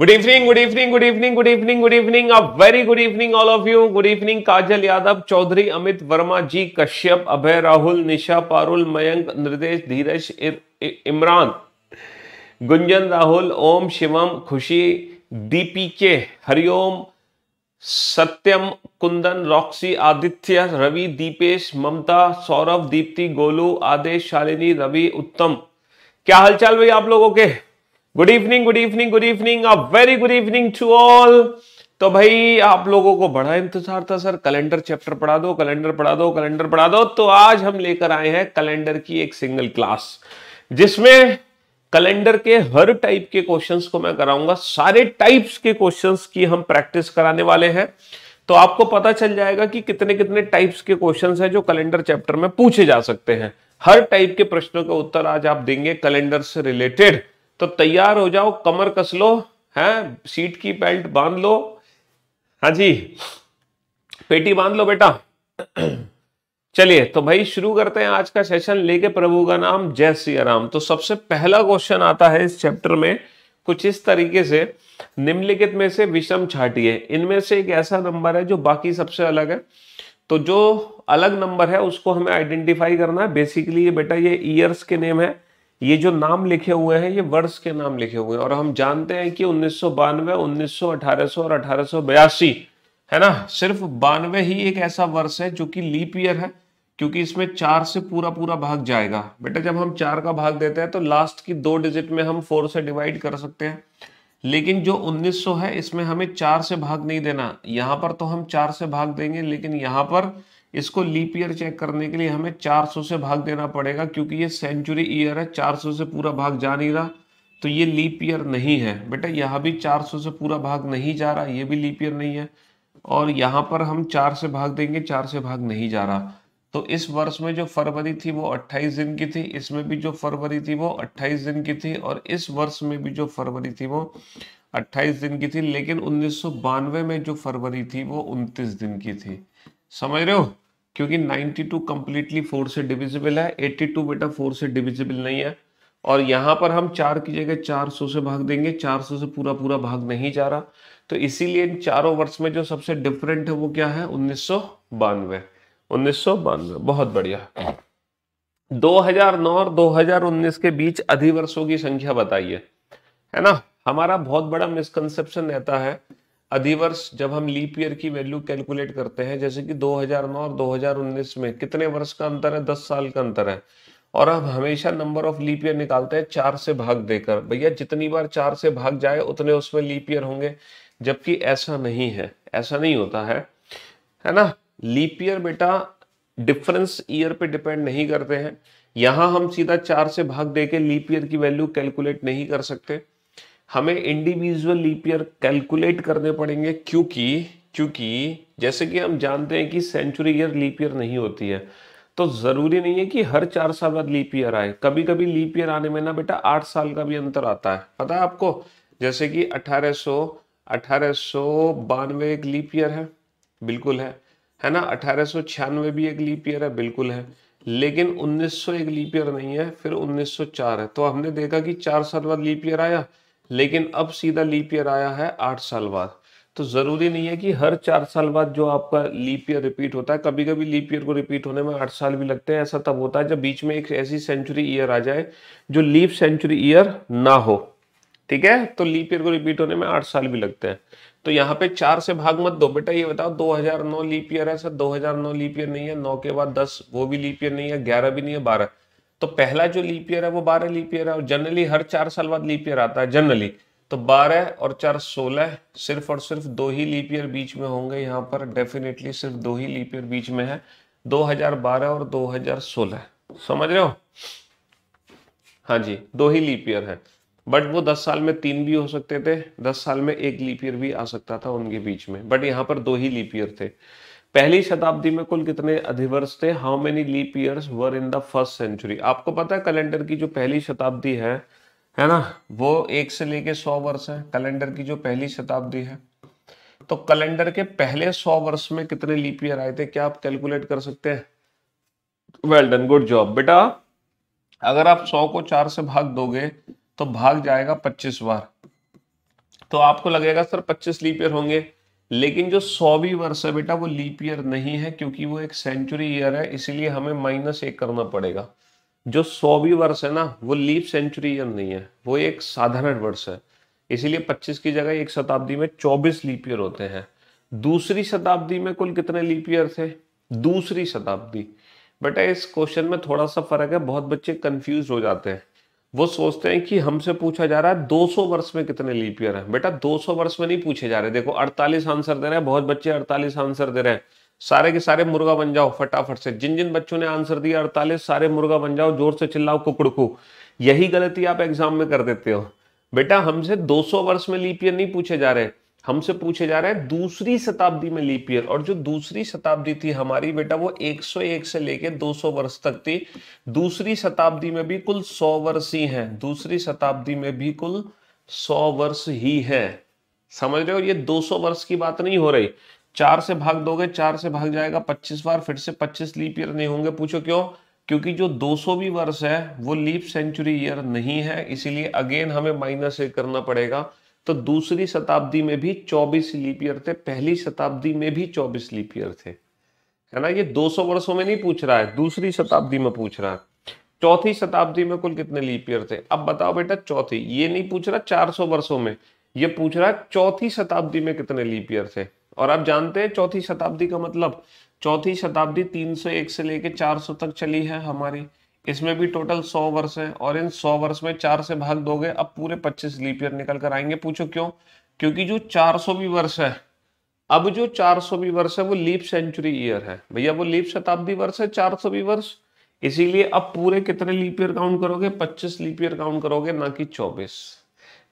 Good evening good evening good evening good evening good evening a very good evening all of you good evening Kajal Yadav Chaudhary Amit Verma ji Kashyap Abhay Rahul Nisha Parul Mayank Nirdesh Dheeraj Imran Gunjan Rahul Om Shivam Khushi दीपीके Hariom Satyam Kundan Roxy Aditya Ravi Deepesh Mamta Saurabh Deepti Golu Aadesh Shalini Ravi Uttam क्या हालचाल भाई आप लोगों के good evening good evening good evening a very good evening to all तो भाई आप लोगों को बड़ा इंतजार था सर कैलेंडर चैप्टर पढ़ा दो कैलेंडर पढ़ा दो कैलेंडर पढ़ा दो तो आज हम लेकर आए हैं कैलेंडर की एक सिंगल क्लास जिसमें कैलेंडर के हर टाइप के क्वेश्चंस को मैं कराऊंगा सारे टाइप्स के क्वेश्चंस की हम प्रैक्टिस कराने वाले हैं तो आपको पता चल जाएगा कि कितने कितने टाइप्स के क्वेश्चंस हैं जो कैलेंडर चैप्टर में पूछे जा सकते हैं हर टाइप के प्रश्नों का उत्तर आज आप देंगे कैलेंडर से रिलेटेड तो तैयार हो जाओ कमर कस लो है सीट की बेल्ट बांध लो हाँ जी पेटी बांध लो बेटा चलिए तो भाई शुरू करते हैं आज का सेशन लेके प्रभु का नाम जय श्री राम तो सबसे पहला क्वेश्चन आता है इस चैप्टर में कुछ इस तरीके से निम्नलिखित में से विषम छाटिए इनमें से एक ऐसा नंबर है जो बाकी सबसे अलग है तो जो अलग नंबर है उसको हमें आइडेंटिफाई करना है बेसिकली ये बेटा ये ईयर्स के नेम है ये जो नाम लिखे हुए हैं ये वर्ष के नाम लिखे हुए हैं और हम जानते हैं कि उन्नीस सौ बानवे सौ और अठारह बयासी है ना सिर्फ बानवे ही एक ऐसा वर्ष है जो कि लीप ईयर है क्योंकि इसमें चार से पूरा पूरा भाग जाएगा बेटा जब हम चार का भाग देते हैं तो लास्ट की दो डिजिट में हम फोर से डिवाइड कर सकते हैं लेकिन जो 1900 है इसमें हमें चार से भाग नहीं देना यहां पर तो हम चार से भाग देंगे लेकिन यहाँ पर इसको लीप ईयर चेक करने के लिए हमें 400 से भाग देना पड़ेगा क्योंकि ये सेंचुरी ईयर है 400 से पूरा भाग जा नहीं रहा तो ये लीप ईयर नहीं है बेटा यहाँ भी 400 से पूरा भाग नहीं जा रहा ये भी लीप ईयर नहीं है और यहाँ पर हम चार से भाग देंगे चार से भाग नहीं जा रहा तो इस वर्ष में जो फरवरी थी वो 28 दिन की थी इसमें भी जो फरवरी थी वो 28 दिन की थी और इस वर्ष में भी जो फरवरी थी वो 28 दिन की थी लेकिन उन्नीस में जो फरवरी थी वो 29 दिन की थी समझ रहे हो क्योंकि 92 कंप्लीटली फोर से डिविजिबल है 82 बेटा फोर से डिविजिबल नहीं है और यहां पर हम चार की जगह 400 से भाग देंगे 400 से पूरा पूरा भाग नहीं जा रहा तो इसीलिए इन चारों वर्ष में जो सबसे डिफरेंट है वो क्या है उन्नीस सौ बानवे उन्नीस सौ बानवे बहुत बढ़िया 2009 और 2019 के बीच अधिवर्षों की संख्या बताइए है ना हमारा बहुत बड़ा मिसकंसेप्शन रहता है अधिवर्ष जब हम लीप ईयर की वैल्यू कैलकुलेट करते हैं जैसे कि 2009 और 2019 में कितने वर्ष का अंतर है 10 साल का अंतर है और हम हमेशा नंबर ऑफ लीप ईयर निकालते हैं चार से भाग देकर भैया जितनी बार चार से भाग जाए उतने उसमें लीप ईयर होंगे जबकि ऐसा नहीं है ऐसा नहीं होता है है ना लीप ईयर बेटा डिफरेंस ईयर पे डिपेंड नहीं करते हैं यहां हम सीधा चार से भाग देके लीप ईयर की वैल्यू कैलकुलेट नहीं कर सकते हमें इंडिविजुअल लीप ईयर कैलकुलेट करने पड़ेंगे क्योंकि क्योंकि जैसे कि हम जानते हैं कि सेंचुरी ईयर लीप ईयर नहीं होती है तो ज़रूरी नहीं है कि हर चार साल बाद लीप ईयर आए कभी कभी लीप ईयर आने में ना बेटा आठ साल का भी अंतर आता है पता है आपको जैसे कि अठारह सो अठारह सो बानवे एक लीप ईयर है बिल्कुल है है ना अठारह सो छियानवे भी एक लीप ईयर है बिल्कुल है लेकिन उन्नीस सौ एक लीप ईयर नहीं है फिर उन्नीस सौ चार है तो हमने देखा कि चार साल बाद लीप ईयर आया लेकिन अब सीधा लीप ईयर आया है आठ साल बाद तो ज़रूरी नहीं है कि हर चार साल बाद जो आपका लीप ईयर रिपीट होता है कभी कभी लीप ईयर को रिपीट होने में आठ साल भी लगते हैं ऐसा तब होता है जब बीच में एक ऐसी सेंचुरी ईयर आ जाए जो लीप सेंचुरी ईयर ना हो ठीक है तो लीप ईयर को रिपीट होने में आठ साल भी लगते हैं तो यहाँ पे चार से भाग मत दो बेटा ये बताओ 2009 लीप ईयर है सर 2009 लीप ईयर नहीं है नौ के बाद दस वो भी लीप ईयर नहीं है ग्यारह भी नहीं है बारह तो पहला जो लीप ईयर है वो बारह लीप ईयर है और जनरली हर चार साल बाद लीप ईयर आता है जनरली तो बारह और चार सोलह सिर्फ और सिर्फ दो ही लीप ईयर बीच में होंगे यहाँ पर डेफिनेटली सिर्फ दो ही लीप ईयर बीच में है 2012 और 2016 समझ रहे हो हाँ जी दो ही लीप ईयर है बट वो 10 साल में तीन भी हो सकते थे 10 साल में एक लीप ईयर भी आ सकता था उनके बीच में बट यहाँ पर दो ही लीप ईयर थे पहली शताब्दी में कुल कितने अधिवर्ष थे how many leap years were in the first century आपको पता है कैलेंडर की जो पहली शताब्दी है है ना वो एक से लेके सौ वर्ष है कैलेंडर की जो पहली शताब्दी है तो कैलेंडर के पहले सौ वर्ष में कितने लीप ईयर आए थे क्या आप कैलकुलेट कर सकते हैं वेल डन गुड जॉब बेटा अगर आप सौ को चार से भाग दोगे तो भाग जाएगा पच्चीस बार तो आपको लगेगा सर पच्चीस लीप ईयर होंगे लेकिन जो सौवीं वर्ष है बेटा वो लीप ईयर नहीं है क्योंकि वो एक सेंचुरी ईयर है इसलिए हमें माइनस एक करना पड़ेगा जो सौवीं वर्ष है ना वो लीप सेंचुरी ईयर नहीं है वो एक साधारण वर्ष है इसीलिए 25 की जगह एक शताब्दी में 24 लीप ईयर होते हैं दूसरी शताब्दी में कुल कितने लीप ईयर थे दूसरी शताब्दी बेटा इस क्वेश्चन में थोड़ा सा फर्क है बहुत बच्चे कंफ्यूज हो जाते हैं वो सोचते हैं कि हमसे पूछा जा रहा है 200 वर्ष में कितने लीप ईयर हैं बेटा 200 वर्ष में नहीं पूछे जा रहे देखो 48 आंसर दे रहे हैं बहुत बच्चे 48 आंसर दे रहे हैं सारे के सारे मुर्गा बन जाओ फटाफट से जिन जिन बच्चों ने आंसर दिया 48 सारे मुर्गा बन जाओ जोर से चिल्लाओ कुकड़कू यही गलती आप एग्जाम में कर देते हो बेटा हमसे दो वर्ष में लीप ईयर नहीं पूछे जा रहे हमसे पूछे जा रहे हैं दूसरी शताब्दी में लीप ईयर और जो दूसरी शताब्दी थी हमारी बेटा वो 101 से लेके 200 वर्ष तक थी दूसरी शताब्दी में भी कुल 100 वर्ष ही हैं दूसरी शताब्दी में भी कुल 100 वर्ष ही है समझ रहे हो ये 200 वर्ष की बात नहीं हो रही चार से भाग दोगे चार से भाग जाएगा पच्चीस बार फिर से पच्चीस लीप ईयर नहीं होंगे पूछो क्यों क्योंकि जो दो भी वर्ष है वो लीप सेंचुरी ईयर नहीं है इसीलिए अगेन हमें माइनस करना पड़ेगा तो दूसरी शताब्दी में भी 24 लीप ईयर थे पहली शताब्दी में भी 24 लीप ईयर थे है ना ये 200 वर्षों में नहीं पूछ रहा है दूसरी शताब्दी में पूछ रहा है चौथी शताब्दी में कुल कितने लीप ईयर थे अब बताओ बेटा चौथी ये नहीं पूछ रहा 400 वर्षों में ये पूछ रहा है चौथी शताब्दी में कितने लीप ईयर थे और आप जानते हैं चौथी शताब्दी का मतलब चौथी शताब्दी तीन से लेके चार तक चली है हमारी इसमें भी टोटल सौ वर्ष है और इन सौ वर्ष में चार से भाग दोगे अब पूरे पच्चीस लीप ईयर निकल कर आएंगे पूछो क्यों क्योंकि जो चार भी वर्ष है अब जो चार भी वर्ष है वो लीप सेंचुरी ईयर है भैया वो लीप शताब्दी वर्ष है चार भी वर्ष इसीलिए अब पूरे कितने लीप ईयर काउंट करोगे 25 लीप ईयर काउंट करोगे ना कि 24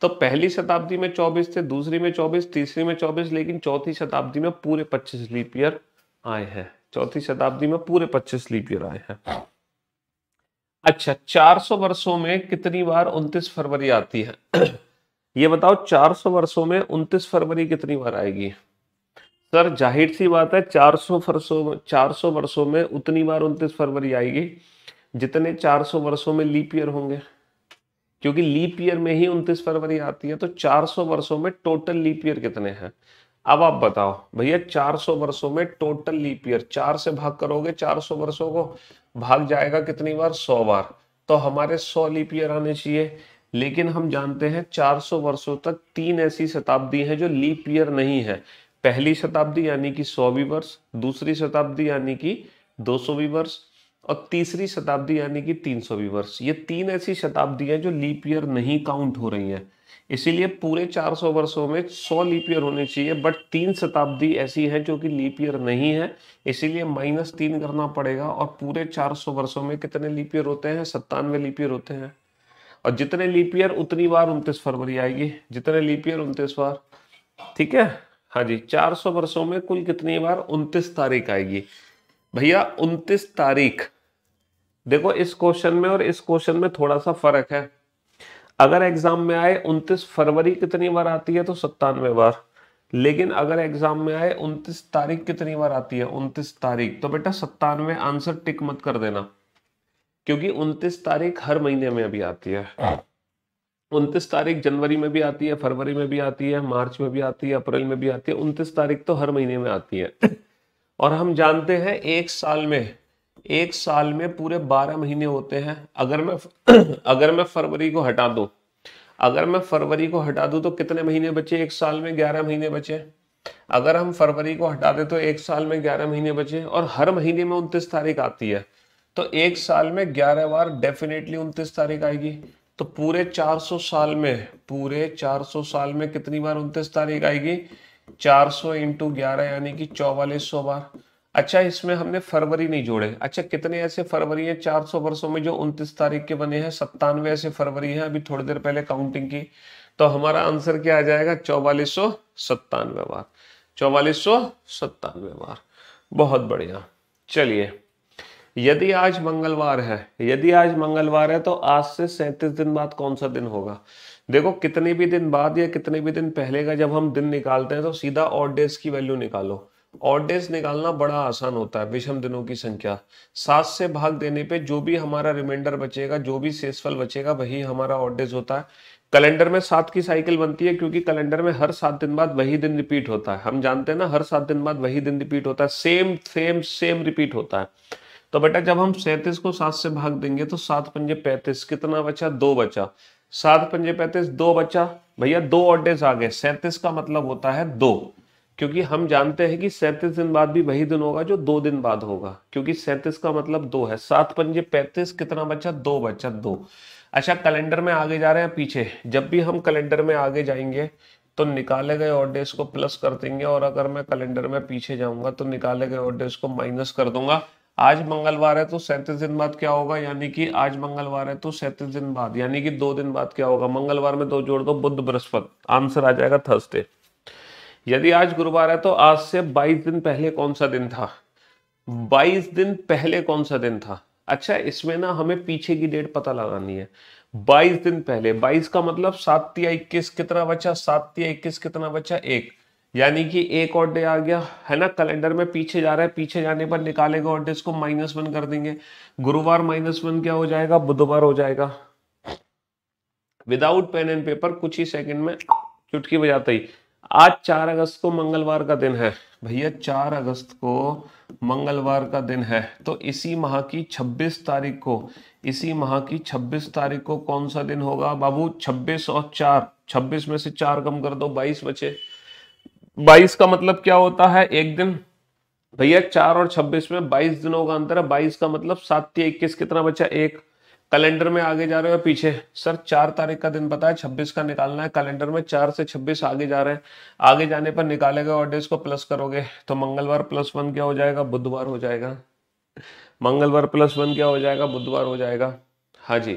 तो पहली शताब्दी में 24 थे दूसरी में 24 तीसरी में 24 लेकिन चौथी शताब्दी में पूरे 25 लीप ईयर आए हैं चौथी शताब्दी में पूरे 25 लीप ईयर आए हैं अच्छा 400 वर्षों में कितनी बार 29 फरवरी आती है ये बताओ 400 वर्षों में 29 फरवरी कितनी बार आएगी सर जाहिर सी बात है 400 वर्षों 400 वर्षों में उतनी बार 29 फरवरी आएगी जितने 400 वर्षों में लीप ईयर होंगे क्योंकि लीप ईयर में ही 29 फरवरी आती है तो 400 वर्षों में टोटल लीप ईयर कितने हैं अब आप बताओ भैया 400 वर्षों में टोटल लीप ईयर चार से भाग करोगे 400 वर्षों को भाग जाएगा कितनी बार सौ बार तो हमारे सौ लीपियर आने चाहिए लेकिन हम जानते हैं 400 वर्षों तक तीन ऐसी शताब्दी हैं जो लीप ईयर नहीं है पहली शताब्दी यानी कि सौवीं वर्ष दूसरी शताब्दी यानी कि दो भी वर्ष और तीसरी शताब्दी यानी कि तीन भी वर्ष ये तीन ऐसी शताब्दी हैं जो लीप ईयर नहीं काउंट हो रही हैं इसीलिए पूरे 400 वर्षों में 100 लीप ईयर होने चाहिए बट तीन शताब्दी ऐसी है जो कि लीप ईयर नहीं है इसीलिए माइनस तीन करना पड़ेगा और पूरे 400 वर्षों में कितने लीप ईयर होते हैं सत्तानवे लीप ईयर होते हैं और जितने लीप ईयर उतनी बार उनतीस फरवरी आएगी जितने लीप ईयर उनतीस बार ठीक है हाँ जी 400 वर्षों में कुल कितनी बार उनतीस तारीख आएगी भैया उनतीस तारीख देखो इस क्वेश्चन में और इस क्वेश्चन में थोड़ा सा फर्क है अगर एग्जाम में आए 29 फरवरी कितनी बार आती है तो सत्तानवे बार लेकिन अगर एग्जाम में आए 29 तारीख कितनी बार आती है 29 तारीख तो बेटा सत्तानवे आंसर टिक मत कर देना क्योंकि 29 तारीख हर महीने में अभी आती है उनतीस तारीख जनवरी में भी आती है फरवरी में भी आती है मार्च में भी आती है अप्रैल में भी आती है उनतीस तारीख तो हर महीने में आती है और हम जानते हैं एक साल में एक साल में पूरे बारह महीने होते हैं अगर मैं अगर मैं फरवरी को हटा दूं अगर मैं फरवरी को हटा दूं तो कितने महीने बचे एक साल में ग्यारह महीने बचे अगर हम फरवरी को हटा दें तो एक साल में ग्यारह महीने बचे और हर महीने में उनतीस तारीख आती है तो एक साल में ग्यारह बार डेफिनेटली उनतीस तारीख आएगी तो पूरे 400 साल में पूरे 400 साल में कितनी बार उनतीस तारीख आएगी 400 सौ इंटू ग्यारह यानी कि चौवालीस सौ बार अच्छा इसमें हमने फरवरी नहीं जोड़े अच्छा कितने ऐसे फरवरी हैं 400 वर्षों में जो 29 तारीख के बने हैं सत्तानवे ऐसे फरवरी हैं अभी थोड़ी देर पहले काउंटिंग की तो हमारा आंसर क्या आ जाएगा चौवालीस सौ सत्तानवे बार चौवालीस सौ सत्तानवे बार बहुत बढ़िया चलिए यदि आज मंगलवार है यदि आज मंगलवार है तो आज से सैंतीस दिन बाद कौन सा दिन होगा देखो कितने भी दिन बाद या कितने भी दिन पहले का जब हम दिन निकालते हैं तो सीधा ऑड डेज की वैल्यू निकालो ऑडेज निकालना बड़ा आसान होता है विषम दिनों की संख्या सात से भाग देने पे जो भी हमारा रिमाइंडर बचेगा जो भी सेसफल बचेगा वही हमारा ऑडेज होता है कैलेंडर में सात की साइकिल बनती है क्योंकि कैलेंडर में हर सात दिन बाद वही दिन रिपीट होता है हम जानते हैं ना हर सात दिन बाद वही दिन रिपीट होता है सेम सेम सेम रिपीट होता है तो बेटा जब हम सैंतीस को सात से भाग देंगे तो सात पंजे पैंतीस कितना बचा दो बचा सात पंजे पैंतीस दो बचा भैया दो ऑडेज आ गए सैंतीस का मतलब होता है दो क्योंकि हम जानते हैं कि सैंतीस दिन बाद भी वही दिन होगा जो दो दिन बाद होगा क्योंकि सैंतीस का मतलब दो है सात पंजे पैंतीस कितना बचा दो बचा दो अच्छा कैलेंडर में आगे जा रहे हैं पीछे जब भी हम कैलेंडर में आगे जाएंगे तो निकाले गए और डेज को प्लस कर देंगे और अगर मैं कैलेंडर में पीछे जाऊंगा तो निकाले गए और डेज को माइनस कर दूंगा आज मंगलवार है तो सैंतीस दिन बाद क्या होगा यानी कि आज मंगलवार है तो सैंतीस दिन बाद यानी कि दो दिन बाद क्या होगा मंगलवार में दो जोड़ दो बुद्ध बृहस्पति आंसर आ जाएगा थर्सडे यदि आज गुरुवार है तो आज से 22 दिन पहले कौन सा दिन था 22 दिन पहले कौन सा दिन था अच्छा इसमें ना हमें पीछे की डेट पता लगानी है 22 दिन पहले 22 का मतलब सात या इक्कीस कितना बचा सात या इक्कीस कितना बचा एक यानी कि एक और डे आ गया है ना कैलेंडर में पीछे जा रहा है पीछे जाने पर निकालेगा और डे इसको माइनस वन कर देंगे गुरुवार माइनस वन क्या हो जाएगा बुधवार हो जाएगा विदाउट पेन एंड पेपर कुछ ही सेकंड में चुटकी बजाते ही आज चार अगस्त को मंगलवार का दिन है भैया चार अगस्त को मंगलवार का दिन है तो इसी माह की छब्बीस तारीख को इसी माह की छब्बीस तारीख को कौन सा दिन होगा बाबू छब्बीस और चार छब्बीस में से चार कम कर दो बाईस बचे बाईस का मतलब क्या होता है एक दिन भैया चार और छब्बीस में बाईस दिनों का अंतर है बाईस का मतलब सात इक्कीस कितना बचा एक कैलेंडर में आगे जा रहे हो पीछे सर चार तारीख का दिन पता है छब्बीस का निकालना है कैलेंडर में चार से छब्बीस आगे जा रहे हैं आगे जाने पर निकाले गए ऑर्डर्स को प्लस करोगे तो मंगलवार प्लस वन क्या हो जाएगा बुधवार हो जाएगा मंगलवार प्लस वन क्या हो जाएगा बुधवार हो जाएगा हाँ जी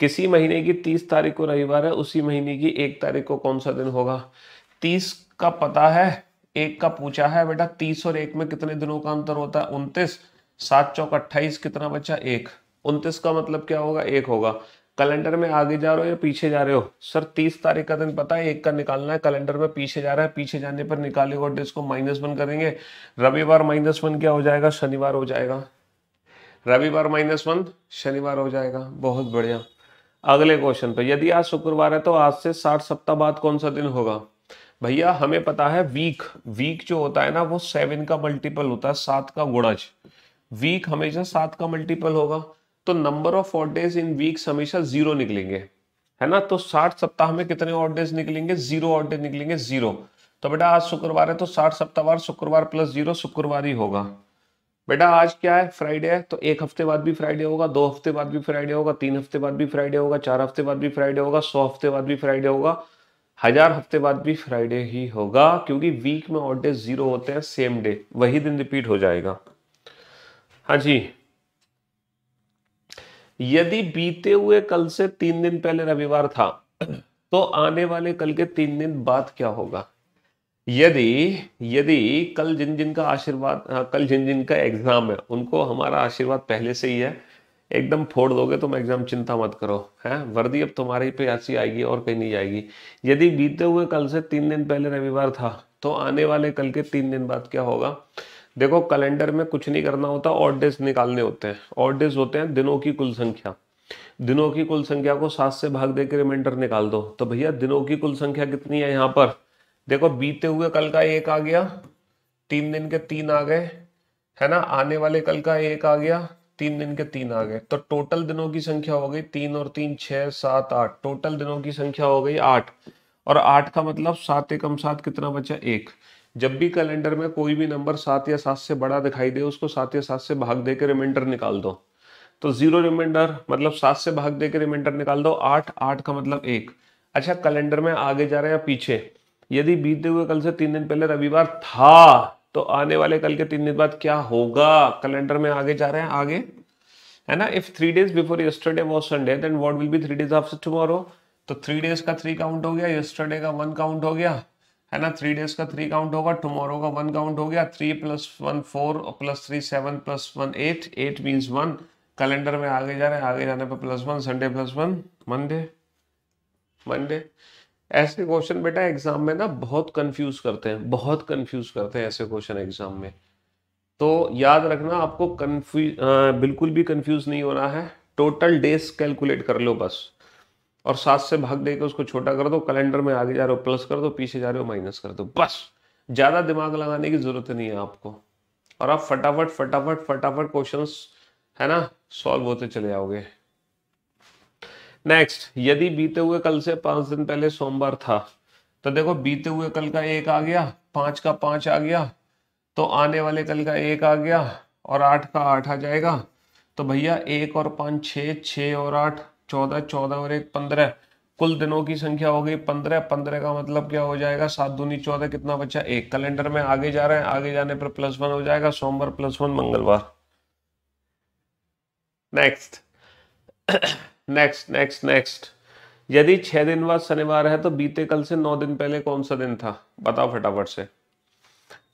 किसी महीने की तीस तारीख को रविवार है उसी महीने की एक तारीख को कौन सा दिन होगा तीस का पता है एक का पूछा है बेटा तीस और एक में कितने दिनों का अंतर होता है उनतीस सात चौक अट्ठाईस कितना बच्चा एक उनतीस का मतलब क्या होगा एक होगा कैलेंडर में आगे जा रहे हो या पीछे जा रहे हो सर तीस तारीख का दिन पता है एक का निकालना है कैलेंडर में पीछे जा रहा है पीछे जाने पर निकाले और इसको माइनस वन करेंगे रविवार माइनस वन क्या हो जाएगा शनिवार हो जाएगा रविवार माइनस वन शनिवार हो जाएगा बहुत बढ़िया अगले क्वेश्चन पे यदि आज शुक्रवार है तो आज से साठ सप्ताह बाद कौन सा दिन होगा भैया हमें पता है वीक वीक जो होता है ना वो सेवन का मल्टीपल होता है सात का गुणज वीक हमेशा सात का मल्टीपल होगा तो number of odd days in weeks हमेशा जीरो निकलेंगे है ना तो साठ सप्ताह में कितने ऑड डेज निकलेंगे जीरो ऑड डेज निकलेंगे जीरो तो बेटा आज शुक्रवार है तो साठ सप्ताहवार शुक्रवार प्लस जीरो शुक्रवार ही होगा बेटा आज क्या है फ्राइडे है तो एक हफ्ते बाद भी फ्राइडे होगा दो हफ्ते बाद भी फ्राइडे होगा तीन हफ्ते बाद भी फ्राइडे होगा चार हफ्ते बाद भी फ्राइडे होगा सौ हफ्ते बाद भी फ्राइडे होगा हजार हफ्ते बाद भी फ्राइडे ही होगा क्योंकि वीक में ऑड डेज जीरो होते हैं सेम डे वही दिन रिपीट हो जाएगा हाँ जी यदि बीते हुए कल से तीन दिन पहले रविवार था तो आने वाले कल के तीन दिन बाद क्या होगा यदि यदि कल जिन जिन का आशीर्वाद हाँ, कल जिन जिन का एग्जाम है उनको हमारा आशीर्वाद पहले से ही है एकदम फोड़ दोगे तुम तो एग्जाम चिंता मत करो है वर्दी अब तुम्हारे पे ऐसी आएगी और कहीं नहीं आएगी यदि बीते हुए कल से तीन दिन पहले रविवार था तो आने वाले कल के तीन दिन बाद क्या होगा देखो कैलेंडर में कुछ नहीं करना होता ऑड डेज निकालने होते हैं ऑड डेज होते हैं दिनों की कुल संख्या दिनों की कुल संख्या को सात से भाग देकर रिमाइंडर निकाल दो तो भैया दिनों की कुल संख्या कितनी है यहाँ पर देखो बीते हुए कल का एक आ गया तीन दिन के तीन आ गए है ना आने वाले कल का एक आ गया तीन दिन के तीन आ गए तो टोटल दिनों की संख्या हो गई तीन और तीन छह सात आठ टोटल दिनों की संख्या हो गई आठ और आठ का मतलब सात एकम सात कितना बचा एक जब भी कैलेंडर में कोई भी नंबर सात या सात से बड़ा दिखाई दे उसको सात या सात से भाग दे के रिमाइंडर निकाल दो तो जीरो रिमाइंडर मतलब सात से भाग दे के रिमाइंडर निकाल दो आठ आठ का मतलब एक अच्छा कैलेंडर में आगे जा रहे हैं पीछे यदि बीते हुए कल से तीन दिन पहले रविवार था तो आने वाले कल के तीन दिन बाद क्या होगा कैलेंडर में आगे जा रहे हैं आगे है ना if three days before yesterday was Sunday then what will be three days of tomorrow तो थ्री डेज का थ्री काउंट हो गया यस्टरडे का वन काउंट हो गया है ना थ्री डेज का थ्री काउंट होगा टुमारो का वन काउंट हो गया थ्री प्लस वन फोर और plus three seven plus one eight eight means one calendar में आगे जा रहे हैं आगे जाने पर plus one Sunday plus one Monday Monday ऐसे क्वेश्चन बेटा एग्जाम में ना बहुत कंफ्यूज करते हैं बहुत कंफ्यूज करते हैं ऐसे क्वेश्चन एग्जाम में तो याद रखना आपको कंफ्यूज बिल्कुल भी कंफ्यूज नहीं होना है टोटल डेज कैलकुलेट कर लो बस और सात से भाग दे उसको छोटा कर दो कैलेंडर में आगे जा रहे हो प्लस कर दो पीछे जा रहे हो माइनस कर दो बस ज़्यादा दिमाग लगाने की ज़रूरत नहीं है आपको और आप फटाफट फटाफट फटाफट क्वेश्चन है ना सॉल्व होते चले जाओगे नेक्स्ट यदि बीते हुए कल से पांच दिन पहले सोमवार था तो देखो बीते हुए कल का एक आ गया पांच का पांच आ गया तो आने वाले कल का एक आ गया और आठ का आठ आ जाएगा तो भैया एक और पांच छ और आठ चौदह चौदह और एक पंद्रह कुल दिनों की संख्या हो गई पंद्रह पंद्रह का मतलब क्या हो जाएगा सात दूनी चौदह कितना बचा एक कैलेंडर में आगे जा रहे हैं आगे जाने पर प्लस वन हो जाएगा सोमवार प्लस वन मंगलवार नेक्स्ट नेक्स्ट नेक्स्ट नेक्स्ट यदि छह दिन बाद शनिवार है तो बीते कल से नौ दिन पहले कौन सा दिन था बताओ फटाफट से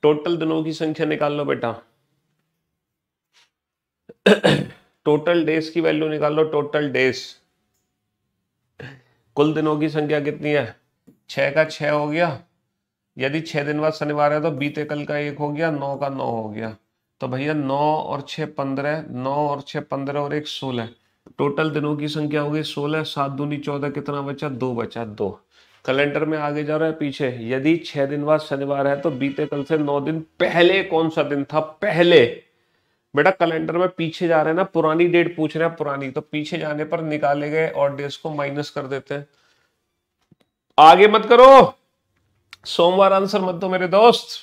टोटल दिनों की संख्या निकाल लो बेटा टोटल डेज की वैल्यू निकाल लो टोटल डेज कुल दिनों की संख्या कितनी है छः का छः हो गया यदि छः दिन बाद शनिवार है तो बीते कल का एक हो गया नौ का नौ हो गया तो भैया नौ और छः पंद्रह नौ और छः पंद्रह और एक सोलह टोटल दिनों की संख्या हो गई सोलह सात दूनी चौदह कितना बचा दो बचा दो कैलेंडर में आगे जा रहा है पीछे यदि छह दिन बाद शनिवार है तो बीते कल से नौ दिन पहले कौन सा दिन था पहले बेटा कैलेंडर में पीछे जा रहे हैं ना पुरानी डेट पूछ रहे हैं पुरानी तो पीछे जाने पर निकाले गए और डेज को माइनस कर देते हैं आगे मत करो सोमवार आंसर मत दो मेरे दोस्त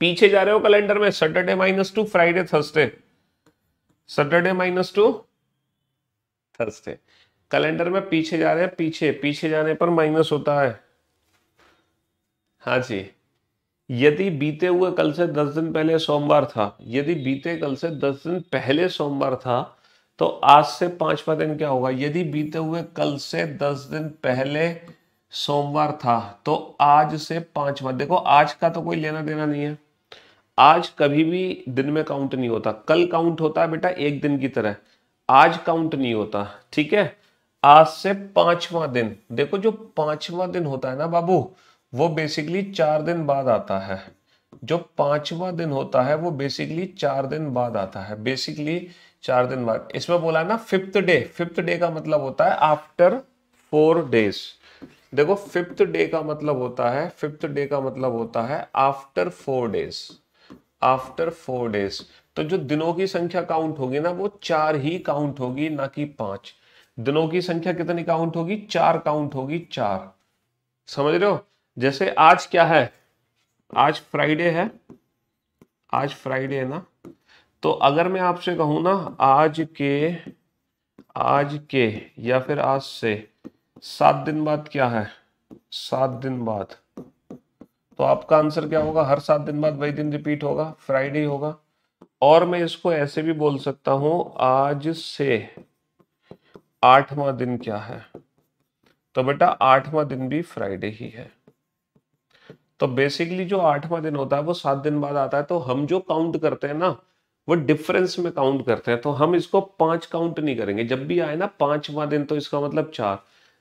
पीछे जा रहे हो कैलेंडर में Saturday minus two Friday Thursday Saturday minus two Thursday calendar में पीछे जा रहे हैं पीछे पीछे जाने पर माइनस होता है हाँ जी यदि बीते हुए कल से दस दिन पहले सोमवार था यदि बीते कल से दस दिन पहले सोमवार था तो आज से पांचवा दिन क्या होगा यदि बीते हुए कल से दस दिन पहले सोमवार था तो आज से पांचवा देखो आज का तो कोई लेना देना नहीं है आज कभी भी दिन में काउंट नहीं होता कल काउंट होता है बेटा एक दिन की तरह आज काउंट नहीं होता ठीक है आज से पांचवा दिन देखो जो पांचवा दिन होता है ना बाबू वो बेसिकली चार दिन बाद आता है जो पांचवा दिन होता है वो बेसिकली चार दिन बाद आता है बेसिकली चार दिन बाद इसमें बोला है ना फिफ्थ डे फिफ्थ डे का मतलब होता है आफ्टर फोर डेज देखो फिफ्थ डे का मतलब होता है फिफ्थ डे का मतलब होता है after four days after four days तो जो दिनों की संख्या काउंट होगी ना वो चार ही काउंट होगी ना कि पांच दिनों की संख्या कितनी काउंट होगी चार काउंट होगी चार समझ रहे हो जैसे आज क्या है आज फ्राइडे है आज फ्राइडे है ना तो अगर मैं आपसे कहूँ ना आज के आज के या फिर आज से सात दिन बाद क्या है सात दिन बाद तो आपका आंसर क्या होगा हर सात दिन बाद वही दिन रिपीट होगा फ्राइडे होगा और मैं इसको ऐसे भी बोल सकता हूं आज से आठवां दिन क्या है तो बेटा आठवां दिन भी फ्राइडे ही है तो बेसिकली जो आठवां दिन होता है वो सात दिन बाद आता है तो हम जो काउंट करते हैं ना वो डिफरेंस में काउंट करते हैं तो हम इसको पांच काउंट नहीं करेंगे जब भी आए ना पांचवा दिन तो इसका मतलब चार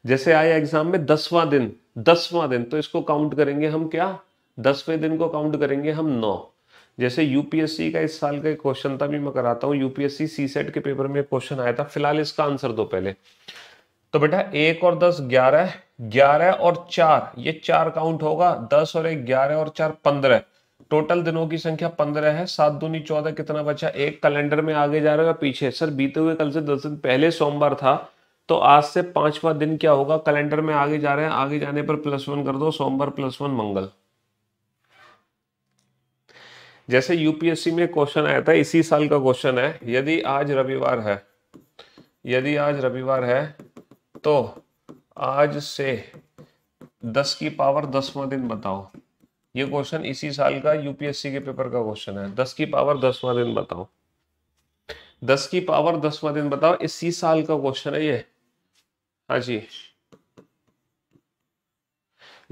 जैसे आए एग्जाम में दसवां दिन दसवां दिन तो इसको काउंट करेंगे हम क्या दसवें दिन को काउंट करेंगे हम नौ जैसे यूपीएससी का इस साल का क्वेश्चन था भी मैं कराता हूँ यूपीएससी सी सेट के पेपर में क्वेश्चन आया था फिलहाल इसका आंसर दो पहले तो बेटा एक और दस ग्यारह ग्यारह और चार ये चार काउंट होगा दस और एक ग्यारह और चार पंद्रह टोटल दिनों की संख्या पंद्रह है सात दूनी चौदह कितना बचा एक कैलेंडर में आगे जा रहेगा पीछे सर बीते हुए कल से दस दिन पहले सोमवार था तो आज से पांचवा दिन क्या होगा कैलेंडर में आगे जा रहे हैं आगे जाने पर प्लस वन कर दो सोमवार प्लस वन मंगल जैसे यूपीएससी में क्वेश्चन आया था इसी साल का क्वेश्चन है यदि आज रविवार है यदि आज रविवार है तो आज से दस की पावर दसवा दिन बताओ ये क्वेश्चन इसी साल का यूपीएससी के पेपर का क्वेश्चन है दस की पावर दसवा दिन बताओ दस की पावर दसवा दिन बताओ इसी साल का क्वेश्चन है ये हाँ जी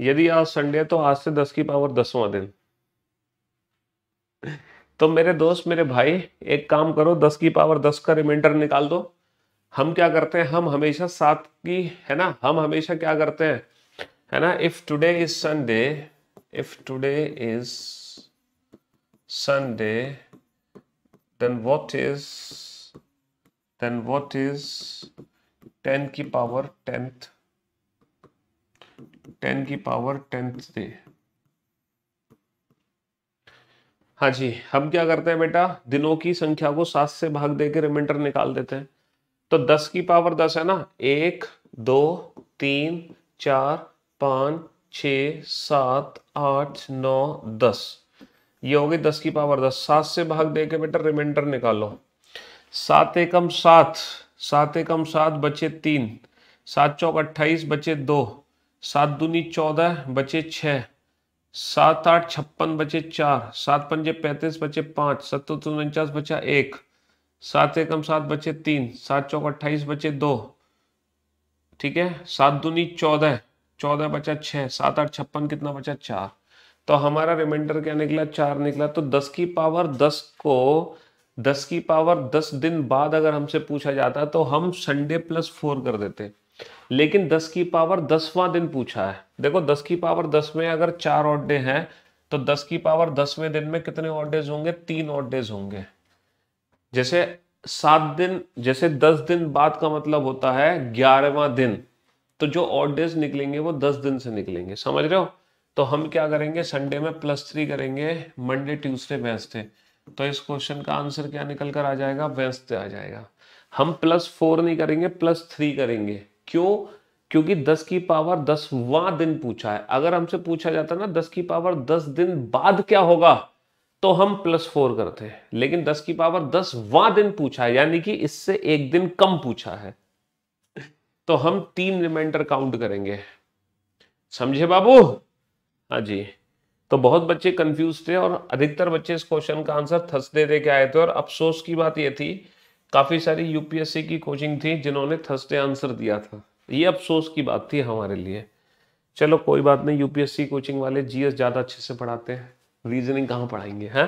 यदि आज संडे तो आज से दस की पावर दसवा दिन तो मेरे दोस्त मेरे भाई एक काम करो दस की पावर दस का रिमाइंडर निकाल दो हम क्या करते हैं हम हमेशा सात की है ना हम हमेशा क्या करते हैं है ना if today is Sunday if today is Sunday then what is then what is ten की पावर टेंथ टेन की पावर टेंथ डे हाँ जी हम क्या करते हैं बेटा दिनों की संख्या को सात से भाग देकर रिमाइंडर निकाल देते हैं तो दस की पावर दस है ना एक दो तीन चार पाँच छ सात आठ नौ दस ये हो गई दस की पावर दस सात से भाग दे के बेटा रिमाइंडर निकालो सात एकम सात सात एकम सात बचे तीन सात चौक अट्ठाईस बचे दो सात दूनी चौदह बचे छः सात आठ छप्पन बचे चार सात पंजे पैंतीस बचे पाँच सत्तर उनचास बचा एक सात एकम सात बचे तीन सात चौक अट्ठाईस बचे दो ठीक है सात दूनी चौदह चौदह बचा छः सात आठ छप्पन कितना बचा चार तो हमारा रिमाइंडर क्या निकला चार निकला तो दस की पावर दस को दस की पावर दस दिन बाद अगर हमसे पूछा जाता तो हम संडे प्लस फोर कर देते लेकिन दस की पावर दसवां दिन पूछा है देखो दस की पावर दस में अगर चार ऑड डे हैं तो दस की पावर दसवें दिन में कितने ऑड डेज होंगे तीन ऑड डेज होंगे जैसे सात दिन जैसे दस दिन बाद का मतलब होता है ग्यारहवा दिन तो जो ऑड डेज निकलेंगे वो दस दिन से निकलेंगे समझ रहे हो तो हम क्या करेंगे संडे में प्लस थ्री करेंगे मंडे ट्यूसडे वेंसडे तो इस क्वेश्चन का आंसर क्या निकल कर आ जाएगा वेंसडे आ जाएगा हम प्लस फोर नहीं करेंगे प्लस थ्री करेंगे क्यों क्योंकि दस की पावर दसवां दिन पूछा है अगर हमसे पूछा जाता ना दस की पावर दस दिन बाद क्या होगा तो हम प्लस फोर करते हैं लेकिन दस की पावर दस वा दिन पूछा है यानी कि इससे एक दिन कम पूछा है तो हम तीन रिमाइंडर काउंट करेंगे समझे बाबू हाँ जी तो बहुत बच्चे कंफ्यूज थे और अधिकतर बच्चे इस क्वेश्चन का आंसर थर्सडे दे के आए थे और अफसोस की बात यह थी काफ़ी सारी यूपीएससी की कोचिंग थी जिन्होंने थर्सडे आंसर दिया था ये अफसोस की बात थी हमारे लिए चलो कोई बात नहीं यूपीएससी कोचिंग वाले जीएस ज़्यादा अच्छे से पढ़ाते हैं रीजनिंग कहां पढ़ाएंगे हैं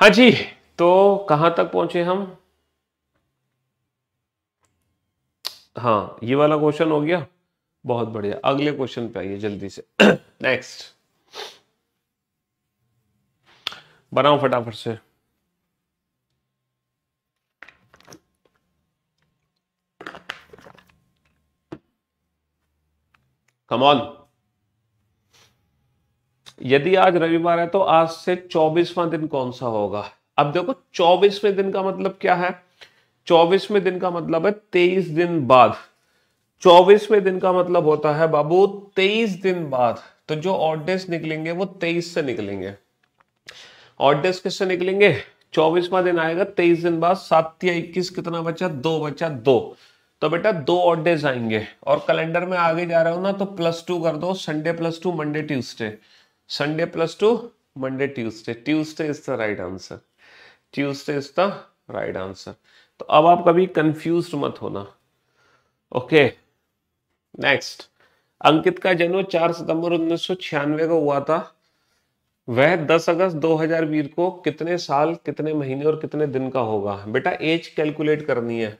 हाँ जी तो कहां तक पहुंचे हम हाँ ये वाला क्वेश्चन हो गया बहुत बढ़िया अगले क्वेश्चन पे आइए जल्दी से नेक्स्ट बनाओ फटाफट से कम यदि आज रविवार है तो आज से चौबीसवां दिन कौन सा होगा अब देखो चौबीसवें दिन का मतलब क्या है चौबीसवें दिन का मतलब है तेईस दिन बाद चौबीसवें दिन का मतलब होता है बाबू तेईस दिन बाद तो जो ऑर्डेस निकलेंगे वो तेईस से निकलेंगे ऑर्डेस किससे निकलेंगे चौबीसवा दिन आएगा तेईस दिन बाद सात या इक्कीस कितना बचा दो बचा दो तो बेटा दो ऑर्डेस आएंगे और कैलेंडर में आगे जा रहे हो ना तो प्लस टू कर दो Sunday plus two Monday Tuesday Sunday plus 2, Monday, Tuesday. Tuesday is the right answer. Tuesday is the right answer. तो अब आप कभी कंफ्यूज मत होना ओके नेक्स्ट अंकित का जन्म 4 सितंबर उन्नीस को हुआ था वह 10 अगस्त 2020 को कितने साल कितने महीने और कितने दिन का होगा बेटा एज कैलकुलेट करनी है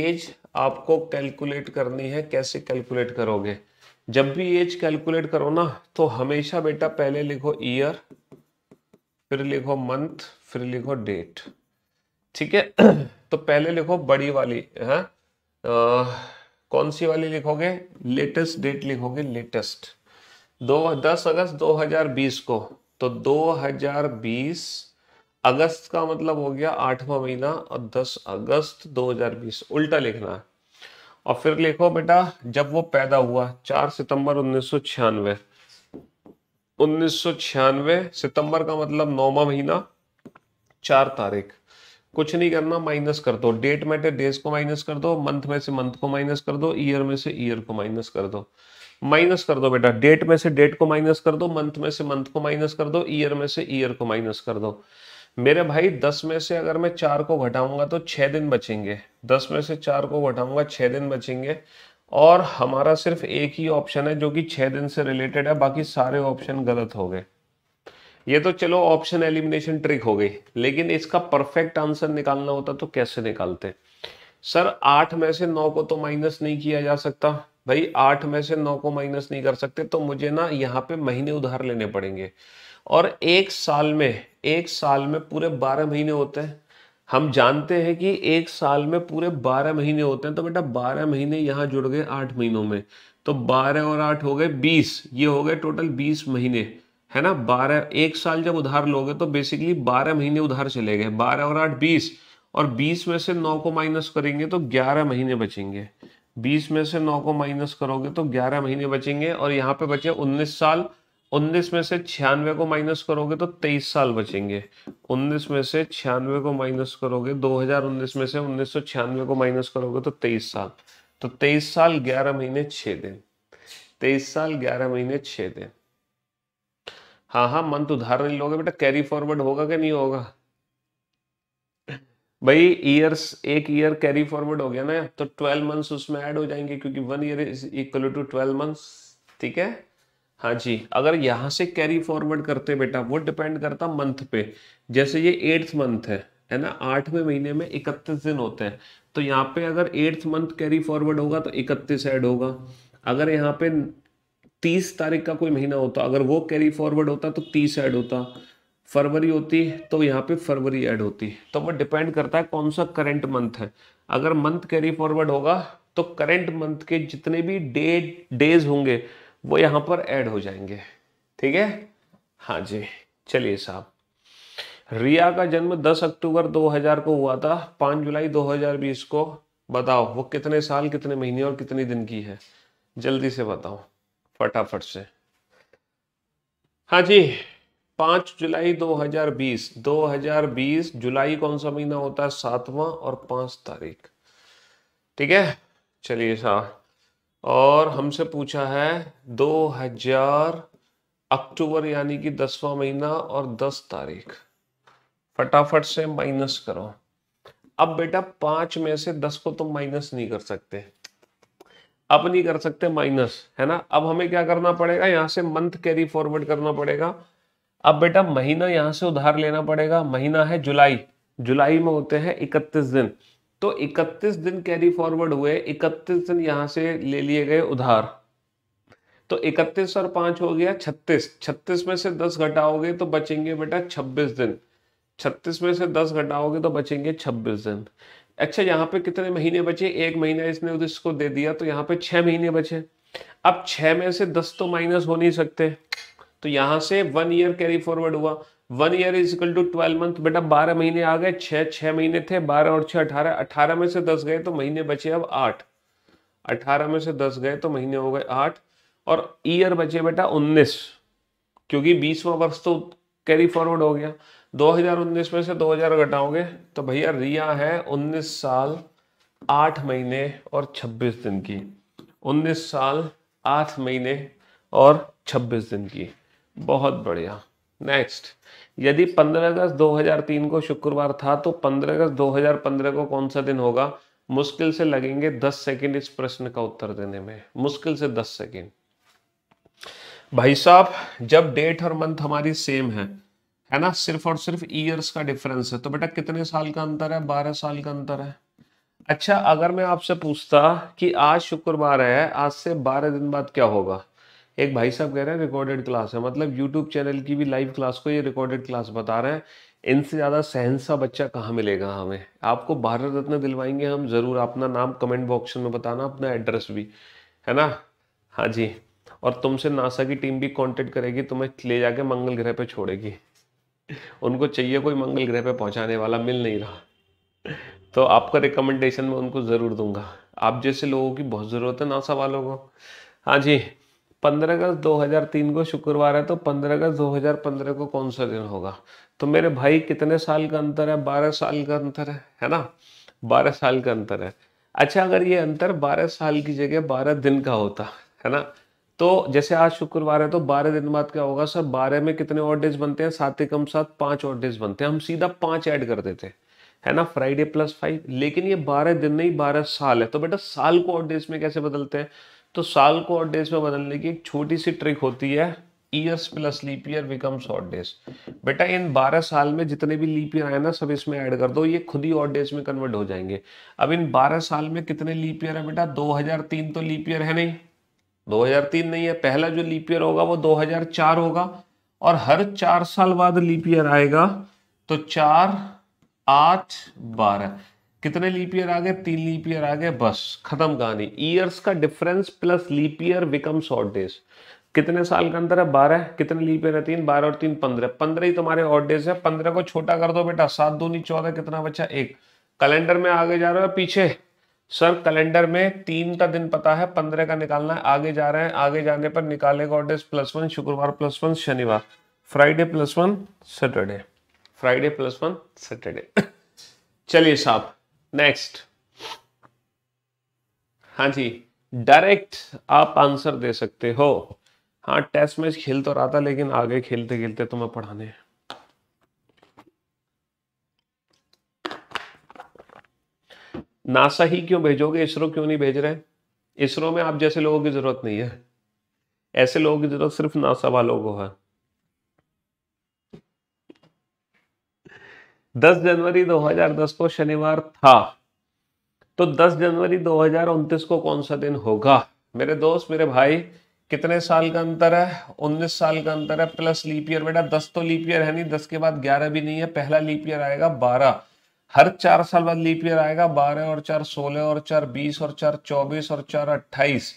एज आपको कैलकुलेट करनी है कैसे कैलकुलेट करोगे जब भी एज कैलकुलेट करो ना तो हमेशा बेटा पहले लिखो ईयर फिर लिखो मंथ फिर लिखो डेट ठीक है तो पहले लिखो बड़ी वाली है कौन सी वाली लिखोगे लेटेस्ट डेट लिखोगे लेटेस्ट दो दस अगस्त 2020 को तो 2020 अगस्त का मतलब हो गया आठवां महीना और 10 अगस्त 2020 उल्टा लिखना है और फिर लिखो बेटा जब वो पैदा हुआ चार सितंबर उन्नीस सौ छियानवे उन्नीस सौ छियानवे सितंबर का मतलब नौवा महीना चार तारीख कुछ नहीं करना माइनस कर दो डेट में डेज को माइनस कर दो मंथ में से मंथ को माइनस कर दो ईयर में से ईयर को माइनस कर दो माइनस कर दो बेटा डेट में से डेट को माइनस कर दो मंथ में से मंथ को माइनस कर दो ईयर में से ईयर को माइनस कर दो मेरे भाई दस में से अगर मैं चार को घटाऊंगा तो छः दिन बचेंगे दस में से चार को घटाऊंगा छः दिन बचेंगे और हमारा सिर्फ एक ही ऑप्शन है जो कि छः दिन से रिलेटेड है बाकी सारे ऑप्शन गलत हो गए ये तो चलो ऑप्शन एलिमिनेशन ट्रिक हो गई लेकिन इसका परफेक्ट आंसर निकालना होता तो कैसे निकालते सर आठ में से नौ को तो माइनस नहीं किया जा सकता भाई आठ में से नौ को माइनस नहीं कर सकते तो मुझे ना यहाँ पे महीने उधार लेने पड़ेंगे और एक साल में एक साल में पूरे बारह महीने होते हैं हम जानते हैं कि एक साल में पूरे बारह महीने होते हैं तो बेटा बारह महीने यहाँ जुड़ गए आठ महीनों में तो बारह और आठ हो गए बीस ये हो गए टोटल बीस महीने है ना बारह एक साल जब उधार लोगे तो बेसिकली बारह महीने उधार चले गए बारह और आठ बीस और बीस में से नौ को माइनस करेंगे तो ग्यारह महीने बचेंगे बीस में से नौ को माइनस करोगे तो ग्यारह महीने बचेंगे और यहाँ पे बचे उन्नीस साल उन्नीस में से छियानवे को माइनस करोगे तो तेईस साल बचेंगे उन्नीस में से छियानवे को माइनस करोगे 2019 में से उन्नीस को माइनस करोगे तो तेईस साल तो तेईस साल ग्यारह महीने छः दिन तेईस साल ग्यारह महीने छह दिन हाँ हाँ मंथ उधार नहीं लोगे बेटा कैरी फॉरवर्ड होगा कि नहीं होगा भाई ईयर्स एक ईयर कैरी फॉरवर्ड हो गया ना तो ट्वेल्व मंथ्स उसमें ऐड हो जाएंगे क्योंकि one year is equal to twelve months ठीक है हाँ जी अगर यहाँ से कैरी फॉरवर्ड करते बेटा वो डिपेंड करता मंथ पे जैसे ये एट्थ मंथ है है ना आठवें महीने में इकतीस दिन होते हैं तो यहाँ पे अगर एट्थ मंथ कैरी फॉरवर्ड होगा तो इकतीस ऐड होगा अगर यहाँ पे तीस तारीख का कोई महीना होता अगर वो कैरी फॉरवर्ड होता तो तीस ऐड होता फरवरी होती तो यहाँ पे फरवरी ऐड होती तो वो डिपेंड करता है कौन सा करेंट मंथ है अगर मंथ कैरी फॉरवर्ड होगा तो करेंट मंथ के जितने भी डे, डेज होंगे वो यहाँ पर ऐड हो जाएंगे ठीक है हाँ जी चलिए साहब रिया का जन्म 10 अक्टूबर 2000 को हुआ था 5 जुलाई 2020 को बताओ वो कितने साल कितने महीने और कितने दिन की है जल्दी से बताओ फटाफट से हाँ जी 5 जुलाई 2020 2020 जुलाई कौन सा महीना होता है सातवां और पांच तारीख ठीक है चलिए साहब और हमसे पूछा है 2000 अक्टूबर यानी कि दसवां महीना और 10 तारीख फटाफट से माइनस करो अब बेटा पांच में से दस को तुम माइनस नहीं कर सकते अब नहीं कर सकते माइनस है ना अब हमें क्या करना पड़ेगा यहाँ से मंथ कैरी फॉरवर्ड करना पड़ेगा अब बेटा महीना यहां से उधार लेना पड़ेगा महीना है जुलाई जुलाई में होते हैं इकतीस दिन तो 31 दिन कैरी फॉरवर्ड हुए 31 दिन यहां से ले लिए गए उधार तो 31 और 5 हो गया 36 36 में से 10 घटाओगे तो बचेंगे बेटा 26 दिन 36 में से 10 घटाओगे तो बचेंगे 26 दिन अच्छा यहाँ पे कितने महीने बचे एक महीना इसने इसको दे दिया तो यहाँ पे छह महीने बचे अब छह में से दस तो माइनस हो नहीं सकते तो यहां से वन ईयर कैरी फॉरवर्ड हुआ one year is equal to twelve month बेटा बारह महीने आ गए छह छह महीने थे बारह और छह अठारह अठारह में से दस गए तो महीने बचे अब आठ अठारह में से दस गए तो महीने हो गए आठ और ईयर बचे बेटा उन्नीस क्योंकि बीसवा वर्ष तो कैरी फॉरवर्ड हो गया 2019 में से 2000 घटाओगे तो भैया रिया है 19 साल आठ महीने और 26 दिन की 19 साल आठ महीने और 26 दिन की बहुत बढ़िया नेक्स्ट यदि 15 अगस्त 2003 को शुक्रवार था तो 15 अगस्त 2015 को कौन सा दिन होगा मुश्किल से लगेंगे 10 सेकंड इस प्रश्न का उत्तर देने में मुश्किल से 10 सेकंड भाई साहब जब डेट और मंथ हमारी सेम है है ना सिर्फ और सिर्फ ईयर्स का डिफरेंस है तो बेटा कितने साल का अंतर है बारह साल का अंतर है अच्छा अगर मैं आपसे पूछता कि आज शुक्रवार है आज से बारह दिन बाद क्या होगा एक भाई साहब कह रहे हैं रिकॉर्डेड क्लास है मतलब यूट्यूब चैनल की भी लाइव क्लास को ये रिकॉर्डेड क्लास बता रहे हैं इनसे ज़्यादा सहनसा बच्चा कहाँ मिलेगा हमें आपको भारत रत्न दिलवाएंगे हम ज़रूर अपना नाम कमेंट बॉक्स में बताना अपना एड्रेस भी है ना हाँ जी और तुमसे नासा की टीम भी कॉन्टेक्ट करेगी तुम्हें ले जाके मंगल ग्रह पर छोड़ेगी उनको चाहिए कोई मंगल ग्रह पर पहुँचाने वाला मिल नहीं रहा तो आपका रिकमेंडेशन मैं उनको ज़रूर दूंगा आप जैसे लोगों की बहुत ज़रूरत है नासा वालों को हाँ जी पंद्रह अगस्त 2003 को शुक्रवार है तो पंद्रह अगस्त 2015 को कौन सा दिन होगा तो मेरे भाई कितने साल का अंतर है बारह साल का अंतर है है ना बारह साल का अंतर है अच्छा अगर ये अंतर बारह साल की जगह बारह दिन का होता है ना तो जैसे आज शुक्रवार है तो बारह दिन बाद क्या होगा सर बारह में कितने और डेज बनते हैं सात एकम सात पाँच और डेज बनते हैं हम सीधा पाँच ऐड कर देते हैं है ना फ्राइडे प्लस फाइव लेकिन ये बारह दिन नहीं बारह साल है तो बेटा साल को और डेज में कैसे बदलते हैं तो साल को ऑड डेज में बदलने की एक छोटी सी ट्रिक होती है years plus leap year becomes odd days बेटा इन 12 साल में जितने भी लीप ईयर आए ना सब इसमें ऐड कर दो ये खुद ही ऑड डेज में कन्वर्ट हो जाएंगे अब इन 12 साल में कितने लीप ईयर है बेटा 2003 तो लीप ईयर है नहीं 2003 नहीं है पहला जो लीप ईयर होगा वो 2004 होगा और हर चार साल बाद लीप ईयर आएगा तो चार आठ बारह कितने लीप ईयर आ गए तीन लीप ईयर आ गए बस खत्म कहानी ईयर्स का difference plus leap year become short days कितने साल का अंतर है बारह कितने लीप ईयर है तीन बारह और तीन पंद्रह पंद्रह ही तुम्हारे ऑड डेज है पंद्रह को छोटा कर दो बेटा सात दो नहीं चौदह कितना बचा एक कैलेंडर में आगे जा रहे हो पीछे सर कैलेंडर में तीन का दिन पता है पंद्रह का निकालना है आगे जा रहे हैं आगे जाने पर निकालेगा ऑड डेज प्लस वन शुक्रवार प्लस वन शनिवार Friday plus one Saturday Friday plus one Saturday चलिए साहब नेक्स्ट हाँ जी डायरेक्ट आप आंसर दे सकते हो हाँ टेस्ट मैच खेल तो रहा था लेकिन आगे खेलते खेलते तुम्हें तो पढ़ाने नासा ही क्यों भेजोगे इसरो क्यों नहीं भेज रहे इसरो में आप जैसे लोगों की जरूरत नहीं है ऐसे लोगों की जरूरत सिर्फ नासा वालों को है 10 जनवरी 2010 को शनिवार था तो 10 जनवरी 2029 को कौन सा दिन होगा मेरे दोस्त मेरे भाई कितने साल का अंतर है 19 साल का अंतर है प्लस लीप ईयर बेटा 10 तो लीप ईयर है नहीं 10 के बाद 11 भी नहीं है पहला लीप ईयर आएगा 12 हर चार साल बाद लीप ईयर आएगा 12 और चार 16 और चार 20 और चार 24 और चार 28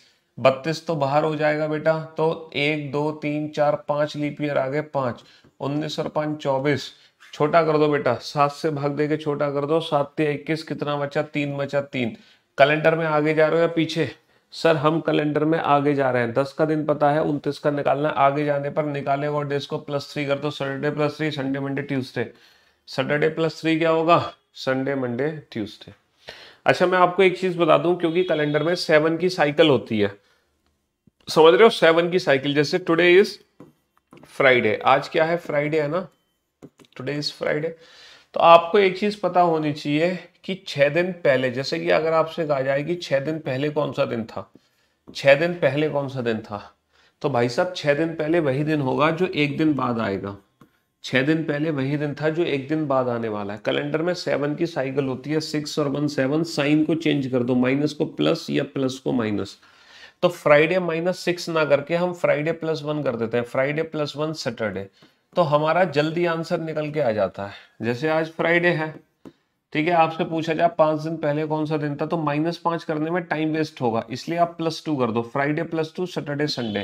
बत्तीस तो बाहर हो जाएगा बेटा तो एक दो तीन चार पांच लीप ईयर आगे पांच उन्नीस और पांच चौबीस छोटा कर दो बेटा सात से भाग दे के छोटा कर दो सात इक्कीस कितना बचा तीन बचा तीन कैलेंडर में आगे जा रहे हो या पीछे सर हम कैलेंडर में आगे जा रहे हैं दस का दिन पता है उनतीस का निकालना आगे जाने पर निकाले और डेज को प्लस थ्री कर दो Saturday plus three Sunday Monday Tuesday Saturday plus three क्या होगा संडे मंडे ट्यूसडे अच्छा मैं आपको एक चीज बता दूं क्योंकि कैलेंडर में सेवन की साइकिल होती है समझ रहे हो सेवन की साइकिल जैसे टुडे इज फ्राइडे आज क्या है फ्राइडे है ना टुडे इज़ फ्राइडे तो आपको एक चीज़ पता होनी चाहिए कि छह दिन पहले जैसे कि अगर आपसे कहा जाए कि छह दिन पहले कौन सा दिन था छह दिन पहले कौन सा दिन था तो भाई साहब छह दिन पहले वही दिन होगा जो एक दिन बाद आएगा छह दिन पहले वही दिन था जो एक दिन बाद आने वाला है कैलेंडर में सेवन की साइकिल होती है सिक्स और वन सेवन साइन को चेंज कर दो माइनस को प्लस या प्लस को माइनस तो फ्राइडे माइनस सिक्स ना करके हम फ्राइडे प्लस वन कर देते हैं फ्राइडे प्लस वन सैटरडे तो हमारा जल्दी आंसर निकल के आ जाता है जैसे आज फ्राइडे है ठीक है आपसे पूछा जाए पांच दिन पहले कौन सा दिन था तो माइनस पांच करने में टाइम वेस्ट होगा इसलिए आप प्लस टू कर दो Friday plus two Saturday Sunday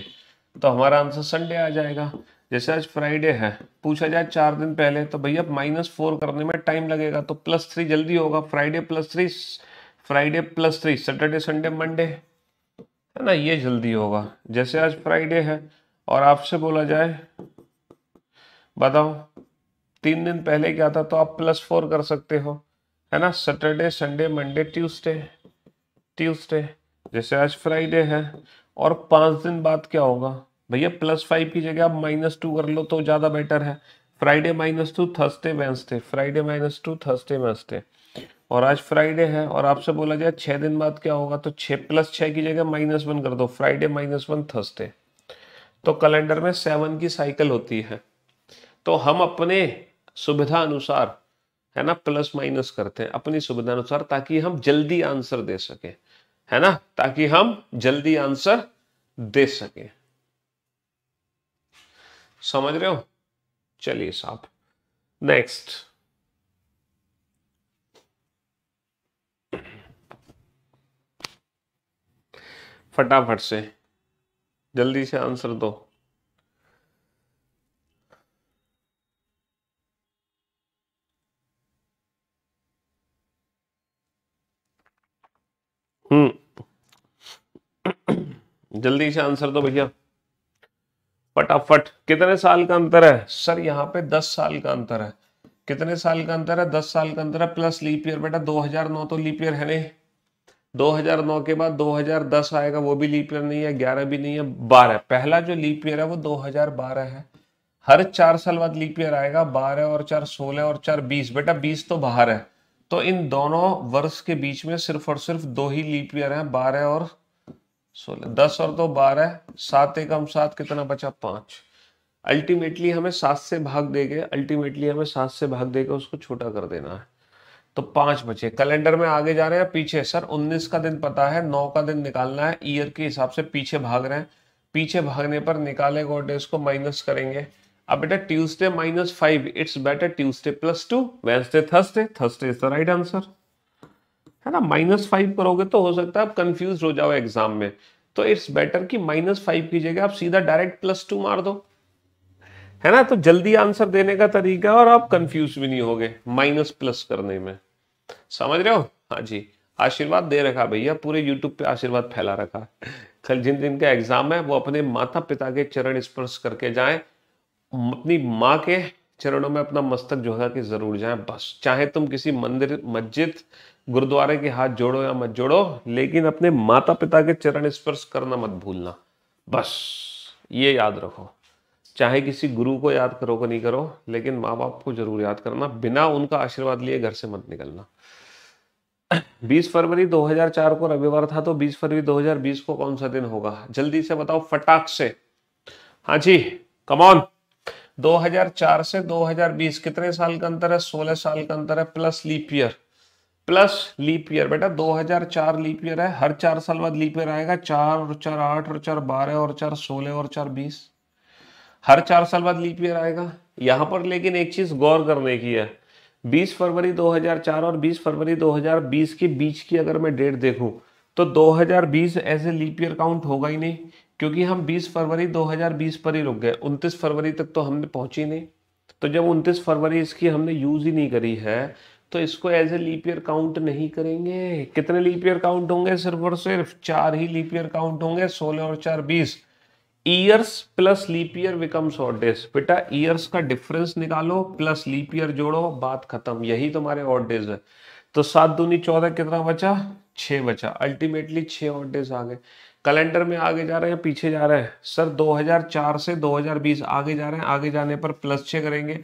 तो हमारा आंसर संडे आ जाएगा जैसे आज फ्राइडे है पूछा जाए चार दिन पहले तो भैया माइनस फोर करने में टाइम लगेगा तो प्लस थ्री जल्दी होगा Friday plus three Friday plus three Saturday Sunday Monday है ना ये जल्दी होगा जैसे आज फ्राइडे है और आपसे बोला जाए बताओ तीन दिन पहले क्या था तो आप प्लस फोर कर सकते हो है ना Saturday Sunday Monday Tuesday Tuesday जैसे आज फ्राइडे है और पांच दिन बाद क्या होगा भैया प्लस फाइव की जगह आप माइनस टू कर लो तो ज़्यादा बेटर है Friday minus two Thursday Wednesday Friday minus two Thursday Wednesday और आज फ्राइडे है और आपसे बोला जाए छह दिन बाद क्या होगा तो छ प्लस छह की जगह माइनस वन कर दो फ्राइडे माइनस वन थर्सडे तो कैलेंडर में सेवन की साइकिल होती है तो हम अपने सुविधा अनुसार है ना प्लस माइनस करते हैं अपनी सुविधा अनुसार ताकि हम जल्दी आंसर दे सके है ना ताकि हम जल्दी आंसर दे सके समझ रहे हो चलिए साहब नेक्स्ट फटाफट से जल्दी से आंसर दो हम्म जल्दी से आंसर दो भैया फटाफट कितने साल का अंतर है सर यहाँ पे दस साल का अंतर है कितने साल का अंतर है दस साल का अंतर है प्लस लीप ईयर बेटा 2009 तो लीप ईयर है नहीं 2009 के बाद 2010 आएगा वो भी लीप ईयर नहीं है 11 भी नहीं है 12 पहला जो लीप ईयर है वो 2012 है हर चार साल बाद लीप ईयर आएगा 12 और चार 16 और चार 20 बेटा 20 तो बाहर है तो इन दोनों वर्ष के बीच में सिर्फ और सिर्फ दो ही लीप ईयर हैं बारह और सोलह दस और दो बारह सात एक हम सात कितना बचा पांच अल्टीमेटली हमें सात से भाग के अल्टीमेटली हमें सात से भाग के उसको छोटा कर देना है तो पांच बचे कैलेंडर में आगे जा रहे हैं पीछे सर उन्नीस का दिन पता है नौ का दिन निकालना है ईयर के हिसाब से पीछे भाग रहे हैं पीछे भागने पर निकाले गॉडेस को माइनस करेंगे अब बेटा Tuesday minus five it's better Tuesday plus two Wednesday Thursday Thursday is the right answer है ना माइनस फाइव करोगे तो हो सकता है आप कंफ्यूज हो जाओ एग्जाम में तो इट्स बेटर कि माइनस फाइव की जगह आप सीधा डायरेक्ट प्लस टू मार दो है ना तो जल्दी आंसर देने का तरीका और आप कंफ्यूज भी नहीं होगे माइनस प्लस करने में समझ रहे हो हाँ जी आशीर्वाद दे रखा भैया पूरे यूट्यूब पे आशीर्वाद फैला रखा कल जिन दिन का एग्जाम है वो अपने माता पिता के चरण स्पर्श करके जाएं अपनी माँ के चरणों में अपना मस्तक झुका के जरूर जाएं बस चाहे तुम किसी मंदिर मस्जिद गुरुद्वारे के हाथ जोड़ो या मत जोड़ो लेकिन अपने माता पिता के चरण स्पर्श करना मत भूलना बस ये याद रखो चाहे किसी गुरु को याद करो को नहीं करो लेकिन माँ बाप को जरूर याद करना बिना उनका आशीर्वाद लिए घर से मत निकलना 20 फरवरी 2004 को रविवार था तो 20 फरवरी 2020 को कौन सा दिन होगा जल्दी से बताओ फटाक से हाँ जी कमॉन 2004 से 2020 कितने साल का अंतर है 16 साल का अंतर है plus leap year plus leap year बेटा 2004 लीप ईयर है हर चार साल बाद लीप ईयर आएगा चार और चार आठ और चार बारह और चार सोलह और चार बीस हर चार साल बाद लीप ईयर आएगा यहाँ पर लेकिन एक चीज गौर करने की है 20 फरवरी 2004 और 20 फरवरी 2020 के बीच की अगर मैं डेट देखूं तो 2020 as a leap year count होगा ही नहीं क्योंकि हम 20 फरवरी 2020 पर ही रुक गए 29 फरवरी तक तो हमने पहुंची नहीं तो जब 29 फरवरी इसकी हमने यूज़ ही नहीं करी है तो इसको एज ए लीपियर काउंट नहीं करेंगे कितने लीपियर काउंट होंगे सिर्फ और सिर्फ चार ही लीपियर काउंट होंगे सोलह और चार बीस years plus leap year become becomes days बेटा ईयर्स का डिफरेंस निकालो प्लस लीपियर जोड़ो बात खत्म यही तुम्हारे और डेज है तो सात दूनी चौदह कितना बचा छः बचा अल्टीमेटली छः और डेज आ गए कैलेंडर में आगे जा रहे हैं पीछे जा रहे हैं सर 2004 से 2020 आगे जा रहे हैं आगे जाने पर प्लस छः करेंगे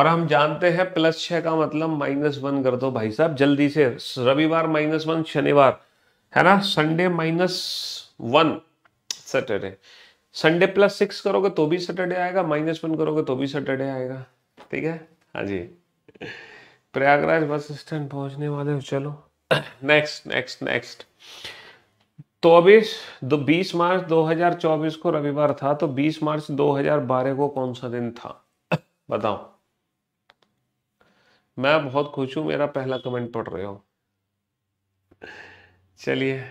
और हम जानते हैं प्लस छः का मतलब माइनस वन कर दो भाई साहब जल्दी से रविवार माइनस वन शनिवार है ना Sunday minus one Saturday Sunday plus six करोगे तो भी सैटरडे आएगा माइनस वन करोगे तो भी सैटरडे आएगा ठीक है हाँ जी प्रयागराज बस स्टैंड पहुंचने वाले हो चलो नेक्स्ट नेक्स्ट नेक्स्ट तो अभी दो बीस मार्च 2024 को रविवार था तो 20 मार्च 2012 को कौन सा दिन था बताओ मैं बहुत खुश हूं मेरा पहला कमेंट पढ़ रहे हो चलिए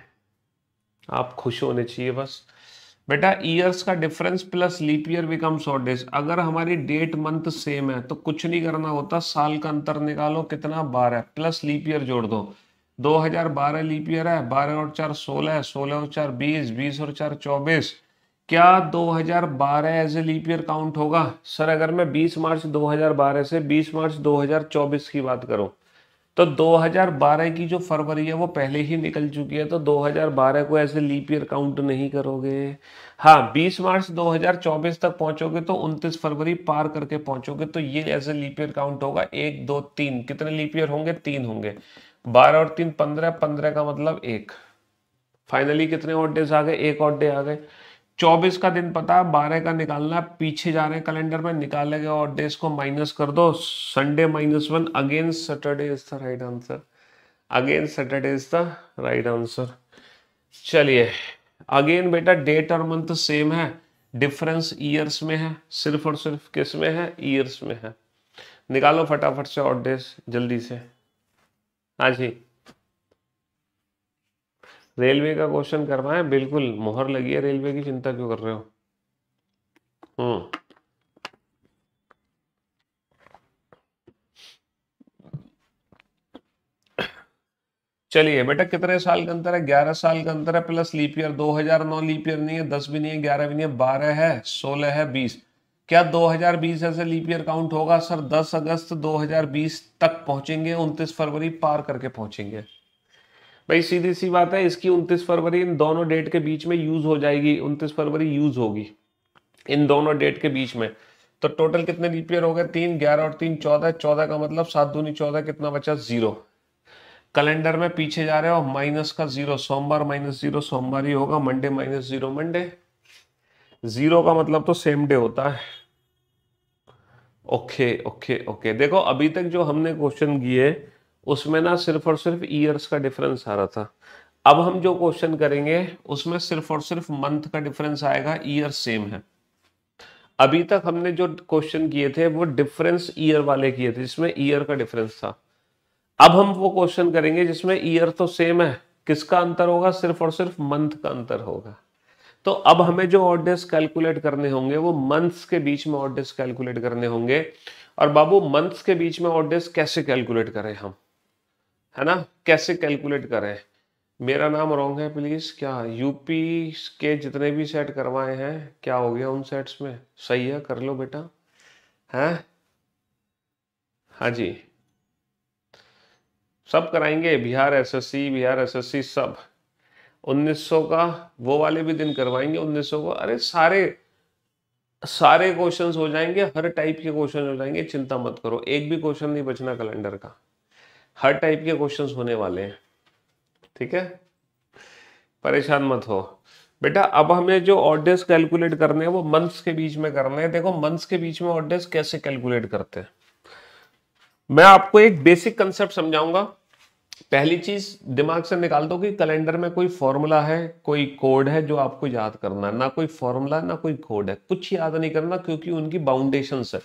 आप खुश होने चाहिए बस बेटा ईयर्स का difference plus leap year become short days अगर हमारी डेट मंथ सेम है तो कुछ नहीं करना होता साल का अंतर निकालो कितना बारह प्लस लीप ईयर जोड़ दो दो हजार बारह लीप ईयर है बारह और चार सोलह सोलह और चार बीस बीस और चार चौबीस क्या 2012 as a leap year count होगा सर अगर मैं 20 मार्च 2012 से 20 मार्च 2024 की बात करूं तो 2012 की जो फरवरी है वो पहले ही निकल चुकी है तो 2012 को ऐसे लीप ईयर काउंट नहीं करोगे हाँ 20 मार्च 2024 तक पहुंचोगे तो 29 फरवरी पार करके पहुंचोगे तो ये as a leap year count होगा एक दो तीन कितने लीप ईयर होंगे तीन होंगे बारह और तीन पंद्रह पंद्रह का मतलब एक फाइनली कितने ऑड डेज आ गए एक ऑड डे आ गए चौबीस का दिन पता है बारह का निकालना पीछे जा रहे हैं कैलेंडर में निकाले गए ऑड डेज को माइनस कर दो Sunday minus one again Saturday is the right answer again Saturday is the right answer चलिए अगेन बेटा डेट और मंथ सेम है डिफरेंस ईयर्स में है सिर्फ और सिर्फ किस में है ईयर्स में है निकालो फटाफट से ऑड डेज जल्दी से हाँ जी रेलवे का क्वेश्चन है बिल्कुल मोहर लगी है रेलवे की चिंता क्यों कर रहे हो हम्म चलिए बेटा कितने साल का अंतर है ग्यारह साल का अंतर है प्लस लीप ईयर दो हजार नौ लीप ईयर नहीं है दस भी नहीं है ग्यारह भी नहीं है बारह है सोलह है बीस क्या 2020 as a leap year count होगा सर 10 अगस्त 2020 तक पहुंचेंगे 29 फरवरी पार करके पहुंचेंगे भाई सीधी सी बात है इसकी 29 फरवरी इन दोनों डेट के बीच में यूज हो जाएगी 29 फरवरी यूज होगी इन दोनों डेट के बीच में तो टोटल कितने लीप ईयर हो गए तीन ग्यारह और तीन चौदह चौदह का मतलब सात दूनी चौदह कितना बचा जीरो कैलेंडर में पीछे जा रहे हो माइनस का जीरो सोमवार माइनस जीरो सोमवार ही होगा Monday minus zero Monday zero का मतलब तो सेम डे होता है ओके ओके ओके देखो अभी तक जो हमने क्वेश्चन किए उसमें ना सिर्फ और सिर्फ ईयर्स का डिफरेंस आ रहा था अब हम जो क्वेश्चन करेंगे उसमें सिर्फ और सिर्फ मंथ का डिफरेंस आएगा ईयर सेम है अभी तक हमने जो क्वेश्चन किए थे वो डिफरेंस ईयर वाले किए थे जिसमें ईयर का डिफरेंस था अब हम वो क्वेश्चन करेंगे जिसमें ईयर तो सेम है किसका अंतर होगा सिर्फ और सिर्फ मंथ का अंतर होगा तो अब हमें जो ऑर्डर्स कैलकुलेट करने होंगे वो मंथ्स के बीच में ऑर्डर्स कैलकुलेट करने होंगे और बाबू मंथ्स के बीच में ऑर्डर्स कैसे कैलकुलेट करें हम है ना कैसे कैलकुलेट करें मेरा नाम रॉन्ग है प्लीज़ क्या यूपी के जितने भी सेट करवाए हैं क्या हो गया उन सेट्स में सही है कर लो बेटा है हाँ जी सब कराएंगे बिहार एसएससी बिहार एसएससी सब 1900 का वो वाले भी दिन करवाएंगे 1900 का अरे सारे सारे क्वेश्चन हो जाएंगे हर टाइप के क्वेश्चन हो जाएंगे चिंता मत करो एक भी क्वेश्चन नहीं बचना कैलेंडर का हर टाइप के क्वेश्चन होने वाले हैं ठीक है परेशान मत हो बेटा अब हमें जो ऑर्डर्स कैलकुलेट करने हैं वो मंथ्स के बीच में करने हैं देखो मंथ्स के बीच में ऑर्डर्स कैसे कैलकुलेट करते हैं मैं आपको एक बेसिक कंसेप्ट समझाऊंगा पहली चीज दिमाग से निकाल दो कि कैलेंडर में कोई फॉर्मूला है कोई कोड है जो आपको याद करना है ना कोई फॉर्मूला ना कोई कोड है कुछ याद नहीं करना क्योंकि उनकी बाउंडेशन है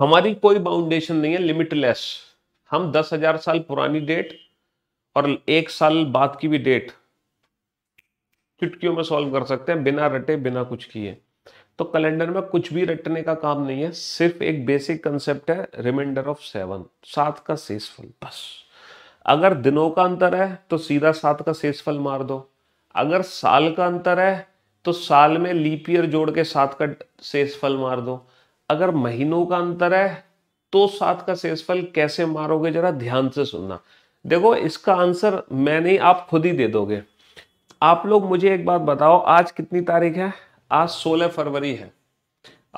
हमारी कोई बाउंडेशन नहीं है लिमिटलेस हम दस हजार साल पुरानी डेट और एक साल बाद की भी डेट चुटकियों में सॉल्व कर सकते हैं बिना रटे बिना कुछ किए तो कैलेंडर में कुछ भी रटने का काम नहीं है सिर्फ एक बेसिक कंसेप्ट है रिमाइंडर ऑफ सेवन सात का सेसफुल बस अगर दिनों का अंतर है तो सीधा सात का शेषफल मार दो अगर साल का अंतर है तो साल में लीप ईयर जोड़ के सात का शेषफल मार दो अगर महीनों का अंतर है तो सात का शेषफल कैसे मारोगे जरा ध्यान से सुनना देखो इसका आंसर मैं नहीं आप खुद ही दे दोगे आप लोग मुझे एक बात बताओ आज कितनी तारीख है आज 16 फरवरी है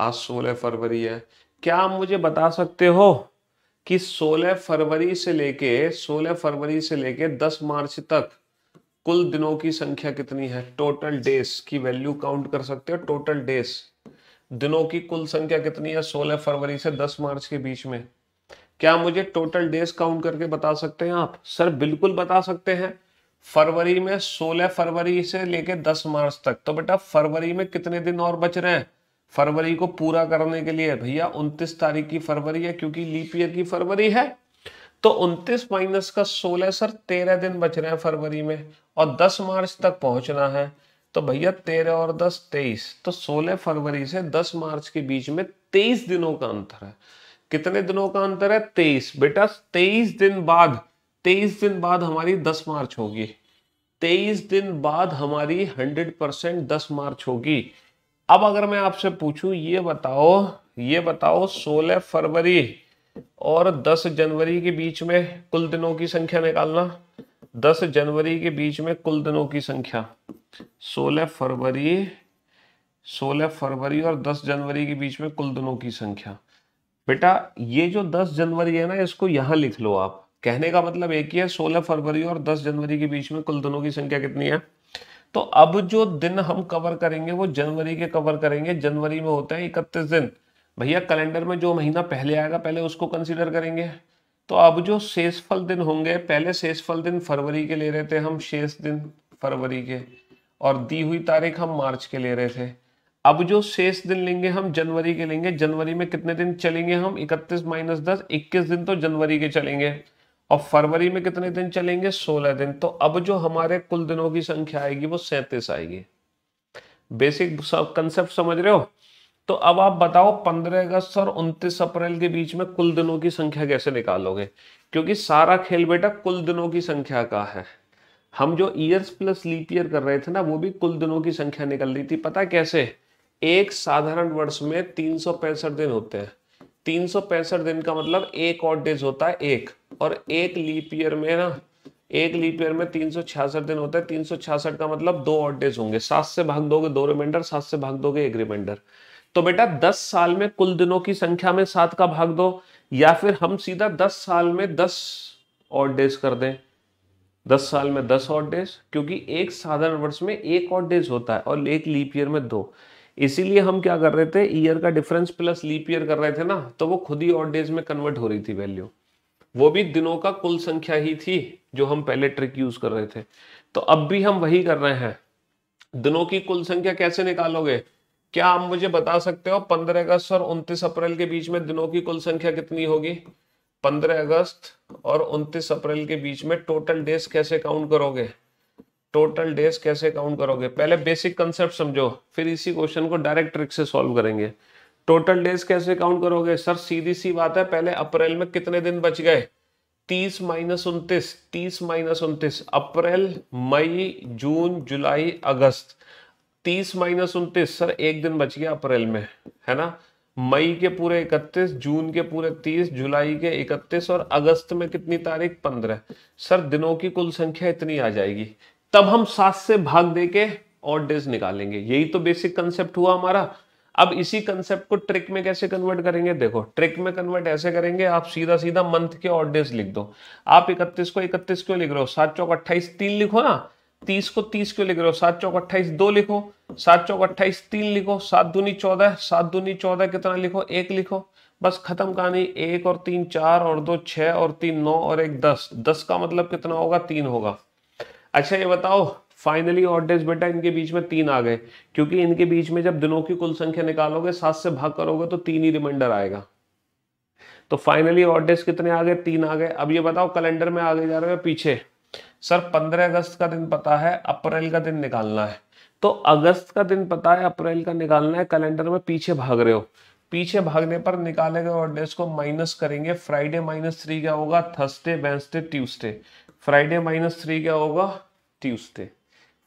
आज 16 फरवरी है क्या आप मुझे बता सकते हो कि 16 फरवरी से लेके 16 फरवरी से लेके 10 मार्च तक कुल दिनों की संख्या कितनी है टोटल डेज की वैल्यू काउंट कर सकते हो टोटल डेज दिनों की कुल संख्या कितनी है 16 फरवरी से 10 मार्च के बीच में क्या मुझे टोटल डेज काउंट करके बता सकते हैं आप सर बिल्कुल बता सकते हैं फरवरी में 16 फरवरी से लेके 10 मार्च तक तो बेटा फरवरी में कितने दिन और बच रहे हैं फरवरी को पूरा करने के लिए भैया उनतीस तारीख की फरवरी है क्योंकि लीप ईयर की फरवरी है तो 29 माइनस का 16 सर 13 दिन बच रहे हैं फरवरी में और 10 मार्च तक पहुंचना है तो भैया 13 और 10 23 तो 16 फरवरी से 10 मार्च के बीच में 23 दिनों का अंतर है कितने दिनों का अंतर है तेईस बेटा तेईस दिन बाद तेईस दिन बाद हमारी दस मार्च होगी तेईस दिन बाद हमारी हंड्रेड परसेंट दस मार्च होगी अब अगर मैं आपसे पूछूं ये बताओ ये बताओ 16 फरवरी और 10 जनवरी के बीच में कुल दिनों की संख्या निकालना 10 जनवरी के बीच में कुल दिनों की संख्या 16 फरवरी 16 फरवरी और 10 जनवरी के बीच में कुल दिनों की संख्या बेटा ये जो 10 जनवरी है ना इसको यहां लिख लो आप कहने का मतलब एक ही है 16 फरवरी और 10 जनवरी के बीच में कुल दिनों की संख्या कितनी है तो अब जो दिन हम कवर करेंगे वो जनवरी के कवर करेंगे जनवरी में होते हैं इकतीस दिन भैया कैलेंडर में जो महीना पहले आएगा पहले उसको कंसिडर करेंगे तो अब जो शेषफल दिन होंगे पहले शेषफल दिन फरवरी के ले रहे थे हम शेष दिन फरवरी के और दी हुई तारीख हम मार्च के ले रहे थे अब जो शेष दिन लेंगे हम जनवरी के लेंगे जनवरी में कितने दिन चलेंगे हम 31 माइनस दस इक्कीस दिन तो जनवरी के चलेंगे और फरवरी में कितने दिन चलेंगे सोलह दिन तो अब जो हमारे कुल दिनों की संख्या आएगी वो सैंतीस आएगी बेसिक कंसेप्ट समझ रहे हो तो अब आप बताओ 15 अगस्त और 29 अप्रैल के बीच में कुल दिनों की संख्या कैसे निकालोगे क्योंकि सारा खेल बेटा कुल दिनों की संख्या का है हम जो ईयर्स प्लस लीप ईयर कर रहे थे ना वो भी कुल दिनों की संख्या निकल रही थी पता कैसे एक साधारण वर्ष में तीन दिन होते हैं तीन दिन का मतलब एक और डेज होता है एक और एक लीप ईयर में ना एक लीप ईयर में तीन दिन होता है तीन का मतलब दो और डेज होंगे सात से भाग दोगे दो रिमाइंडर सात से भाग दोगे एक रिमाइंडर तो बेटा दस साल में कुल दिनों की संख्या में सात का भाग दो या फिर हम सीधा दस साल में दस और डेज कर दें दस साल में दस और डेज क्योंकि एक साधारण वर्ष में एक और डेज होता है और एक लीप ईयर में दो इसीलिए हम क्या कर रहे थे ईयर का डिफरेंस प्लस लीप ईयर कर रहे थे ना तो वो खुद ही ऑड डेज में कन्वर्ट हो रही थी वैल्यू वो भी दिनों का कुल संख्या ही थी जो हम पहले ट्रिक यूज कर रहे थे तो अब भी हम वही कर रहे हैं दिनों की कुल संख्या कैसे निकालोगे क्या आप मुझे बता सकते हो पंद्रह अगस्त और उनतीस अप्रैल के बीच में दिनों की कुल संख्या कितनी होगी पंद्रह अगस्त और उनतीस अप्रैल के बीच में टोटल डेज कैसे काउंट करोगे टोटल डेज कैसे काउंट करोगे पहले बेसिक कंसेप्ट समझो फिर इसी क्वेश्चन को डायरेक्ट ट्रिक से सॉल्व करेंगे टोटल डेज कैसे काउंट करोगे सर सीधी सी बात है पहले अप्रैल में कितने दिन बच गए तीस माइनस उनतीस तीस माइनस उनतीस अप्रैल मई जून जुलाई अगस्त तीस माइनस उनतीस सर एक दिन बच गया अप्रैल में है ना मई के पूरे इकतीस जून के पूरे तीस जुलाई के इकतीस और अगस्त में कितनी तारीख पंद्रह सर दिनों की कुल संख्या इतनी आ जाएगी तब हम सात से भाग दे के और डेज निकालेंगे यही तो बेसिक कंसेप्ट हुआ हमारा अब इसी कंसेप्ट को ट्रिक में कैसे कन्वर्ट करेंगे देखो ट्रिक में कन्वर्ट ऐसे करेंगे आप सीधा सीधा मंथ के और डेज लिख दो आप इकतीस को इकतीस क्यों लिख रहे हो सात चौक अट्ठाईस तीन लिखो ना तीस को तीस क्यों लिख रहे हो सात चौक अट्ठाईस दो लिखो सात चौक अट्ठाईस तीन लिखो सात दूनी चौदह सात दूनी चौदह कितना लिखो एक लिखो बस खत्म कहानी एक और तीन चार और दो छह और तीन नौ और एक दस दस का मतलब कितना होगा तीन होगा अच्छा ये बताओ फाइनली हॉट डेज बेटा इनके बीच में तीन आ गए क्योंकि इनके बीच में जब दिनों की कुल संख्या निकालोगे सात से भाग करोगे तो तीन ही रिमाइंडर आएगा तो फाइनली हॉट डेज कितने आ गए तीन आ गए अब ये बताओ कैलेंडर में आगे जा रहे हो पीछे सर पंद्रह अगस्त का दिन पता है अप्रैल का दिन निकालना है तो अगस्त का दिन पता है अप्रैल का निकालना है कैलेंडर में पीछे भाग रहे हो पीछे भागने पर निकाले गए हॉट डेज को माइनस करेंगे फ्राइडे माइनस थ्री क्या होगा Thursday Wednesday Tuesday Friday minus three क्या होगा ट्यूसडे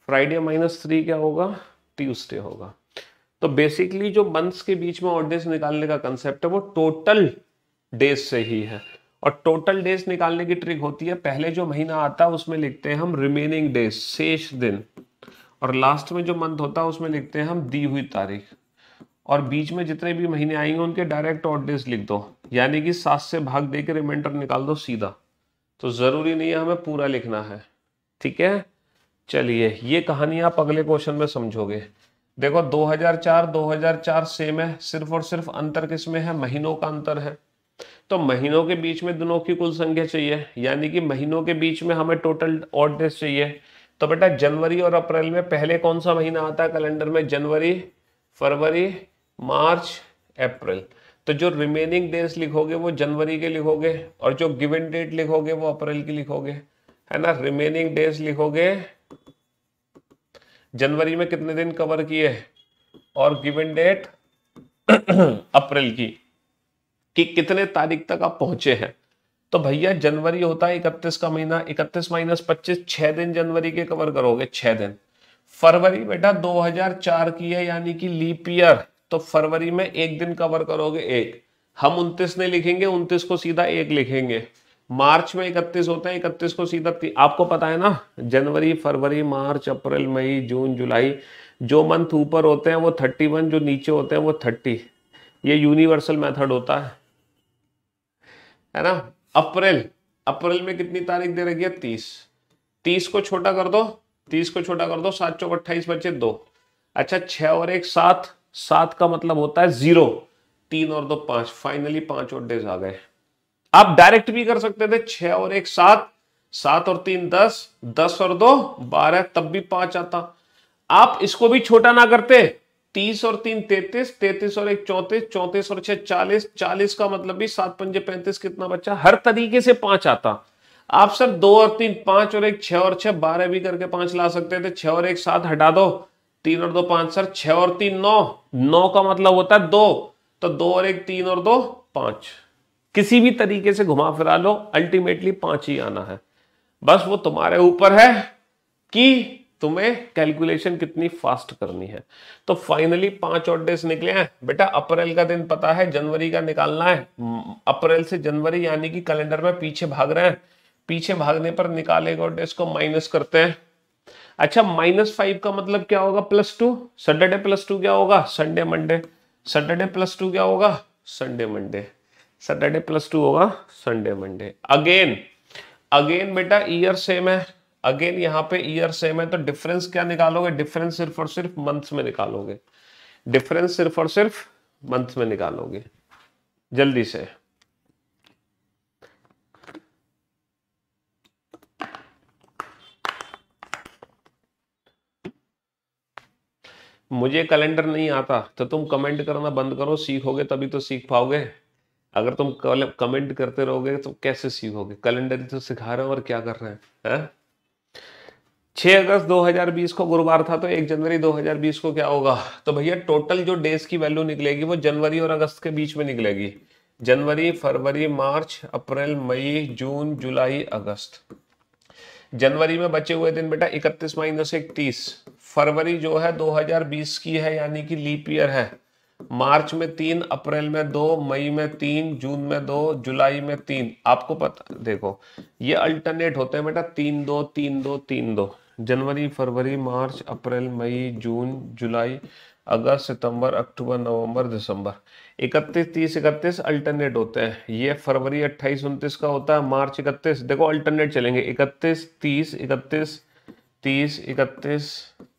फ्राइडे माइनस थ्री क्या होगा ट्यूसडे होगा तो बेसिकली जो मंथ्स के बीच में और डेज निकालने का कंसेप्ट है वो टोटल डेज से ही है और टोटल डेज निकालने की ट्रिक होती है पहले जो महीना आता है उसमें लिखते हैं हम रिमेनिंग डेज शेष दिन और लास्ट में जो मंथ होता है उसमें लिखते हैं हम दी हुई तारीख और बीच में जितने भी महीने आएंगे उनके डायरेक्ट ऑड डेज लिख दो यानी कि सात से भाग देकर रिमाइंडर निकाल दो सीधा तो ज़रूरी नहीं है हमें पूरा लिखना है ठीक है चलिए ये कहानी आप अगले क्वेश्चन में समझोगे देखो 2004 2004 सेम है सिर्फ और सिर्फ अंतर किस में है महीनों का अंतर है तो महीनों के बीच में दिनों की कुल संख्या चाहिए यानी कि महीनों के बीच में हमें टोटल ऑड डेज चाहिए तो बेटा जनवरी और अप्रैल में पहले कौन सा महीना आता है कैलेंडर में जनवरी फरवरी मार्च अप्रैल तो जो रिमेनिंग डेज लिखोगे वो जनवरी के लिखोगे और जो गिवन डेट लिखोगे वो अप्रैल की लिखोगे है ना रिमेनिंग डेज लिखोगे जनवरी में कितने दिन कवर किए और गिवन डेट अप्रैल की कि कितने तारीख तक आप पहुंचे हैं तो भैया जनवरी होता है इकतीस का महीना इकतीस माइनस पच्चीस छह दिन जनवरी के कवर करोगे छह दिन फरवरी बेटा 2004 की है यानी कि लीप ईयर तो फरवरी में एक दिन कवर करोगे एक हम उन्तीस नहीं लिखेंगे उन्तीस को सीधा एक लिखेंगे मार्च में इकतीस होते हैं इकतीस को सीधा आपको पता है ना जनवरी फरवरी मार्च अप्रैल मई जून जुलाई जो मंथ ऊपर होते हैं वो थर्टी वन जो नीचे होते हैं वो थर्टी ये यूनिवर्सल मेथड होता है है ना अप्रैल अप्रैल में कितनी तारीख दे रखी है तीस तीस को छोटा कर दो तीस को छोटा कर दो सात चौक अट्ठाईस बचे दो अच्छा छ और एक सात सात का मतलब होता है जीरो तीन और दो पांच फाइनली पांच और डेज आ गए आप डायरेक्ट भी कर सकते थे छ और एक सात सात और तीन दस दस और दो बारह तब भी पांच आता आप इसको भी छोटा ना करते तीस और तीन तैतीस तैतीस और एक चौतीस चौतीस और छह चालीस चालीस का मतलब भी सात पंजे पैंतीस कितना बच्चा हर तरीके से पांच आता आप सर दो और तीन पांच और एक छह और छह बारह भी करके पांच ला सकते थे छह और एक सात हटा दो तीन और दो पांच सर छ और तीन नौ नौ का मतलब होता है दो तो दो और एक तीन और दो पांच किसी भी तरीके से घुमा फिरा लो अल्टीमेटली पांच ही आना है बस वो तुम्हारे ऊपर है कि तुम्हें कैलकुलेशन कितनी फास्ट करनी है तो फाइनली पांच और डेज निकले हैं बेटा अप्रैल का दिन पता है जनवरी का निकालना है अप्रैल से जनवरी यानी कि कैलेंडर में पीछे भाग रहे हैं पीछे भागने पर निकाले गए डेज को माइनस करते हैं अच्छा माइनस फाइव का मतलब क्या होगा plus two Saturday plus two क्या होगा Sunday Monday Saturday plus two क्या होगा Sunday Monday Saturday plus two होगा संडे मंडे अगेन अगेन बेटा ईयर सेम है अगेन यहाँ पे ईयर सेम है तो डिफरेंस क्या निकालोगे डिफरेंस सिर्फ और सिर्फ मंथ में निकालोगे डिफरेंस सिर्फ और सिर्फ मंथ में निकालोगे जल्दी से मुझे कैलेंडर नहीं आता तो तुम कमेंट करना बंद करो सीखोगे तभी तो सीख पाओगे अगर तुम कमेंट करते रहोगे तो कैसे सीखोगे कैलेंडर तो सिखा रहे हो और क्या कर रहे हैं है? 6 अगस्त 2020 को गुरुवार था तो 1 जनवरी 2020 को क्या होगा तो भैया टोटल जो डेज की वैल्यू निकलेगी वो जनवरी और अगस्त के बीच में निकलेगी जनवरी फरवरी मार्च अप्रैल मई जून जुलाई अगस्त जनवरी में बचे हुए दिन बेटा 31 माइनस एक फरवरी जो है 2020 की है यानी कि लीप ईयर है मार्च में तीन अप्रैल में दो मई में तीन जून में दो जुलाई में तीन आपको पता देखो ये अल्टरनेट होते हैं बेटा तीन दो तीन दो तीन दो जनवरी फरवरी मार्च अप्रैल मई जून जुलाई अगस्त सितंबर अक्टूबर नवंबर दिसंबर इकतीस तीस इकतीस अल्टरनेट होते हैं ये फरवरी अट्ठाईस उनतीस का होता है मार्च इकतीस देखो अल्टरनेट चलेंगे इकतीस तीस इकतीस तीस इकतीस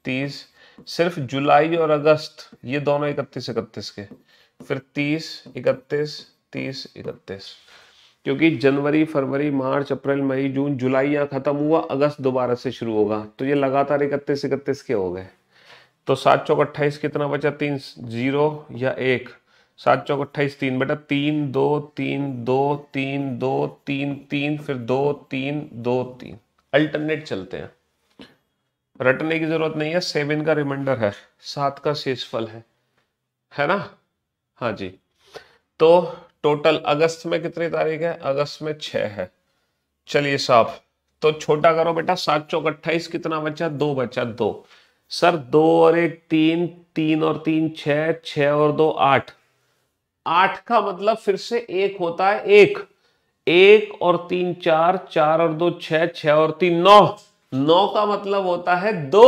तीस सिर्फ जुलाई और अगस्त ये दोनों इकतीस इकतीस के फिर तीस इकतीस तीस इकतीस क्योंकि जनवरी फरवरी मार्च अप्रैल मई जून जुलाई यहाँ खत्म हुआ अगस्त दोबारा से शुरू होगा तो ये लगातार इकतीस इकतीस के हो गए तो सात चौक अट्ठाईस कितना बचा तीन जीरो या एक सात चौक अट्ठाईस तीन बेटा तीन दो तीन दो तीन दो तीन तीन फिर दो तीन दो तीन अल्टरनेट चलते हैं रटने की जरूरत नहीं है सेवन का रिमाइंडर है सात का शेषफल है है ना हाँ जी तो टोटल अगस्त में कितनी तारीख है अगस्त में छह है चलिए साहब तो छोटा करो बेटा सात चौक अट्ठाईस कितना बचा दो बचा दो सर दो और एक तीन तीन और तीन छह छह और दो आठ आठ का मतलब फिर से एक होता है एक एक और तीन चार चार और दो छह छह और तीन नौ नौ का मतलब होता है दो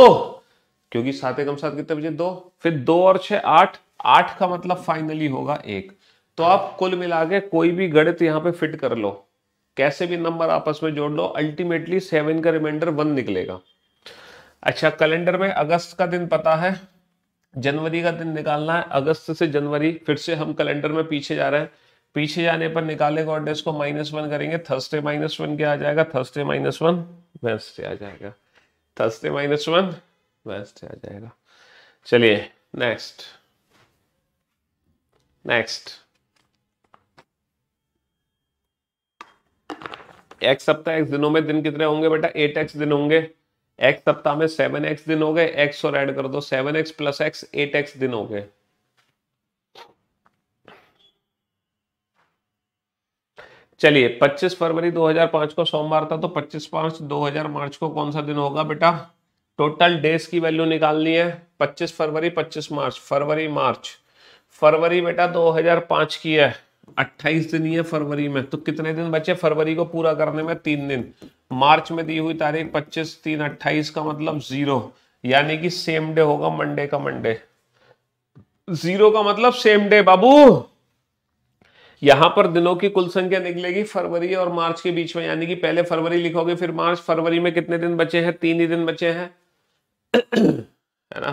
क्योंकि सात एकम सात कितने बजे दो फिर दो और छह आठ आठ का मतलब फाइनली होगा एक तो आप कुल मिला के कोई भी गणित यहां पे फिट कर लो कैसे भी नंबर आपस में जोड़ लो अल्टीमेटली सेवन का रिमाइंडर वन निकलेगा अच्छा कैलेंडर में अगस्त का दिन पता है जनवरी का दिन निकालना है अगस्त से जनवरी फिर से हम कैलेंडर में पीछे जा रहे हैं पीछे जाने पर निकाले कॉन्टेस्ट को माइनस वन करेंगे थर्सडे माइनस वन क्या आ जाएगा थर्सडे माइनस वन वेस्ट आ जाएगा थर्सडे माइनस वन वेस्ट आ जाएगा चलिए नेक्स्ट नेक्स्ट एक सप्ताह एक दिनों में दिन कितने होंगे बेटा एट एक्स दिन होंगे एक सप्ताह में सेवन एक्स दिन हो गए एक्स और ऐड कर दो seven x plus x eight x दिन हो गए चलिए 25 फरवरी 2005 को सोमवार था तो 25 पांच 2000 मार्च को कौन सा दिन होगा बेटा टोटल डेज की वैल्यू निकालनी है 25 फरवरी 25 मार्च फरवरी मार्च फरवरी बेटा 2005 की है 28 दिन ही है फरवरी में तो कितने दिन बचे फरवरी को पूरा करने में तीन दिन मार्च में दी हुई तारीख 25 तीन 28 का मतलब जीरो यानी कि सेम डे होगा मंडे का मंडे जीरो का मतलब सेम डे बाबू यहां पर दिनों की कुल संख्या निकलेगी फरवरी और मार्च के बीच में यानी कि पहले फरवरी लिखोगे फिर मार्च फरवरी में कितने दिन बचे हैं तीन ही दिन बचे हैं है ना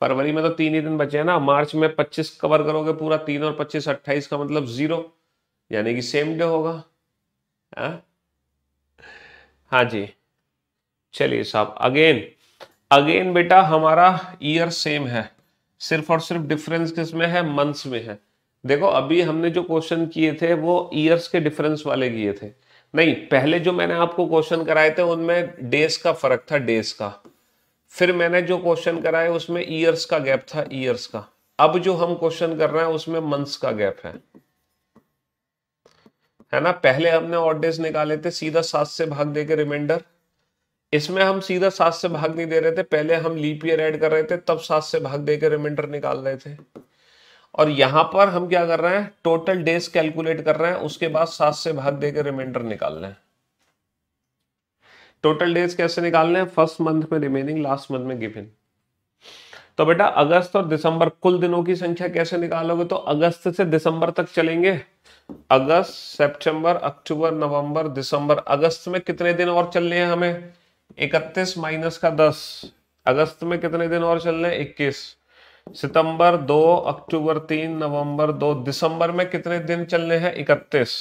फरवरी में तो तीन ही दिन बचे हैं ना मार्च में 25 कवर करोगे पूरा तीन और 25 28 का मतलब जीरो यानी कि सेम डे होगा है? हाँ? हाँ जी चलिए साहब अगेन अगेन बेटा हमारा ईयर सेम है सिर्फ और सिर्फ डिफरेंस किस में है मंथ्स में है देखो अभी हमने जो क्वेश्चन किए थे वो ईयर्स के डिफरेंस वाले किए थे नहीं पहले जो मैंने आपको क्वेश्चन कराए थे उनमें डेज का फर्क था डेज का फिर मैंने जो क्वेश्चन कराए उसमें ईयर्स का गैप था ईयर्स का अब जो हम क्वेश्चन कर रहे हैं उसमें मंथ्स का गैप है है ना पहले हमने ऑड डेज निकाले थे सीधा सात से भाग दे के रिमाइंडर इसमें हम सीधा सात से भाग नहीं दे रहे थे पहले हम लीप ईयर ऐड कर रहे थे तब सात से भाग दे के रिमाइंडर निकाल रहे थे और यहां पर हम क्या कर रहे हैं टोटल डेज कैलकुलेट कर रहे हैं उसके बाद सात से भाग देकर रिमाइंडर निकाल रहे हैं टोटल डेज कैसे निकालने हैं फर्स्ट मंथ में रिमेनिंग लास्ट मंथ में गिविन तो बेटा अगस्त और दिसंबर कुल दिनों की संख्या कैसे निकालोगे तो अगस्त से दिसंबर तक चलेंगे अगस्त सितंबर अक्टूबर नवंबर दिसंबर अगस्त में कितने दिन और चलने हैं हमें इकतीस माइनस का दस अगस्त में कितने दिन और चलने हैं इक्कीस सितंबर दो अक्टूबर तीन नवंबर दो दिसंबर में कितने दिन चलने हैं इकतीस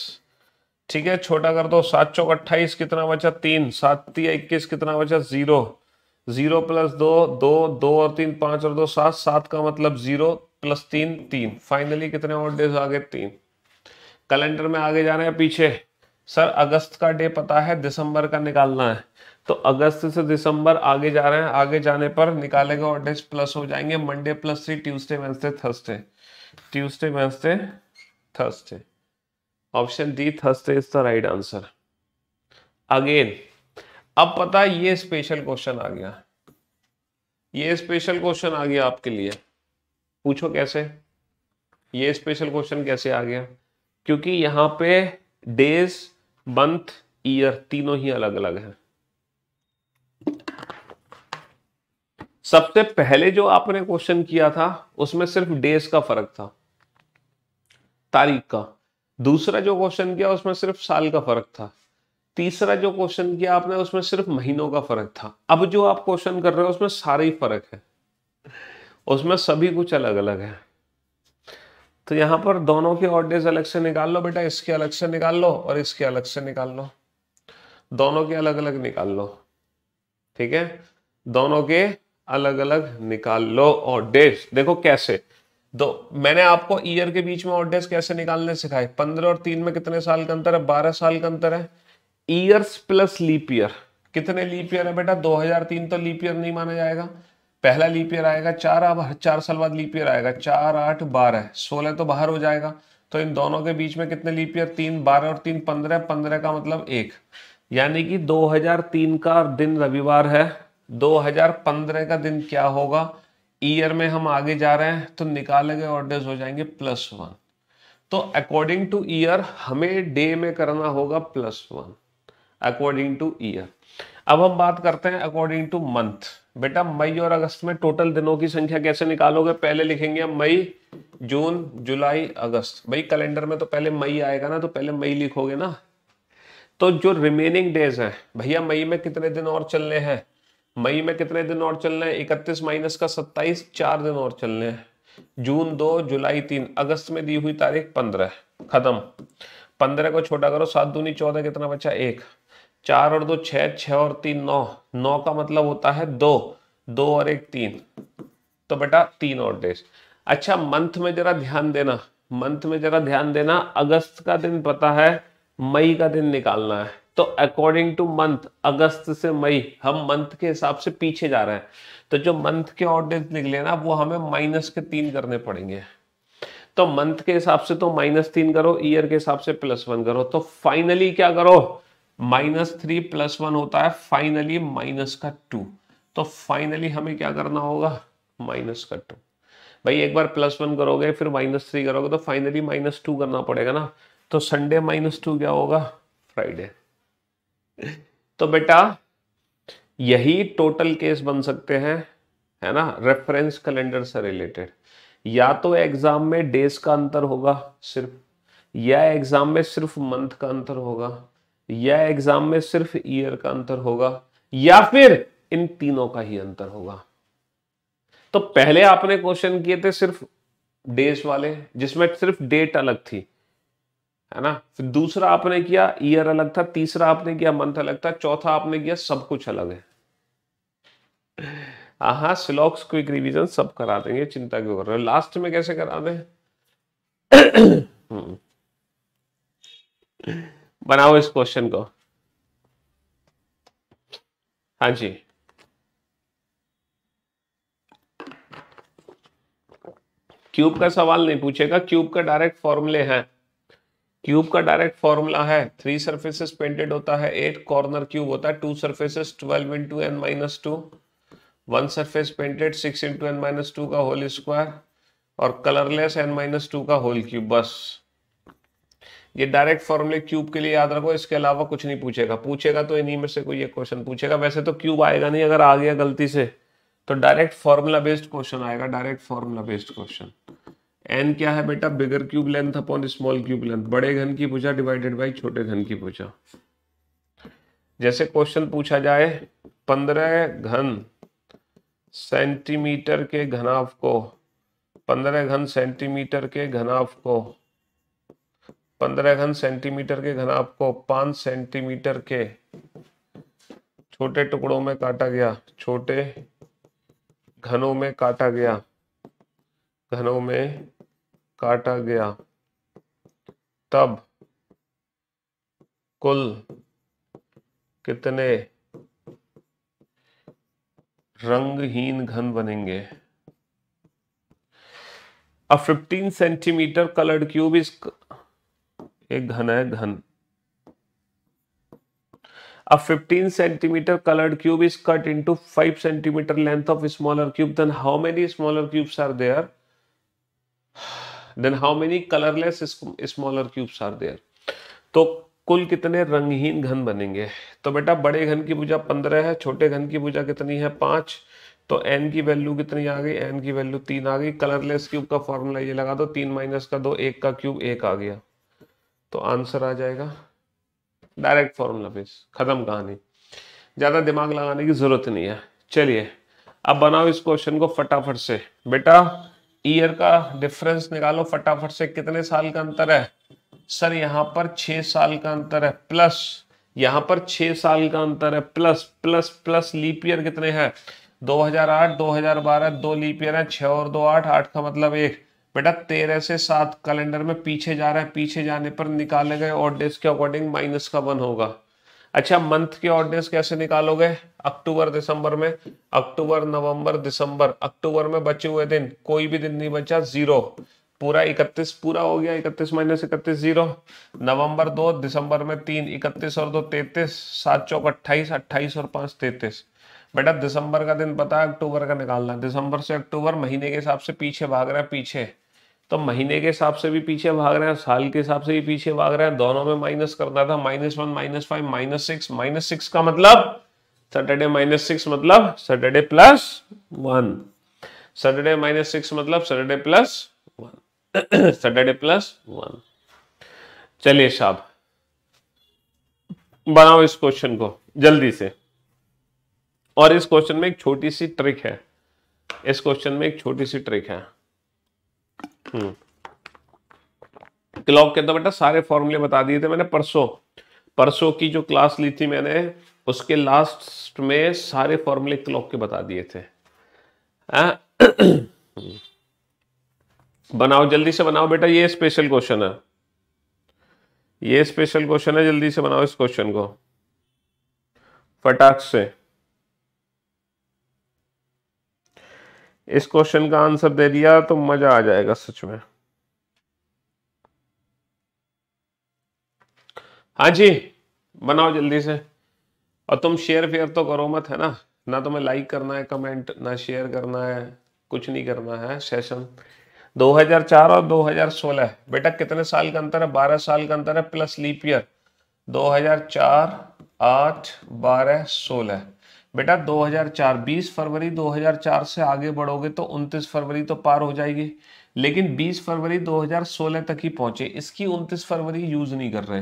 ठीक है छोटा कर दो सात चौक अट्ठाईस कितना बचा तीन सात इक्कीस कितना बचा जीरो जीरो प्लस दो दो दो और तीन पांच और दो सात सात का मतलब जीरो प्लस तीन तीन फाइनली कितने और डेज आ गए तीन कैलेंडर में आगे जाना है पीछे सर अगस्त का डे पता है दिसंबर का निकालना है तो अगस्त से दिसंबर आगे जा रहे हैं आगे जाने पर निकालेगा और डेज प्लस हो जाएंगे Monday plus three Tuesday Wednesday Thursday Tuesday Wednesday Thursday option D Thursday is the right answer again अब पता ये स्पेशल क्वेश्चन आ गया ये स्पेशल क्वेश्चन आ गया आपके लिए पूछो कैसे ये स्पेशल क्वेश्चन कैसे आ गया क्योंकि यहां पे डेज मंथ ईयर तीनों ही अलग अलग हैं सबसे पहले जो आपने क्वेश्चन किया था उसमें सिर्फ डेज का फर्क था तारीख का दूसरा जो क्वेश्चन किया उसमें सिर्फ साल का फर्क था तीसरा जो क्वेश्चन किया आपने उसमें सिर्फ महीनों का फर्क था अब जो आप क्वेश्चन कर रहे हो उसमें सारे ही फर्क है उसमें सभी कुछ अलग अलग है तो यहां पर दोनों के ऑड डेज अलग से निकाल लो बेटा इसके अलग से निकाल लो और इसके अलग से निकाल लो दोनों के अलग अलग निकाल लो ठीक है दोनों के अलग अलग निकाल लो और डेट देखो कैसे दो मैंने आपको ईयर के बीच में और डेट कैसे निकालने सिखाए पंद्रह और तीन में कितने साल का अंतर है बारह साल का अंतर है ईयर्स प्लस लीप ईयर कितने लीप ईयर है बेटा 2003 तो लीप ईयर नहीं माना जाएगा पहला लीप ईयर आएगा चार अब चार साल बाद लीप ईयर आएगा चार आठ बारह सोलह तो बाहर हो जाएगा तो इन दोनों के बीच में कितने लीप ईयर तीन बारह और तीन पंद्रह पंद्रह का मतलब एक यानी कि 2003 का दिन रविवार है 2015 का दिन क्या होगा ईयर में हम आगे जा रहे हैं तो निकाले गए ऑर्डर्स हो जाएंगे प्लस वन तो अकॉर्डिंग टू ईयर हमें डे में करना होगा plus one according to year अब हम बात करते हैं अकॉर्डिंग टू मंथ बेटा मई और अगस्त में टोटल दिनों की संख्या कैसे निकालोगे पहले लिखेंगे मई जून जुलाई अगस्त भाई कैलेंडर में तो पहले मई आएगा ना तो पहले मई लिखोगे ना तो जो रिमेनिंग डेज हैं भैया मई में कितने दिन और चलने हैं मई में कितने दिन और चलने हैं इकतीस माइनस का सत्ताईस चार दिन और चलने हैं जून दो जुलाई तीन अगस्त में दी हुई तारीख पंद्रह खत्म पंद्रह को छोटा करो सात दूनी चौदह कितना बचा एक चार और दो छह छह और तीन नौ नौ का मतलब होता है दो दो और एक तीन तो बेटा तीन और डेज अच्छा मंथ में जरा ध्यान देना मंथ में जरा ध्यान देना अगस्त का दिन पता है मई का दिन निकालना है तो अकॉर्डिंग टू मंथ अगस्त से मई हम मंथ के हिसाब से पीछे जा रहे हैं तो जो मंथ के ऑर्डर निकले ना वो हमें माइनस के तीन करने पड़ेंगे तो मंथ के हिसाब से तो माइनस तीन करो ईयर के हिसाब से प्लस वन करो तो फाइनली क्या करो माइनस थ्री प्लस वन होता है फाइनली माइनस का टू तो फाइनली हमें क्या करना होगा माइनस का टू भाई एक बार प्लस वन करोगे फिर माइनस थ्री करोगे तो फाइनली माइनस टू करना पड़ेगा ना तो संडे माइनस टू क्या होगा फ्राइडे तो बेटा यही टोटल केस बन सकते हैं है ना रेफरेंस कैलेंडर से रिलेटेड या तो एग्जाम में डेज का अंतर होगा सिर्फ या एग्जाम में सिर्फ मंथ का अंतर होगा या एग्जाम में सिर्फ ईयर का अंतर होगा या फिर इन तीनों का ही अंतर होगा तो पहले आपने क्वेश्चन किए थे सिर्फ डेज वाले जिसमें सिर्फ डेट अलग थी है ना फिर दूसरा आपने किया ईयर अलग था तीसरा आपने किया मंथ अलग था चौथा आपने किया सब कुछ अलग है हाँ स्लॉक्स एक रिविजन सब करा देंगे चिंता क्यों कर रहे हो लास्ट में कैसे करा दें हम्म। बनाओ इस क्वेश्चन को हाँ जी क्यूब का सवाल नहीं पूछेगा क्यूब का डायरेक्ट फॉर्मूले हैं क्यूब का डायरेक्ट फॉर्मूला है थ्री सर्फेसिस पेंटेड होता है एट कॉर्नर क्यूब होता है two surfaces twelve into n minus two one surface painted six into n minus two का होल स्क्वायर और कलरलेस एन माइनस टू का होल क्यूब बस ये डायरेक्ट फॉर्मूले क्यूब के लिए याद रखो इसके अलावा कुछ नहीं पूछेगा पूछेगा तो इन्हीं में से कोई एक क्वेश्चन पूछेगा वैसे तो क्यूब आएगा नहीं अगर आ गया गलती से तो डायरेक्ट फॉर्मूला बेस्ड क्वेश्चन आएगा direct formula based question n क्या है बेटा bigger cube length upon small cube length बड़े घन की भुजा डिवाइडेड बाई छोटे घन की भुजा जैसे क्वेश्चन पूछा जाए पंद्रह घन सेंटीमीटर के घनाव को पंद्रह घन सेंटीमीटर के घनाव को पंद्रह घन सेंटीमीटर के घनाव को पांच सेंटीमीटर के छोटे टुकड़ों में काटा गया छोटे घनों में काटा गया घनों में काटा गया तब कुल कितने रंगहीन घन बनेंगे अब 15 सेंटीमीटर कलर्ड क्यूब इस एक घन है घन अब 15 centimetre coloured cube is cut into 5 centimetre length of smaller cube then how many smaller cubes are there then how many colourless smaller cubes are there तो कुल कितने रंगहीन घन बनेंगे तो बेटा बड़े घन की भुजा पंद्रह है छोटे घन की भुजा कितनी है पांच तो एन की वैल्यू कितनी आ गई एन की वैल्यू तीन आ गई कलरलेस क्यूब का फॉर्मूला ये लगा दो तीन माइनस का दो एक का क्यूब एक आ गया तो आंसर आ जाएगा डायरेक्ट फॉर्मूला बेस खत्म कहानी ज़्यादा दिमाग लगाने की ज़रूरत नहीं है चलिए अब बनाओ इस क्वेश्चन को फटाफट से बेटा ईयर का डिफरेंस निकालो फटाफट से कितने साल का अंतर है सर यहाँ पर छ साल का अंतर है प्लस यहाँ पर छ साल का अंतर है plus plus plus leap year कितने हैं 2008, 2012 दो लीप ईयर है छ और दो आठ आठ का मतलब एक बेटा तेरह से सात कैलेंडर में पीछे जा रहा है पीछे जाने पर निकाले गए और डेज के अकॉर्डिंग माइनस का वन होगा अच्छा मंथ के ऑर्डिनेंस कैसे निकालोगे अक्टूबर दिसंबर में अक्टूबर नवंबर दिसंबर अक्टूबर में बचे हुए दिन कोई भी दिन नहीं बचा जीरो पूरा इकतीस पूरा हो गया इकतीस माइनस इकतीस जीरो नवंबर दो दिसंबर में तीन इकतीस और दो तैतीस सात चौक अट्ठाईस अट्ठाईस और पांच तैतीस बेटा दिसंबर का दिन पता है अक्टूबर का निकालना दिसंबर से अक्टूबर महीने के हिसाब से पीछे भाग रहा है पीछे तो महीने के हिसाब से भी पीछे भाग रहे हैं साल के हिसाब से भी पीछे भाग रहे हैं दोनों में माइनस करना था minus one minus five minus six minus six का मतलब सैटरडे माइनस सिक्स मतलब Saturday plus one Saturday minus six मतलब Saturday plus one Saturday plus one चलिए साहब बनाओ इस क्वेश्चन को जल्दी से और इस क्वेश्चन में एक छोटी सी ट्रिक है इस क्वेश्चन में एक छोटी सी ट्रिक है हम्म। क्लॉक कहता बेटा सारे फॉर्मूले बता दिए थे मैंने परसों परसों की जो क्लास ली थी मैंने उसके लास्ट में सारे फॉर्मूले क्लॉक के बता दिए थे बनाओ जल्दी से बनाओ बेटा ये स्पेशल क्वेश्चन है ये स्पेशल क्वेश्चन है जल्दी से बनाओ इस क्वेश्चन को फटाक से इस क्वेश्चन का आंसर दे दिया तो मज़ा आ जाएगा सच में हाँ जी बनाओ जल्दी से और तुम शेयर फेयर तो करो मत है ना ना तुम्हें लाइक करना है कमेंट ना शेयर करना है कुछ नहीं करना है सेशन 2004 और 2016 बेटा कितने साल का अंतर है 12 साल का अंतर है प्लस लीप ईयर 2004 8 12 16 बेटा 2004 20 फरवरी 2004 से आगे बढ़ोगे तो 29 फरवरी तो पार हो जाएगी लेकिन 20 फरवरी 2016 तक ही पहुंचे इसकी 29 फरवरी यूज नहीं कर रहे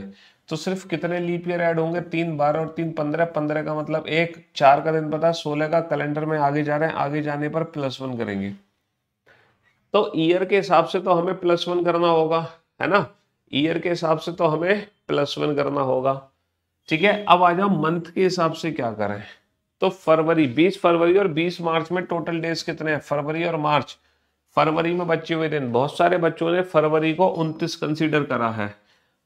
तो सिर्फ कितने लीप ईयर ऐड होंगे तीन बारह और तीन पंद्रह पंद्रह का मतलब एक चार का दिन पता सोलह का कैलेंडर में आगे जा रहे हैं आगे जाने पर प्लस वन करेंगे तो ईयर के हिसाब से तो हमें प्लस वन करना होगा है ना ईयर के हिसाब से तो हमें प्लस वन करना होगा ठीक है अब आ जाओ मंथ के हिसाब से क्या करें तो फरवरी 20 फरवरी और 20 मार्च में टोटल डेज कितने हैं फरवरी और मार्च फरवरी में बचे हुए दिन बहुत सारे बच्चों ने फरवरी को उनतीस कंसीडर करा है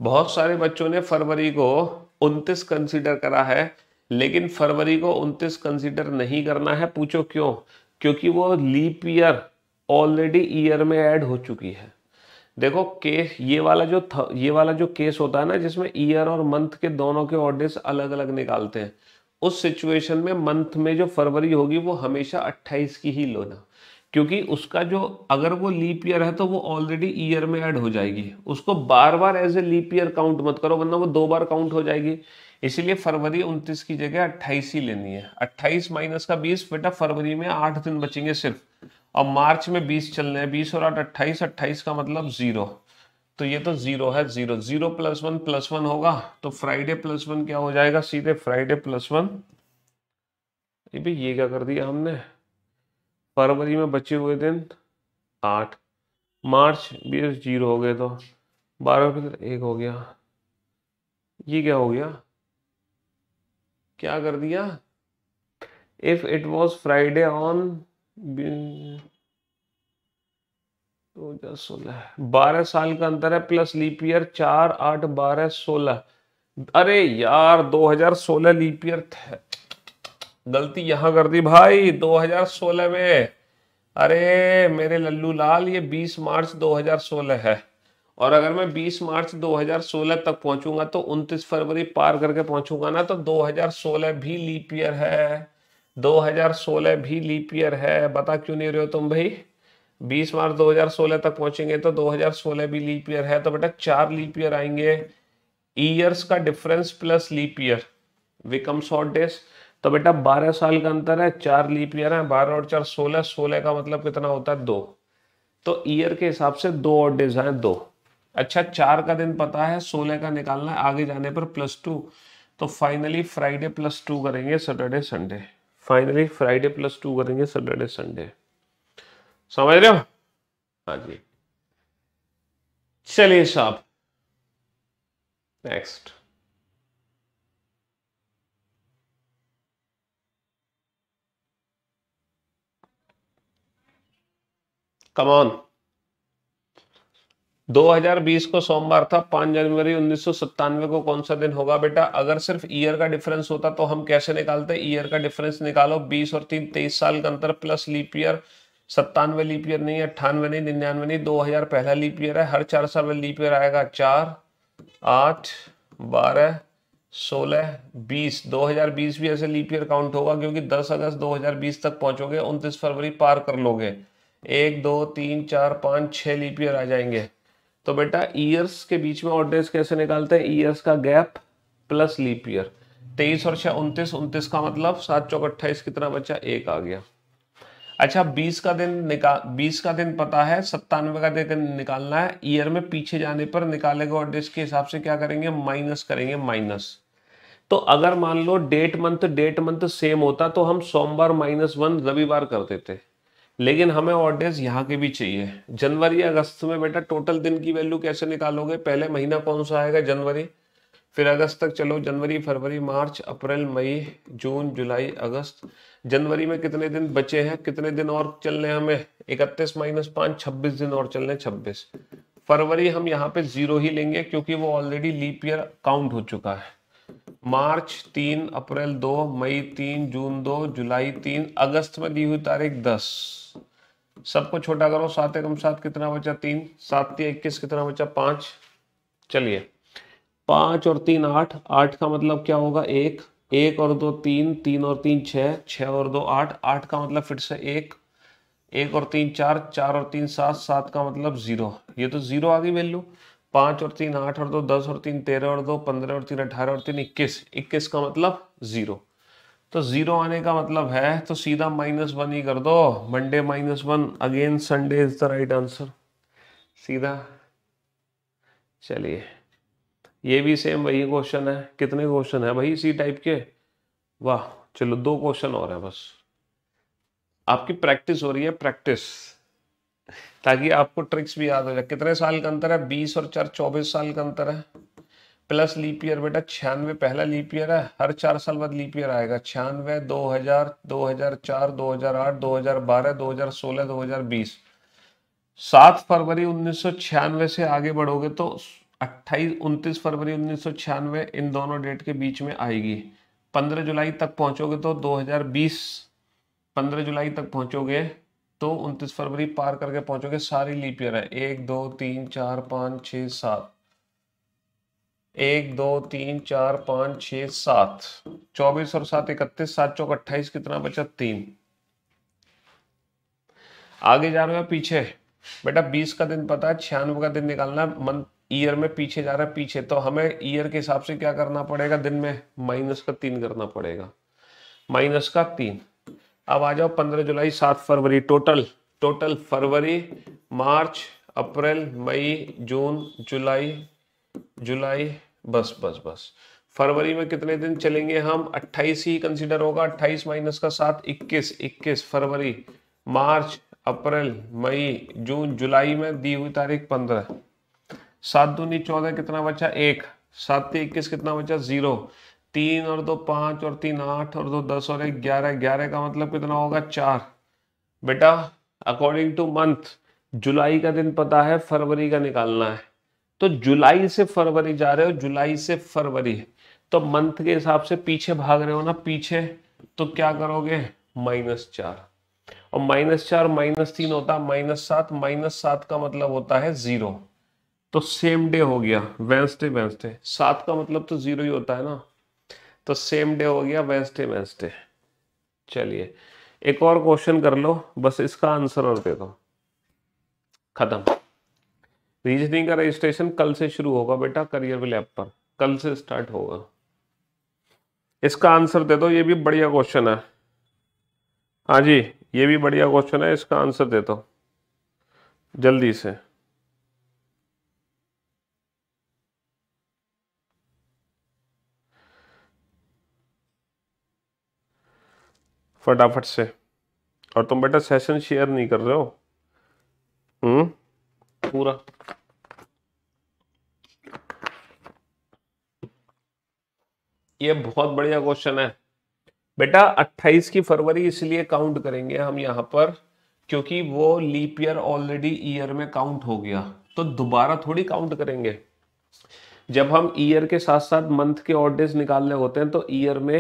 बहुत सारे बच्चों ने फरवरी को उनतीस कंसीडर करा है लेकिन फरवरी को उनतीस कंसीडर नहीं करना है पूछो क्यों क्योंकि वो लीप ईयर ऑलरेडी ईयर में ऐड हो चुकी है देखो केस ये वाला जो ये वाला जो केस होता है ना जिसमें ईयर और मंथ के दोनों के ऑर्डर्स अलग अलग निकालते हैं उस सिचुएशन में मंथ में जो फरवरी होगी वो हमेशा अट्ठाईस की ही लोना क्योंकि उसका जो अगर वो लीप ईयर है तो वो ऑलरेडी ईयर में ऐड हो जाएगी उसको बार बार as a leap year count मत करो वरना वो दो बार काउंट हो जाएगी इसीलिए फरवरी 29 की जगह 28 ही लेनी है 28 माइनस का बीस बेटा फरवरी में आठ दिन बचेंगे सिर्फ और मार्च में बीस चलने हैं बीस और आठ अट्ठाईस अट्ठाईस का मतलब जीरो तो ये तो जीरो है zero zero plus one plus one होगा तो फ्राइडे प्लस वन क्या हो जाएगा सीधे फ्राइडे प्लस वन भी ये क्या कर दिया हमने फरवरी में बचे हुए दिन आठ मार्च भी जीरो हो गए तो बारह फिर तो एक हो गया ये क्या हो गया क्या कर दिया if it was Friday on दो हजार सोलह बारह साल का अंतर है प्लस लीप ईयर चार आठ बारह सोलह अरे यार दो हजार सोलह लीप ईयर गलती यहां कर दी भाई दो हजार सोलह में अरे मेरे लल्लू लाल ये बीस मार्च दो हजार सोलह है और अगर मैं 20 मार्च 2016 तक पहुंचूंगा तो 29 फरवरी पार करके पहुंचूंगा ना तो 2016 भी लीप ईयर है 2016 भी लीप ईयर है बता क्यों नहीं रहे हो तुम भाई 20 मार्च 2016 तक पहुंचेंगे तो 2016 भी लीप ईयर है तो बेटा चार लीप ईयर आएंगे ईयर्स का difference plus leap year become short days तो बेटा 12 साल का अंतर है चार लीप ईयर है 12 और चार 16 16 का मतलब कितना होता है दो तो ईयर के हिसाब से दो और डेज हैं दो अच्छा चार का दिन पता है सोलह का निकालना है आगे जाने पर प्लस टू तो फाइनली फ्राइडे प्लस टू करेंगे Saturday Sunday finally Friday plus two करेंगे सैटरडे संडे समझ रहे हो हाँ जी चलिए साहब नेक्स्ट कमॉन 2020 को सोमवार था 5 जनवरी उन्नीस को कौन सा दिन होगा बेटा अगर सिर्फ ईयर का डिफरेंस होता तो हम कैसे निकालते ईयर का डिफरेंस निकालो 20 और 3 23 साल का अंतर प्लस लीप ईयर सत्तानवे लीप ईयर नहीं अट्ठानवे नहीं निन्यानवे नहीं दो हजार पहला लीप ईयर है हर चार साल में लीप ईयर आएगा चार आठ बारह सोलह बीस दो हजार बीस भी ऐसे लीप ईयर काउंट होगा क्योंकि दस अगस्त दो हजार बीस तक पहुंचोगे उनतीस फरवरी पार कर लोगे एक दो तीन चार पाँच छः लीप ईयर आ जाएंगे तो बेटा ईयर्स के बीच में और डेज कैसे निकालते हैं ईयर्स का गैप प्लस लीप ईयर तेईस और छः उनतीस उनतीस का मतलब सात चौक अट्ठाईस कितना बच्चा एक आ गया अच्छा बीस का दिन निकाल बीस का दिन पता है सत्तानवे का दिन निकालना है ईयर में पीछे जाने पर निकालेगा और के हिसाब से क्या करेंगे माइनस करेंगे माइनस तो अगर मान लो date month date month same होता तो हम सोमवार माइनस वन रविवार कर देते लेकिन हमें और डेज यहाँ के भी चाहिए जनवरी अगस्त में बेटा टोटल दिन की वैल्यू कैसे निकालोगे पहले महीना कौन सा आएगा जनवरी फिर अगस्त तक चलो जनवरी फरवरी मार्च अप्रैल मई जून जुलाई अगस्त जनवरी में कितने दिन बचे हैं कितने दिन और चलने हमें इकतीस माइनस पाँच छब्बीस दिन और चलने छब्बीस फरवरी हम यहाँ पे जीरो ही लेंगे क्योंकि वो ऑलरेडी लीप ईयर काउंट हो चुका है मार्च तीन अप्रैल दो मई तीन जून दो जुलाई तीन अगस्त में दी हुई तारीख दस सबको छोटा करो सात एकम सात कितना बचा तीन सात इक्कीस कितना बचा पाँच चलिए पाँच और तीन आठ आठ का मतलब क्या होगा एक एक और दो तीन तीन और तीन छ छ और दो आठ आठ का मतलब फिर से एक एक और तीन चार चार और तीन सात सात का मतलब ज़ीरो ये तो ज़ीरो आ गई वैल्यू पाँच और तीन आठ और दो दस और तीन तेरह और दो पंद्रह और तीन अठारह और तीन इक्कीस इक्कीस का मतलब ज़ीरो तो ज़ीरो आने का मतलब है तो सीधा माइनस वन ही कर दो Monday minus one again Sunday is the right answer सीधा चलिए ये भी सेम वही क्वेश्चन है कितने क्वेश्चन है भाई इसी टाइप के वाह चलो दो क्वेश्चन और हैं बस आपकी प्रैक्टिस हो रही है प्रैक्टिस ताकि आपको ट्रिक्स भी याद हो जाए कितने साल का अंतर है बीस और चार चौबीस साल का अंतर है प्लस लीप ईयर बेटा छियानवे पहला लीप ईयर है हर चार साल बाद लीप ईयर आएगा छियानवे दो हजार दो हजार चार दो हजार आठ दो हजार बारह दो हजार सोलह दो हजार बीस सात फरवरी उन्नीस सौ छियानवे से आगे बढ़ोगे तो अट्ठाईस उनतीस फरवरी उन्नीस इन दोनों डेट के बीच में आएगी 15 जुलाई तक पहुंचोगे तो 2020 15 जुलाई तक पहुंचोगे तो 29 फरवरी पार करके पहुंचोगे सारी लीप ईयर है एक दो तीन चार पाँच छ सात एक दो तीन चार पाँच छ सात चौबीस और सात इकतीस सात चौक अट्ठाईस कितना बचा तीन आगे जा रहे हो पीछे बेटा बीस का दिन पता है छियानवे का दिन निकालना मंथ ईयर में पीछे जा रहा है पीछे तो हमें ईयर के हिसाब से क्या करना पड़ेगा दिन में माइनस का तीन करना पड़ेगा माइनस का तीन अब आ जाओ पंद्रह जुलाई सात फरवरी टोटल टोटल फरवरी मार्च अप्रैल मई जून जुलाई जुलाई बस बस बस फरवरी में कितने दिन चलेंगे हम 28 ही कंसीडर होगा 28 माइनस का सात 21 21 फरवरी मार्च अप्रैल मई जून जुलाई में दी हुई तारीख 15 सात दूनी चौदह कितना बचा एक सात इक्कीस कितना बचा जीरो तीन और दो पांच और तीन आठ और दो दस और एक ग्यारह ग्यारह का मतलब कितना होगा चार बेटा अकॉर्डिंग टू मंथ जुलाई का दिन पता है फरवरी का निकालना है तो जुलाई से फरवरी जा रहे हो जुलाई से फरवरी है तो मंथ के हिसाब से पीछे भाग रहे हो ना पीछे तो क्या करोगे माइनस चार और माइनस चार माइनस तीन होता है माइनस सात माइनस सात का मतलब होता है जीरो तो सेम डे हो गया वेंसडे वेंसडे सात का मतलब तो जीरो ही होता है ना तो सेम डे हो गया वेंसडे वेंसडे चलिए एक और क्वेश्चन कर लो बस इसका आंसर और दे दो खत्म रीजनिंग का रजिस्ट्रेशन कल से शुरू होगा बेटा करियर विल ऐप पर कल से स्टार्ट होगा इसका आंसर दे दो ये भी बढ़िया क्वेश्चन है हाँ जी ये भी बढ़िया क्वेश्चन है इसका आंसर दे दो जल्दी से फटाफट से और तुम बेटा सेशन शेयर नहीं कर रहे हो हम्म पूरा ये बहुत बढ़िया क्वेश्चन है बेटा 28 की फरवरी इसलिए काउंट करेंगे हम यहां पर क्योंकि वो लीप ईयर ऑलरेडी ईयर में काउंट हो गया तो दोबारा थोड़ी काउंट करेंगे जब हम ईयर के साथ साथ मंथ के ऑर्डेज निकालने होते हैं तो ईयर में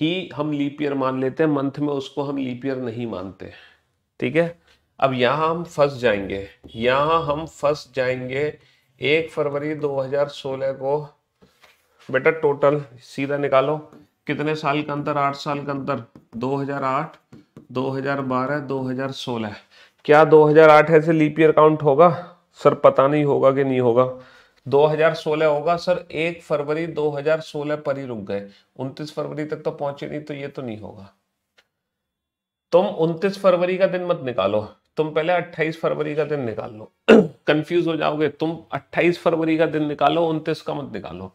ही हम लीप ईयर मान लेते हैं मंथ में उसको हम लीप ईयर नहीं मानते ठीक है अब यहाँ हम फंस जाएंगे यहाँ हम फंस जाएंगे एक फरवरी 2016 को बेटा टोटल सीधा निकालो कितने साल का अंतर आठ साल का अंतर 2008 2012 2016 क्या 2008 ऐसे लीप ईयर काउंट होगा सर पता नहीं होगा कि नहीं होगा 2016 होगा सर एक फरवरी 2016 पर ही रुक गए 29 फरवरी तक तो पहुंचे नहीं तो ये तो नहीं होगा तुम 29 फरवरी का दिन मत निकालो तुम पहले 28 फरवरी का दिन निकाल लो कंफ्यूज हो जाओगे तुम 28 फरवरी का दिन निकालो 29 का मत निकालो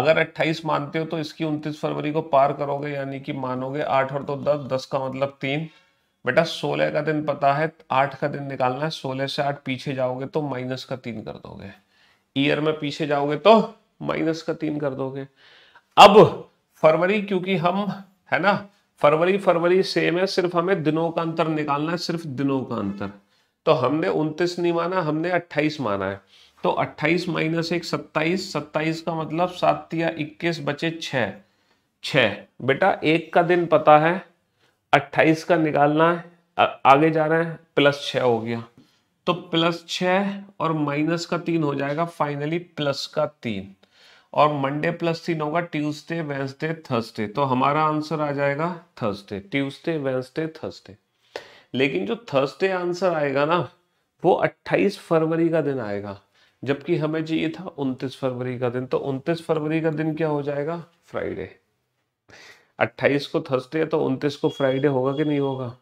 अगर 28 मानते हो तो इसकी 29 फरवरी को पार करोगे यानी कि मानोगे आठ और तो दस दस का मतलब तीन बेटा सोलह का दिन पता है आठ का दिन निकालना है सोलह से आठ पीछे जाओगे तो माइनस का तीन कर दोगे ईयर में पीछे जाओगे तो माइनस का तीन कर दोगे अब फरवरी क्योंकि हम है ना फरवरी फरवरी सेम है सिर्फ हमें दिनों का अंतर निकालना है सिर्फ दिनों का अंतर तो हमने उनतीस नहीं माना हमने अट्ठाईस माना है तो अट्ठाईस माइनस एक सत्ताईस सत्ताईस का मतलब सात या इक्कीस बचे छ बेटा एक का दिन पता है अट्ठाईस का निकालना है आगे जा रहे हैं प्लस छ हो गया तो प्लस छः और माइनस का तीन हो जाएगा फाइनली प्लस का तीन और मंडे प्लस तीन होगा ट्यूसडे वेंसडे थर्सडे तो हमारा आंसर आ जाएगा थर्सडे ट्यूसडे वेंसडे थर्सडे लेकिन जो थर्सडे आंसर आएगा ना वो 28 फरवरी का दिन आएगा जबकि हमें चाहिए था 29 फरवरी का दिन तो 29 फरवरी का दिन क्या हो जाएगा फ्राइडे 28 को थर्सडे तो 29 को फ्राइडे होगा कि नहीं होगा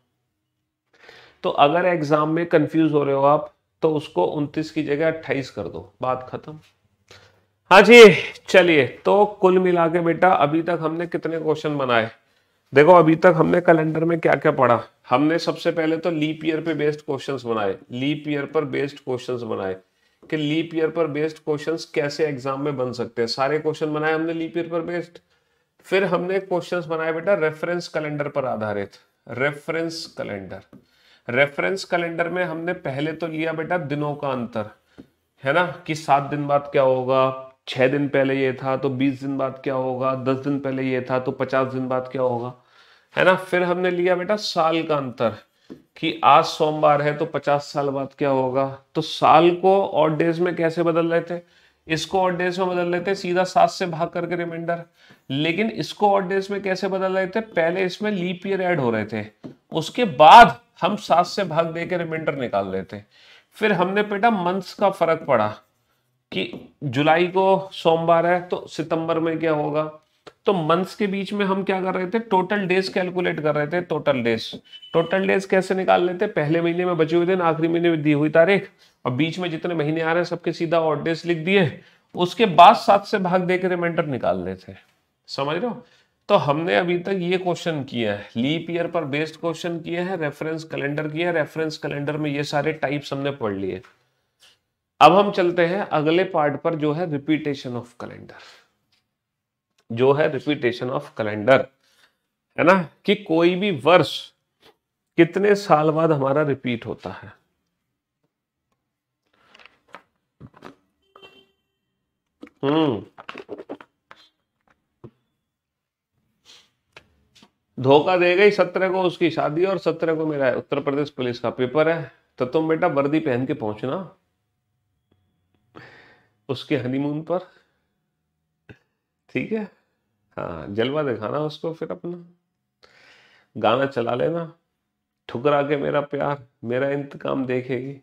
तो अगर एग्ज़ाम में कंफ्यूज हो रहे हो आप तो उसको उनतीस की जगह अट्ठाईस कर दो बात ख़त्म हाँ जी चलिए तो कुल मिला के बेटा अभी तक हमने कितने क्वेश्चन बनाए देखो अभी तक हमने कैलेंडर में क्या क्या पढ़ा हमने सबसे पहले तो लीप ईयर पे बेस्ड क्वेश्चंस बनाए लीप ईयर पर बेस्ड क्वेश्चंस बनाए कि लीप ईयर पर बेस्ड क्वेश्चंस कैसे एग्जाम में बन सकते हैं सारे क्वेश्चन बनाए हमने लीप ईयर पर बेस्ड फिर हमने क्वेश्चंस बनाए बेटा रेफरेंस कैलेंडर पर आधारित रेफरेंस कैलेंडर रेफरेंस कैलेंडर में हमने पहले तो लिया बेटा दिनों का अंतर है ना कि सात दिन बाद क्या होगा छह दिन पहले ये था तो बीस दिन बाद क्या होगा दस दिन पहले ये था तो पचास दिन बाद क्या होगा है ना फिर हमने लिया बेटा साल का अंतर कि आज सोमवार है तो पचास साल बाद क्या होगा तो साल को और डेज में कैसे बदल रहे थे इसको और डेज में बदल लेते सीधा सात से भाग करके रिमाइंडर लेकिन इसको और डेज में कैसे बदल रहे थे पहले इसमें लीप ईयर ऐड हो रहे थे उसके बाद हम सात से भाग दे के रिमाइंडर निकाल लेते फिर हमने बेटा मंथ्स का फर्क पड़ा कि जुलाई को सोमवार है तो सितंबर में क्या होगा तो मंथ्स के बीच में हम क्या कर रहे थे टोटल डेज कैलकुलेट कर रहे थे टोटल डेज टोटल डेज कैसे निकाल लेते पहले महीने में बचे हुए दिन आखिरी महीने में दी हुई तारीख और बीच में जितने महीने आ रहे हैं सबके सीधा और डेज लिख दिए उसके बाद सात से भाग दे के रिमाइंडर निकाल लेते समझ रहे हो तो हमने अभी तक ये क्वेश्चन किया है लीप ईयर पर बेस्ड क्वेश्चन किया है रेफरेंस कैलेंडर किया रेफरेंस कैलेंडर में ये सारे टाइप्स हमने पढ़ लिए अब हम चलते हैं अगले पार्ट पर जो है रिपीटेशन ऑफ कैलेंडर जो है रिपीटेशन ऑफ कैलेंडर है ना कि कोई भी वर्ष कितने साल बाद हमारा रिपीट होता है हम्म धोखा दे गई सत्रह को उसकी शादी और सत्रह को मेरा उत्तर प्रदेश पुलिस का पेपर है तो तुम बेटा वर्दी पहन के पहुंचना उसके हनीमून पर ठीक है हाँ जलवा दिखाना उसको फिर अपना गाना चला लेना ठुकरा के मेरा प्यार मेरा इंतकाम देखेगी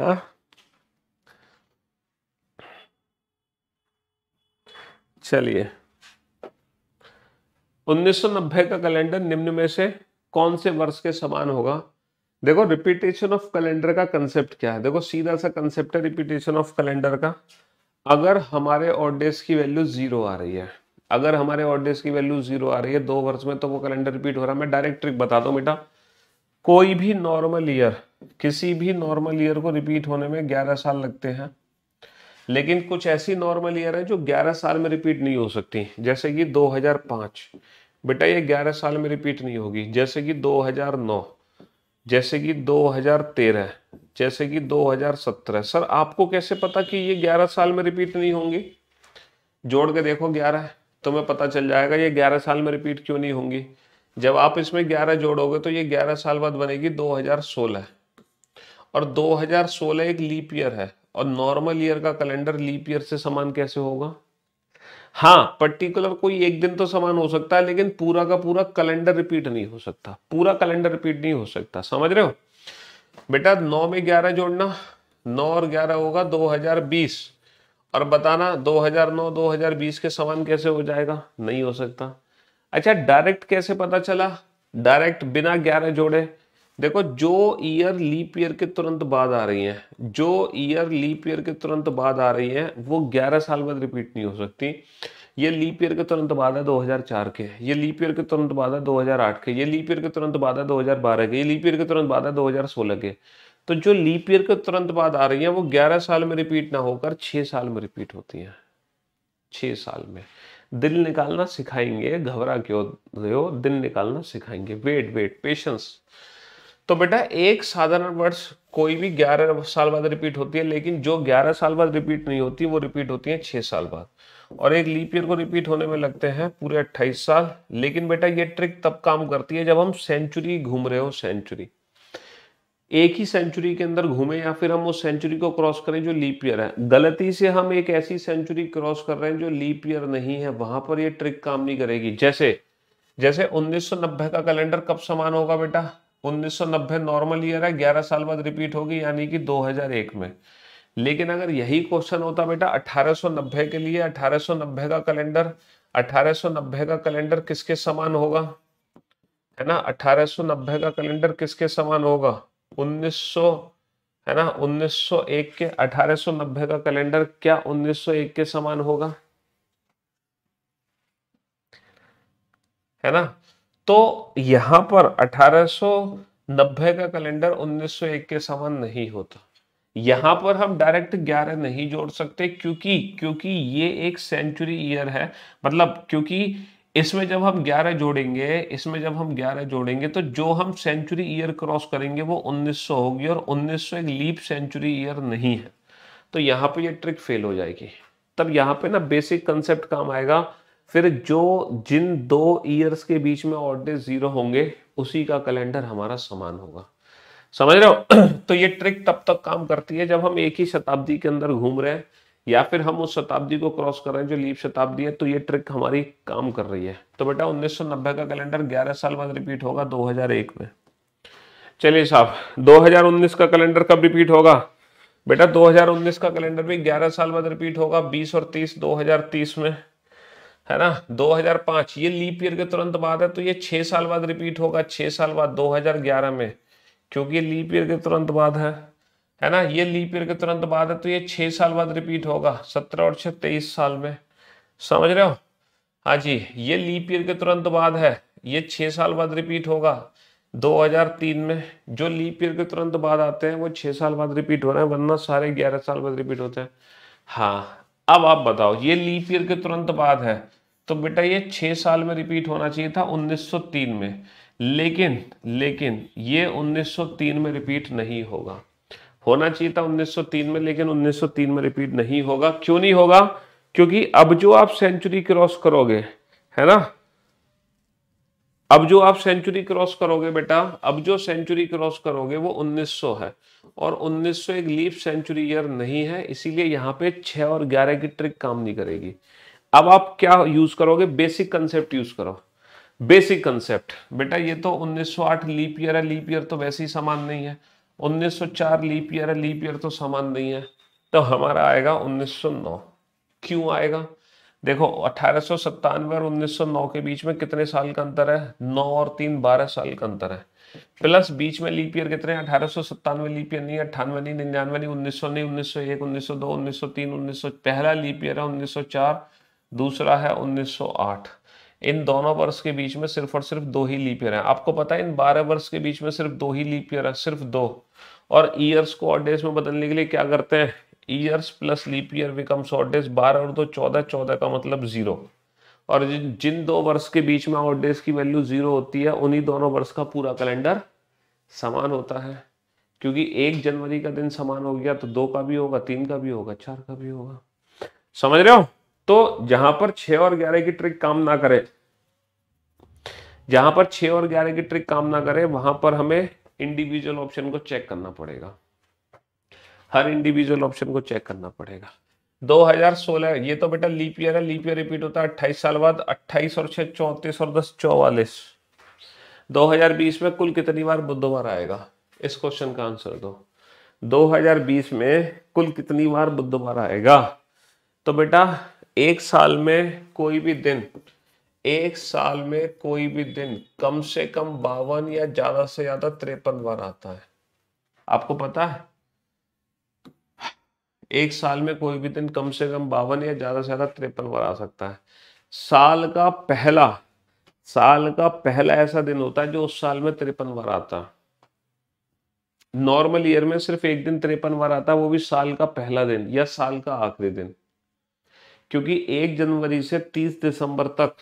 हाँ चलिए 1990 का कैलेंडर निम्न में से कौन से वर्ष के समान होगा देखो रिपीटेशन ऑफ कैलेंडर का कंसेप्ट क्या है देखो सीधा सा कंसेप्ट है रिपीटेशन ऑफ कैलेंडर का अगर हमारे ऑर्डेस की वैल्यू जीरो आ रही है अगर हमारे ऑर्डेस की वैल्यू जीरो आ रही है दो वर्ष में तो वो कैलेंडर रिपीट हो रहा है मैं डायरेक्ट ट्रिक बता दो बेटा कोई भी नॉर्मल ईयर किसी भी नॉर्मल ईयर को रिपीट होने में ग्यारह साल लगते हैं लेकिन कुछ ऐसी नॉर्मल ईयर है जो 11 साल में रिपीट नहीं हो सकती जैसे कि 2005 बेटा ये 11 साल में रिपीट नहीं होगी जैसे कि 2009 जैसे कि 2013 जैसे कि 2017 सर आपको कैसे पता कि ये 11 साल में रिपीट नहीं होंगी जोड़ के देखो 11 तुम्हें तो पता चल जाएगा ये 11 साल में रिपीट क्यों नहीं होंगी जब आप इसमें ग्यारह जोड़ोगे तो ये ग्यारह साल बाद बनेगी दो और 2016 एक लीप ईयर है और नॉर्मल ईयर का कैलेंडर लीप ईयर से समान कैसे होगा हाँ पर्टिकुलर कोई एक दिन तो समान हो सकता है लेकिन पूरा का पूरा कैलेंडर रिपीट नहीं हो सकता पूरा कैलेंडर रिपीट नहीं हो सकता समझ रहे हो बेटा नौ में ग्यारह जोड़ना नौ और ग्यारह होगा 2020 और बताना 2009 2020 के समान कैसे हो जाएगा नहीं हो सकता अच्छा डायरेक्ट कैसे पता चला डायरेक्ट बिना ग्यारह जोड़े देखो जो ईयर लीप ईयर के तुरंत बाद आ रही है जो ईयर लीप ईयर के तुरंत बाद आ रही है वो 11 साल बाद रिपीट नहीं हो सकती ये लीप ईयर के तुरंत बाद है 2004 के ये लीप ईयर के तुरंत बाद है 2008 के ये लीप ईयर के तुरंत बाद है 2012 के ये लीप ईयर के तुरंत बाद है 2016 के तो जो लीप ईयर के तुरंत बाद आ रही है वो 11 साल में रिपीट ना होकर 6 साल में रिपीट होती हैं 6 साल में दिल निकालना सिखाएंगे घबरा क्यों दिल दिन निकालना सिखाएंगे वेट वेट पेशेंस तो बेटा एक साधारण वर्ष कोई भी 11 साल बाद रिपीट होती है लेकिन जो 11 साल बाद रिपीट नहीं होती वो रिपीट होती है 6 साल बाद और एक लीप ईयर को रिपीट होने में लगते हैं पूरे 28 साल लेकिन बेटा ये ट्रिक तब काम करती है जब हम सेंचुरी घूम रहे हो सेंचुरी एक ही सेंचुरी के अंदर घूमे या फिर हम उस सेंचुरी को क्रॉस करें जो लीप ईयर है गलती से हम एक ऐसी सेंचुरी क्रॉस कर रहे हैं जो लीप ईयर नहीं है वहां पर ये ट्रिक काम नहीं करेगी जैसे जैसे 1990 का कैलेंडर कब समान होगा बेटा 1990 नॉर्मल ईयर है 11 साल बाद रिपीट होगी यानी कि 2001 में लेकिन अगर यही क्वेश्चन होता बेटा 1890 के लिए 1890 का कैलेंडर 1890 का कैलेंडर किसके समान होगा है ना 1890 का कैलेंडर किसके समान होगा 1900 है ना 1901 के 1890 का कैलेंडर क्या 1901 के समान होगा है ना तो यहां पर 1890 का कैलेंडर 1901 के समान नहीं होता यहां पर हम डायरेक्ट 11 नहीं जोड़ सकते क्योंकि क्योंकि ये एक सेंचुरी ईयर है मतलब क्योंकि इसमें जब हम 11 जोड़ेंगे इसमें जब हम 11 जोड़ेंगे तो जो हम सेंचुरी ईयर क्रॉस करेंगे वो 1900 होगी और 1900 एक लीप सेंचुरी ईयर नहीं है तो यहां पे ये ट्रिक फेल हो जाएगी तब यहाँ पे ना बेसिक कंसेप्ट काम आएगा फिर जो जिन दो ईयर्स के बीच में ऑड डेज जीरो होंगे उसी का कैलेंडर हमारा समान होगा समझ रहे हो तो ये ट्रिक तब तक काम करती है जब हम एक ही शताब्दी के अंदर घूम रहे हैं या फिर हम उस शताब्दी को क्रॉस कर रहे हैं जो लीप शताब्दी है तो ये ट्रिक हमारी काम कर रही है तो बेटा 1990 का कैलेंडर 11 साल बाद रिपीट होगा 2001 में चलिए साहब 2019 का कैलेंडर कब रिपीट होगा बेटा 2019 का कैलेंडर भी 11 साल बाद रिपीट होगा 20 और 30 2030 में है ना 2005 ये लीप ईयर के तुरंत बाद है तो ये छह साल बाद रिपीट होगा छह साल बाद 2011 में क्योंकि ये लीप ईयर के तुरंत बाद है है ना ये लीप ईयर के तुरंत बाद है तो ये छह साल बाद रिपीट होगा सत्रह और छह तेईस साल में समझ रहे हो हाँ जी ये लीप ईयर के तुरंत बाद है ये छह साल बाद रिपीट होगा 2003 में जो लीप ईयर के तुरंत बाद आते हैं वो छह साल बाद रिपीट हो रहे हैं वरना सारे ग्यारह साल बाद रिपीट होते हैं हाँ अब आप बताओ ये लीप ईयर के तुरंत बाद है तो बेटा ये छह साल में रिपीट होना चाहिए था 1903 में लेकिन लेकिन ये 1903 में रिपीट नहीं होगा होना चाहिए था 1903 में लेकिन 1903 में रिपीट नहीं होगा क्यों नहीं होगा क्योंकि अब जो आप सेंचुरी क्रॉस करोगे है ना अब जो आप सेंचुरी क्रॉस करोगे बेटा अब जो सेंचुरी क्रॉस करोगे वो 1900 है और 1900 एक लीप सेंचुरी ईयर नहीं है इसीलिए यहां पे 6 और 11 की ट्रिक काम नहीं करेगी अब आप क्या यूज करोगे बेसिक कंसेप्ट यूज करो बेसिक कंसेप्ट बेटा ये तो 1908 लीप ईयर है लीप ईयर तो वैसे ही समान नहीं है 1904 लीप ईयर है लीप ईयर तो समान नहीं है तो हमारा आएगा 1909 क्यों आएगा देखो अठारह और 1909 के बीच में कितने साल का अंतर है 9 और 3 बारह साल का अंतर है प्लस बीच में लीप ईयर कितने अठारह सौ सत्तानवे लीप ईयर नहीं अठानवे नहीं निन्यानवे नहीं उन्नीस सौ नहीं उन्नीस सौ एक उन्नीस सौ दो उन्नीस सौ तीन उन्नीस सौ पहला लीप ईयर है उन्नीस सौ चार दूसरा है 1908 इन दोनों वर्ष के बीच में सिर्फ और सिर्फ दो ही लीप ईयर हैं आपको पता है इन बारह वर्ष के बीच में सिर्फ दो ही लीप ईयर है सिर्फ दो और ईयर्स को ऑड डेज में बदलने के लिए क्या करते हैं years plus leap year becomes odd days बारह और दो चौदह चौदह का मतलब जीरो और जिन जिन दो वर्ष के बीच में ऑड डेज की वैल्यू जीरो होती है उन्हीं दोनों वर्ष का पूरा कैलेंडर समान होता है क्योंकि एक जनवरी का दिन समान हो गया तो दो का भी होगा तीन का भी होगा चार का भी होगा समझ रहे हो तो जहां पर छह और ग्यारह की ट्रिक काम ना करे जहां पर छह और ग्यारह की ट्रिक काम ना करे वहां पर हमें इंडिविजुअल ऑप्शन को चेक करना पड़ेगा हर इंडिविजुअल ऑप्शन को चेक करना पड़ेगा 2016 ये तो बेटा लीप ईयर है लीप ईयर रिपीट होता है 28 साल बाद 28 और 6 चौतीस और 10 चौवालीस 2020 में कुल कितनी बार बुधवार आएगा इस क्वेश्चन का आंसर दो 2020 में कुल कितनी बार बुधवार आएगा तो बेटा एक साल में कोई भी दिन एक साल में कोई भी दिन कम से कम बावन या ज्यादा से ज्यादा तिरपन बार आता है आपको पता है एक साल में कोई भी दिन कम से कम बावन या ज्यादा से ज्यादा तिरपन बार आ सकता है साल का पहला साल का पहला ऐसा दिन होता है जो उस साल में तिरपन बार आता नॉर्मल ईयर में सिर्फ एक दिन तिरपन बार आता है वो भी साल का पहला दिन या साल का आखिरी दिन क्योंकि एक जनवरी से तीस दिसंबर तक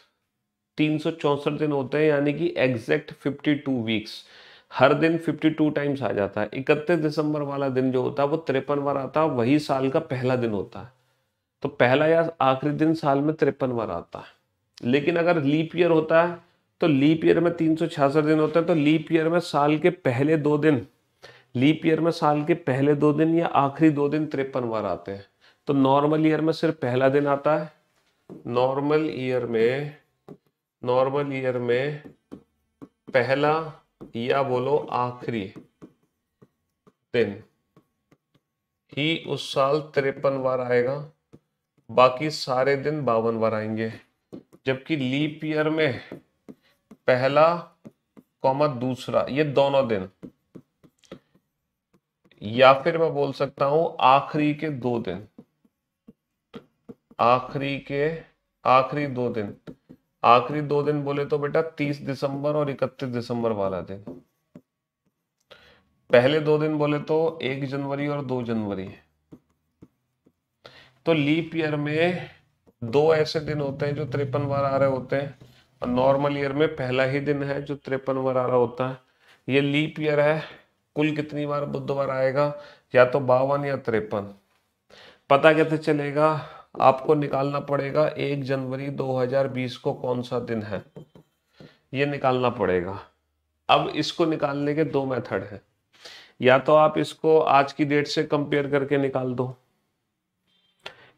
तीन दिन होते हैं यानी कि एग्जैक्ट 52 वीक्स हर दिन 52 टाइम्स आ जाता है इकतीस दिसंबर वाला दिन जो होता है वो तिरपन बार आता है वही साल का पहला दिन होता है तो पहला या आखिरी दिन साल में तिरपन बार आता है लेकिन अगर लीप ईयर होता है तो लीप ईयर में तीन दिन होते हैं तो लीप ईयर में साल के पहले दो दिन लीप ईयर में साल के पहले दो दिन या आखिरी दो दिन तिरपन बार आते हैं तो नॉर्मल ईयर में सिर्फ पहला दिन आता है नॉर्मल ईयर में नॉर्मल ईयर में पहला या बोलो आखिरी दिन ही उस साल तिरपन बार आएगा बाकी सारे दिन बावन बार आएंगे जबकि लीप ईयर में पहला कॉमा दूसरा ये दोनों दिन या फिर मैं बोल सकता हूं आखिरी के दो दिन आखिरी के आखिरी दो दिन आखिरी दो दिन बोले तो बेटा तीस दिसंबर और इकतीस दिसंबर वाला दिन पहले दो दिन बोले तो एक जनवरी और दो जनवरी तो लीप ईयर में दो ऐसे दिन होते हैं जो त्रेपन बार आ रहे होते हैं और नॉर्मल ईयर में पहला ही दिन है जो त्रेपन बार आ रहा होता है ये लीप ईयर है कुल कितनी बार बुधवार आएगा या तो बावन या त्रेपन पता कैसे चलेगा आपको निकालना पड़ेगा एक जनवरी 2020 को कौन सा दिन है ये निकालना पड़ेगा अब इसको निकालने के दो मेथड हैं या तो आप इसको आज की डेट से कंपेयर करके निकाल दो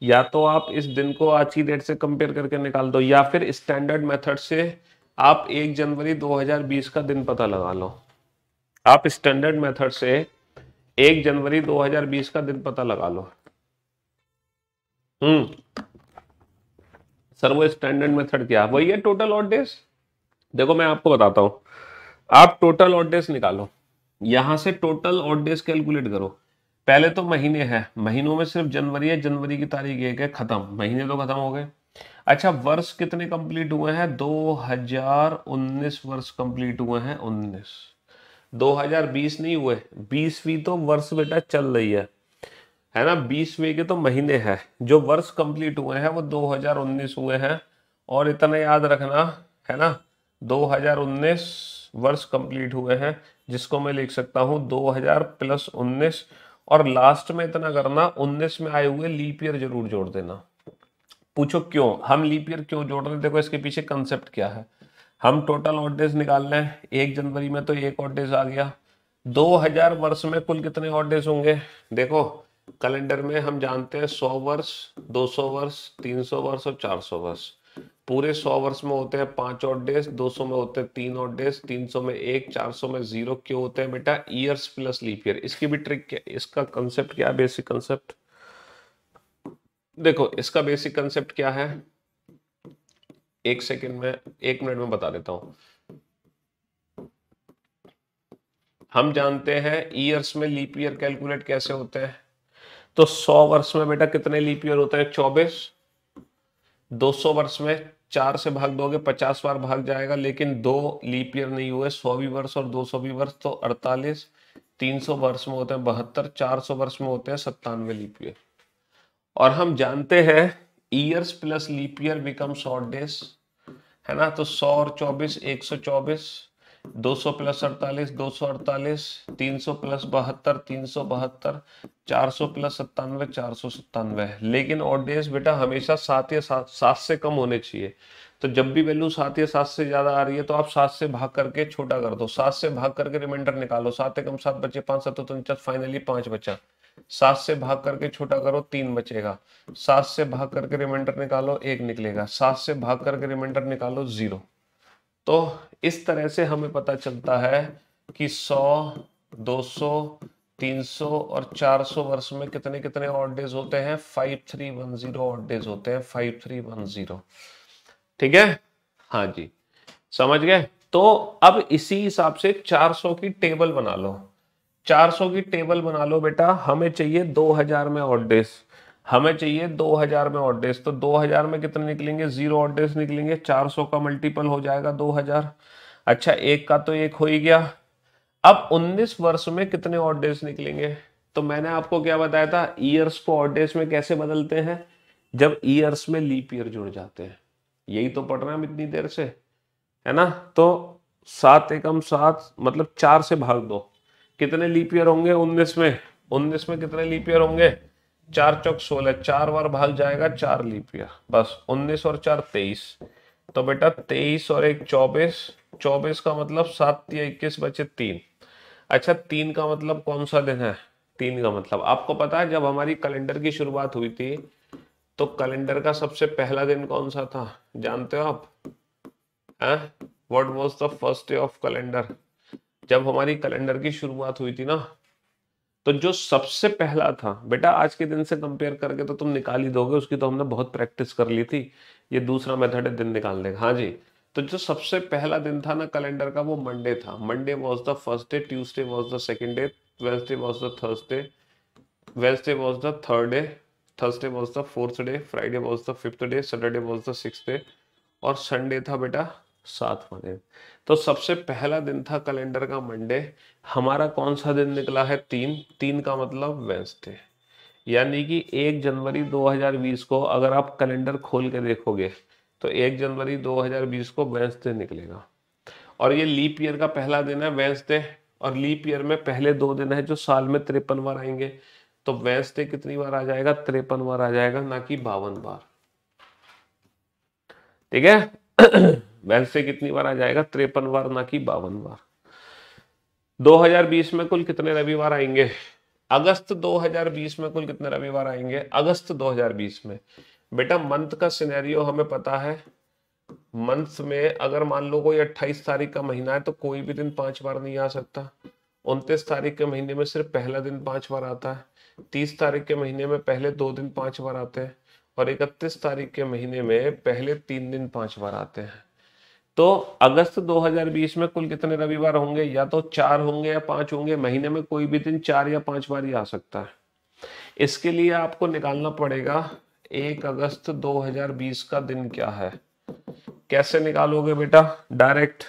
या तो आप इस दिन को आज की डेट से कंपेयर करके निकाल दो या फिर स्टैंडर्ड मेथड से आप एक जनवरी 2020 का दिन पता लगा लो आप स्टैंडर्ड मेथड से एक जनवरी 2020 का दिन पता लगा लो हम्म सर्वो स्टैंडर्ड मेथड क्या वही है टोटल ऑट डेज देखो मैं आपको बताता हूं आप टोटल ऑट डेज निकालो यहां से टोटल ऑट डेज कैलकुलेट करो पहले तो महीने हैं महीनों में सिर्फ जनवरी है जनवरी की तारीख एक है खत्म महीने तो खत्म हो गए अच्छा वर्ष कितने कंप्लीट हुए हैं 2019 वर्ष कंप्लीट हुए हैं 19 2020 नहीं हुए बीसवीं तो वर्ष बेटा चल रही है है ना बीसवें के तो महीने हैं जो वर्ष कंप्लीट हुए हैं वो 2019 हुए हैं और इतना याद रखना है ना 2019 वर्ष कंप्लीट हुए हैं जिसको मैं लिख सकता हूँ 2000 प्लस 19 और लास्ट में इतना करना 19 में आए हुए लीप ईयर जरूर जोड़ देना पूछो क्यों हम लीप ईयर क्यों जोड़ रहे हैं देखो इसके पीछे कंसेप्ट क्या है हम टोटल ऑड डेज निकाल लें एक जनवरी में तो एक ऑड डेज आ गया 2000 वर्ष में कुल कितने ऑड डेज होंगे देखो कैलेंडर में हम जानते हैं सौ वर्ष दो सौ वर्ष तीन सौ वर्ष और चार सौ वर्ष पूरे सौ वर्ष में होते हैं पांच और डेज दो सौ में होते हैं तीन और डेज तीन सौ में एक चार सौ में जीरो क्यों होते हैं बेटा ईयर्स प्लस लीप ईयर इसकी भी ट्रिक क्या इसका कंसेप्ट क्या है बेसिक कंसेप्ट देखो इसका बेसिक कंसेप्ट क्या है एक सेकेंड में एक मिनट में बता देता हूं हम जानते हैं ईयर्स में लीप ईयर कैलकुलेट कैसे होते हैं तो 100 वर्ष में बेटा कितने लीप ईयर होते हैं 24 200 वर्ष में चार से भाग दोगे 50 बार भाग जाएगा लेकिन दो लीप ईयर नहीं हुए सौ भी वर्ष और सौ भी वर्ष तो 48 300 वर्ष में होते हैं बहत्तर चार वर्ष में होते हैं सत्तानवे लीप ईयर और हम जानते हैं years plus leap year become short days है ना तो 100 और 24 124 200 प्लस अड़तालीस दो सौ अड़तालीस तीन सौ प्लस बहत्तर तीन सौ बहत्तर चार सौ प्लस सत्तानवे चार सौ सत्तानवे लेकिन ऑडियंस बेटा हमेशा सात या सात सात से कम होने चाहिए तो जब भी वैल्यू सात या सात से ज्यादा आ रही है तो आप सात से भाग करके छोटा कर दो सात से भाग करके रिमाइंडर निकालो सात एकम सात बचे पांच सत्तर तो फाइनली पांच बचा सात से भाग करके छोटा करो तीन बचेगा सात से भाग करके रिमाइंडर निकालो एक निकलेगा सात से भाग करके रिमाइंडर निकालो जीरो तो इस तरह से हमें पता चलता है कि 100, 200, 300 और 400 वर्ष में कितने कितने ऑड डेज होते हैं 5310 ऑड डेज होते हैं 5310 ठीक है हाँ जी समझ गए तो अब इसी हिसाब से 400 की टेबल बना लो 400 की टेबल बना लो बेटा हमें चाहिए 2000 में ऑड डेज हमें चाहिए 2000 में ऑड डेज तो 2000 में कितने निकलेंगे जीरो ऑड डेज निकलेंगे 400 का मल्टीपल हो जाएगा 2000 अच्छा एक का तो एक हो ही गया अब 19 वर्ष में कितने ऑड डेज निकलेंगे तो मैंने आपको क्या बताया था ईयर्स को ऑड डेज में कैसे बदलते हैं जब ईयर्स में लीप ईयर जुड़ जाते हैं यही तो पढ़ रहे हैं हम इतनी देर से है ना तो सात एकम सात मतलब चार से भाग दो कितने लीप ईयर होंगे उन्नीस में उन्नीस में कितने लीप ईयर होंगे चार चौक सोलह चार बार भाग जाएगा चार लीपिया बस उन्नीस और चार तेईस तो बेटा तेईस और एक चौबीस चौबीस का मतलब सात या इक्कीस बचे तीन अच्छा तीन का मतलब कौन सा दिन है तीन का मतलब आपको पता है जब हमारी कैलेंडर की शुरुआत हुई थी तो कैलेंडर का सबसे पहला दिन कौन सा था जानते हो आप was the first day of calendar जब हमारी कैलेंडर की शुरुआत हुई थी ना तो जो सबसे पहला था बेटा आज के दिन से कंपेयर करके तो तुम निकाल ही दोगे उसकी तो हमने बहुत प्रैक्टिस कर ली थी ये दूसरा मेथड है दिन निकालने का हाँ जी तो जो सबसे पहला दिन था ना कैलेंडर का वो मंडे था Monday was the first day Tuesday was the second day Wednesday was the Thursday Wednesday was the third day Thursday was the fourth day Friday was the fifth day Saturday was the six day और Sunday था बेटा सातवा दिन तो सबसे पहला दिन था कैलेंडर का मंडे हमारा कौन सा दिन निकला है तीन तीन का मतलब वेंसडे यानी कि एक जनवरी 2020 को अगर आप कैलेंडर खोल के देखोगे तो एक जनवरी 2020 को वेंसडे निकलेगा और ये लीप ईयर का पहला दिन है वेंसडे और लीप ईयर में पहले दो दिन है जो साल में तिरपन बार आएंगे तो वेंसडे कितनी बार आ जाएगा तिरपन बार आ जाएगा ना कि बावन बार ठीक है बैंक से कितनी बार आ जाएगा त्रेपन बार ना कि बावन बार 2020 में कुल कितने रविवार आएंगे अगस्त 2020 में कुल कितने रविवार आएंगे अगस्त 2020 में बेटा मंथ का सिनेरियो हमें पता है मंथ में अगर मान लो कोई 28 तारीख का महीना है तो कोई भी दिन पांच बार नहीं आ सकता उनतीस तारीख के महीने में सिर्फ पहला दिन पांच बार आता है तीस तारीख के महीने में पहले दो दिन पांच बार आते हैं और इकतीस तारीख के महीने में पहले तीन दिन पांच बार आते हैं तो अगस्त 2020 में कुल कितने रविवार होंगे या तो चार होंगे या पांच होंगे महीने में कोई भी दिन चार या पांच बार ही आ सकता है इसके लिए आपको निकालना पड़ेगा एक अगस्त 2020 का दिन क्या है कैसे निकालोगे बेटा डायरेक्ट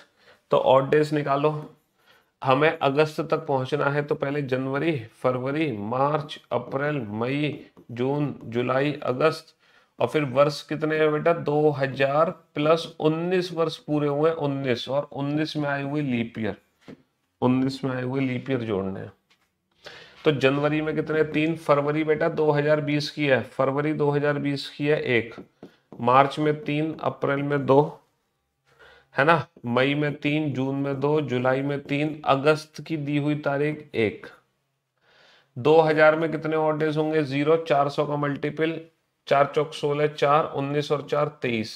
तो ऑड डेज निकालो हमें अगस्त तक पहुंचना है तो पहले जनवरी फरवरी मार्च अप्रैल मई जून जुलाई अगस्त और फिर वर्ष कितने हैं बेटा 2000 प्लस 19 वर्ष पूरे हुए 19 और 19 में आए हुए लीप ईयर 19 में आए हुए लीप ईयर जोड़ने हैं तो जनवरी में कितने तीन फरवरी बेटा 2020 की है फरवरी 2020 की है एक मार्च में तीन अप्रैल में दो है ना मई में तीन जून में दो जुलाई में तीन अगस्त की दी हुई तारीख एक 2000 में कितने ऑर्डर्स होंगे जीरो 400 का मल्टीपल चार चौक सोलह चार उन्नीस और चार तेईस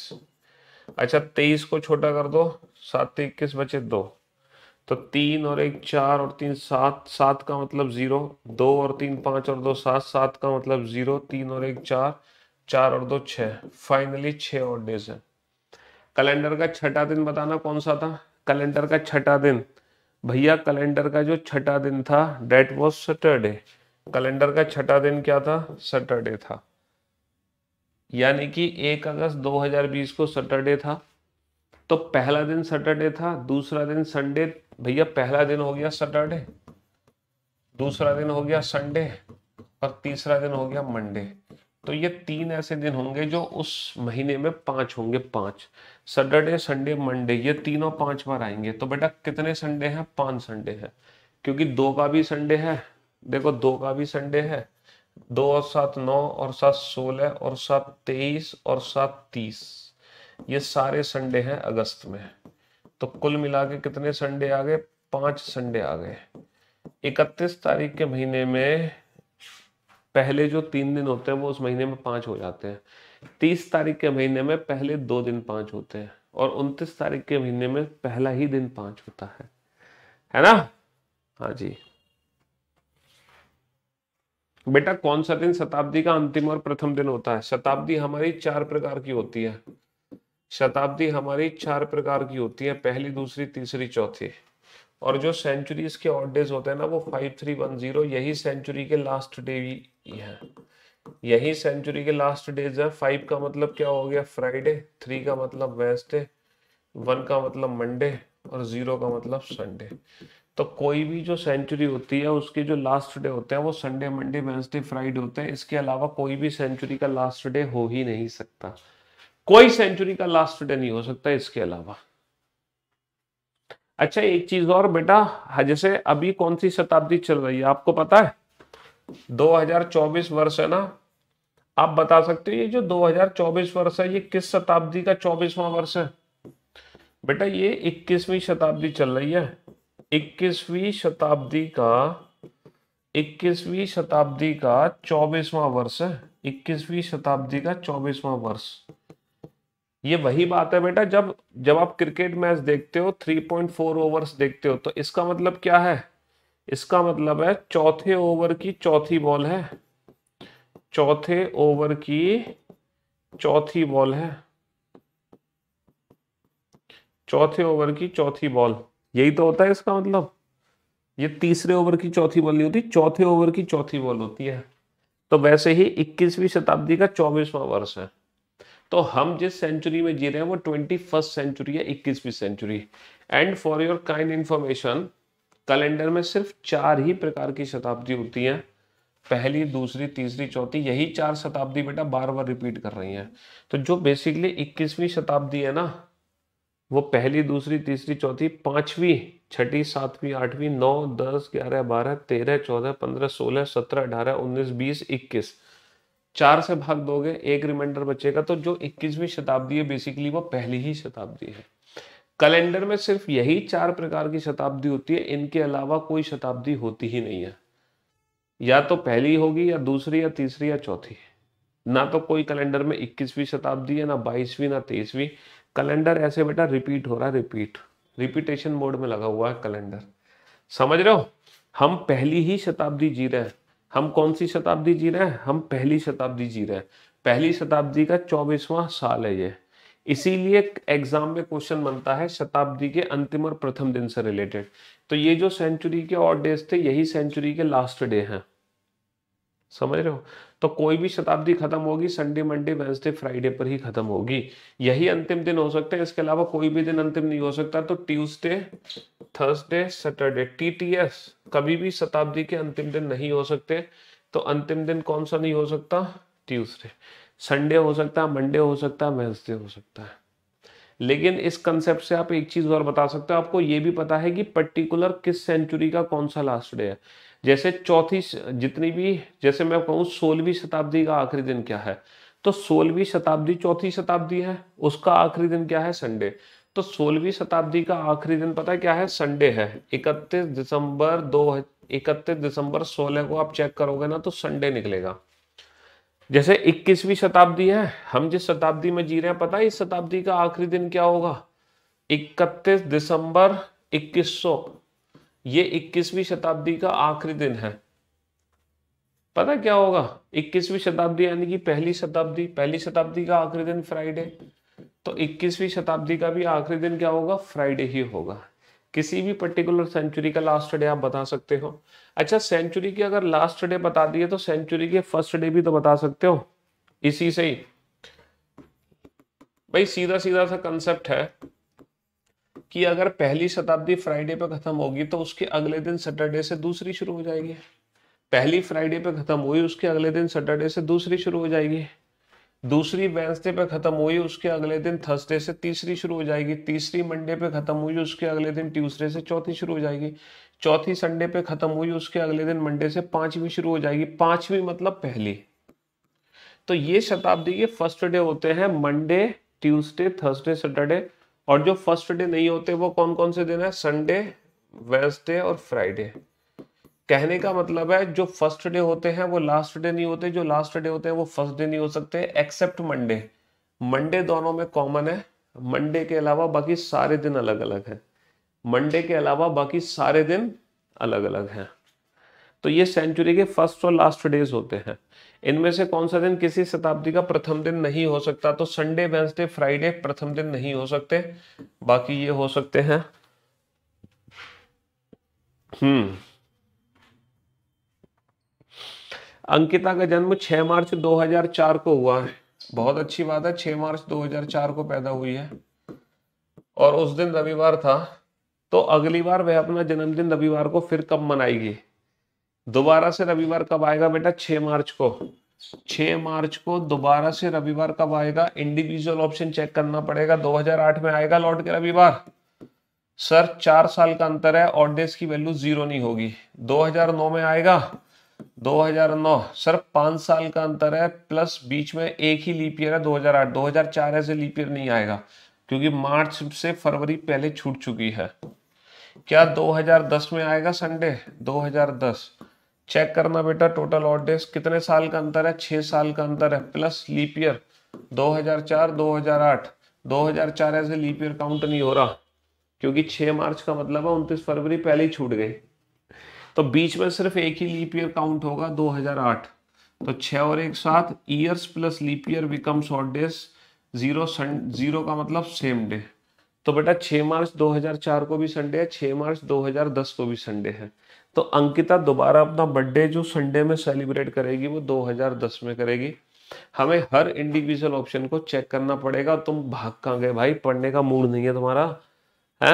अच्छा तेईस को छोटा कर दो सात इक्कीस बचे दो तो तीन और एक चार और तीन सात सात का मतलब जीरो दो और तीन पांच और दो सात सात का मतलब जीरो तीन और एक चार चार और दो छः फाइनली छ और डेज है कैलेंडर का छठा दिन बताना कौन सा था कैलेंडर का छठा दिन भैया कैलेंडर का जो छठा दिन था डेट वॉज सैटरडे कैलेंडर का छठा दिन क्या था सैटरडे था यानी कि एक अगस्त 2020 को सैटरडे था तो पहला दिन सैटरडे था दूसरा दिन संडे भैया पहला दिन हो गया सैटरडे दूसरा दिन हो गया संडे और तीसरा दिन हो गया मंडे तो ये तीन ऐसे दिन होंगे जो उस महीने में पांच होंगे पांच सैटरडे संडे मंडे ये तीनों पांच बार आएंगे तो बेटा कितने संडे हैं पांच संडे हैं क्योंकि दो का भी संडे है देखो दो का भी संडे है दो और सात नौ और सात सोलह और सात तेईस और सात तीस ये सारे संडे हैं अगस्त में तो कुल मिला के कितने संडे आ गए पांच संडे आ गए इकतीस तारीख के महीने में पहले जो तीन दिन होते हैं वो उस महीने में पांच हो जाते हैं तीस तारीख के महीने में पहले दो दिन पांच होते हैं और उनतीस तारीख के महीने में पहला ही दिन पांच होता है है ना हाँ जी बेटा कौन सा दिन शताब्दी का अंतिम और प्रथम दिन होता है शताब्दी हमारी चार प्रकार की होती है शताब्दी हमारी चार प्रकार की होती है पहली दूसरी तीसरी चौथी और जो सेंचुरीज के ऑड डेज होते हैं ना वो फाइव थ्री वन जीरो यही सेंचुरी के लास्ट डे भी है यही सेंचुरी के लास्ट डेज है फाइव का मतलब क्या हो गया फ्राइडे थ्री का मतलब वेस्टे वन का मतलब मंडे और जीरो का मतलब संडे तो कोई भी जो सेंचुरी होती है उसके जो लास्ट डे होते हैं वो संडे मंडे वेंसडे फ्राइडे होते हैं इसके अलावा कोई भी सेंचुरी का लास्ट डे हो ही नहीं सकता कोई सेंचुरी का लास्ट डे नहीं हो सकता इसके अलावा अच्छा एक चीज और बेटा हाँ, जैसे अभी कौन सी शताब्दी चल रही है आपको पता है 2024 वर्ष है ना आप बता सकते हो ये जो 2024 वर्ष है ये किस शताब्दी का 24वां वर्ष है बेटा ये 21वीं शताब्दी चल रही है इक्कीसवीं शताब्दी का इक्कीसवीं शताब्दी का चौबीसवां वर्ष है इक्कीसवीं शताब्दी का चौबीसवां वर्ष ये वही बात है बेटा जब जब आप क्रिकेट मैच देखते हो 3.4 ओवर्स देखते हो तो इसका मतलब क्या है इसका मतलब है चौथे ओवर की चौथी बॉल है चौथे ओवर की चौथी बॉल है चौथे ओवर की चौथी बॉल यही तो होता है इसका मतलब ये तीसरे ओवर की चौथी बॉल नहीं होती चौथे ओवर की चौथी बॉल होती है तो वैसे ही 21वीं शताब्दी का 24वां वर्ष है तो हम जिस सेंचुरी में जी रहे हैं वो ट्वेंटी फर्स्ट सेंचुरी है इक्कीसवीं century and for your kind information calendar में सिर्फ चार ही प्रकार की शताब्दी होती हैं पहली दूसरी तीसरी चौथी यही चार शताब्दी बेटा बार बार रिपीट कर रही हैं तो जो बेसिकली इक्कीसवीं शताब्दी है ना वो पहली दूसरी तीसरी चौथी पांचवी छठी सातवीं आठवीं नौ दस ग्यारह बारह तेरह चौदह पंद्रह सोलह सत्रह अठारह उन्नीस बीस इक्कीस चार से भाग दोगे एक रिमाइंडर बचेगा तो जो इक्कीसवीं शताब्दी है बेसिकली वो पहली ही शताब्दी है कैलेंडर में सिर्फ यही चार प्रकार की शताब्दी होती है इनके अलावा कोई शताब्दी होती ही नहीं है या तो पहली होगी या दूसरी या तीसरी या चौथी ना तो कोई कैलेंडर में इक्कीसवीं शताब्दी है ना बाईसवीं ना तेईसवीं कैलेंडर ऐसे बेटा रिपीट हो रहा है रिपीट रिपीटेशन मोड में लगा हुआ है कैलेंडर समझ रहे हो हम पहली ही शताब्दी जी रहे हैं हम कौन सी शताब्दी जी रहे हैं हम पहली शताब्दी जी रहे हैं पहली शताब्दी का चौबीसवां साल है ये इसीलिए एग्जाम में क्वेश्चन बनता है शताब्दी के अंतिम और प्रथम दिन से रिलेटेड तो ये जो सेंचुरी के और डेज थे यही सेंचुरी के लास्ट डे हैं समझ रहे हो तो कोई भी शताब्दी खत्म होगी संडे मंडे वेंसडे फ्राइडे पर ही खत्म होगी यही अंतिम दिन हो सकता है इसके अलावा कोई भी दिन अंतिम नहीं हो सकता तो ट्यूसडे थर्सडे सैटरडे टीटीएस कभी भी शताब्दी के अंतिम दिन नहीं हो सकते तो अंतिम दिन कौन सा नहीं हो सकता ट्यूसडे संडे हो सकता है मंडे हो सकता है वेंसडे हो सकता है लेकिन इस कंसेप्ट से आप एक चीज और बता सकते हो आपको ये भी पता है कि पर्टिकुलर किस सेंचुरी का कौन सा लास्ट डे है जैसे चौथी जितनी भी जैसे मैं कहूँ सोलहवीं शताब्दी का आखिरी दिन क्या है तो सोलहवीं शताब्दी चौथी शताब्दी है उसका आखिरी दिन क्या है संडे तो सोलहवीं शताब्दी का आखिरी दिन पता है क्या है संडे है इकतीस दिसंबर दो इकतीस दिसंबर सोलह को आप चेक करोगे ना तो संडे निकलेगा जैसे इक्कीसवीं शताब्दी है हम जिस शताब्दी में जी रहे हैं पता है इस शताब्दी का आखिरी दिन क्या होगा इकतीस दिसंबर इक्कीस ये 21वीं शताब्दी का आखिरी दिन है पता क्या होगा 21वीं शताब्दी यानी कि पहली शताब्दी पहली शताब्दी का आखिरी दिन फ्राइडे तो 21वीं शताब्दी का भी आखिरी दिन क्या होगा फ्राइडे ही होगा किसी भी पर्टिकुलर सेंचुरी का लास्ट डे आप बता सकते हो अच्छा सेंचुरी की अगर लास्ट डे बता दिए तो सेंचुरी के फर्स्ट डे भी तो बता सकते हो इसी से ही भाई सीधा सीधा सा कंसेप्ट है कि अगर पहली शताब्दी फ्राइडे पे खत्म होगी तो उसके अगले दिन सैटरडे से दूसरी शुरू हो जाएगी पहली फ्राइडे पे खत्म हुई उसके अगले दिन सैटरडे से दूसरी शुरू हो जाएगी दूसरी वेंसडे पे खत्म हुई उसके अगले दिन थर्सडे से तीसरी शुरू हो जाएगी तीसरी मंडे पे खत्म हुई उसके अगले दिन ट्यूसडे से चौथी शुरू हो जाएगी चौथी संडे पे खत्म हुई उसके अगले दिन मंडे से पांचवी शुरू हो जाएगी पांचवी मतलब पहली तो ये शताब्दी के फर्स्ट डे होते हैं मंडे ट्यूसडे थर्सडे सैटरडे और जो फर्स्ट डे नहीं होते वो कौन कौन से दिन है संडे वेंसडे और फ्राइडे कहने का मतलब है जो फर्स्ट डे होते हैं वो लास्ट डे नहीं होते जो लास्ट डे होते हैं वो फर्स्ट डे नहीं हो सकते एक्सेप्ट मंडे मंडे दोनों में कॉमन है मंडे के अलावा बाकी सारे दिन अलग अलग हैं मंडे के अलावा बाकी सारे दिन अलग अलग हैं तो ये सेंचुरी के फर्स्ट और लास्ट डेज होते हैं इनमें से कौन सा दिन किसी शताब्दी का प्रथम दिन नहीं हो सकता तो संडे वेंसडे फ्राइडे प्रथम दिन नहीं हो सकते बाकी ये हो सकते हैं हम्म अंकिता का जन्म 6 मार्च 2004 को हुआ है बहुत अच्छी बात है 6 मार्च 2004 को पैदा हुई है और उस दिन रविवार था तो अगली बार वह अपना जन्मदिन रविवार को फिर कब मनाएगी दोबारा से रविवार कब आएगा बेटा 6 मार्च को 6 मार्च को दोबारा से रविवार कब आएगा इंडिविजुअल ऑप्शन चेक करना पड़ेगा 2008 में आएगा लौट के रविवार सर चार साल का अंतर है और डेज की वैल्यू जीरो नहीं होगी 2009 में आएगा 2009 सर पांच साल का अंतर है प्लस बीच में एक ही लीपियर है 2008 2004 ऐसे लीपियर नहीं आएगा क्योंकि मार्च से फरवरी पहले छूट चुकी है क्या 2010 में आएगा संडे 2010 चेक करना बेटा टोटल ऑड डेज कितने साल का अंतर है छह साल का अंतर है प्लस लीप ईयर 2004 2008 चार ऐसे लीप ईयर काउंट नहीं हो रहा क्योंकि 6 मार्च का मतलब है उनतीस फरवरी पहले ही छूट गई तो बीच में सिर्फ एक ही लीप ईयर काउंट होगा 2008 तो छः और एक साथ years plus leap year becomes odd days zero zero का मतलब सेम डे तो बेटा 6 मार्च 2004 को भी संडे है 6 मार्च 2010 को भी संडे है तो अंकिता दोबारा अपना बर्थडे जो संडे में सेलिब्रेट करेगी वो 2010 में करेगी हमें हर इंडिविजुअल ऑप्शन को चेक करना पड़ेगा तुम भाग कहाँ गए भाई पढ़ने का मूड नहीं है तुम्हारा है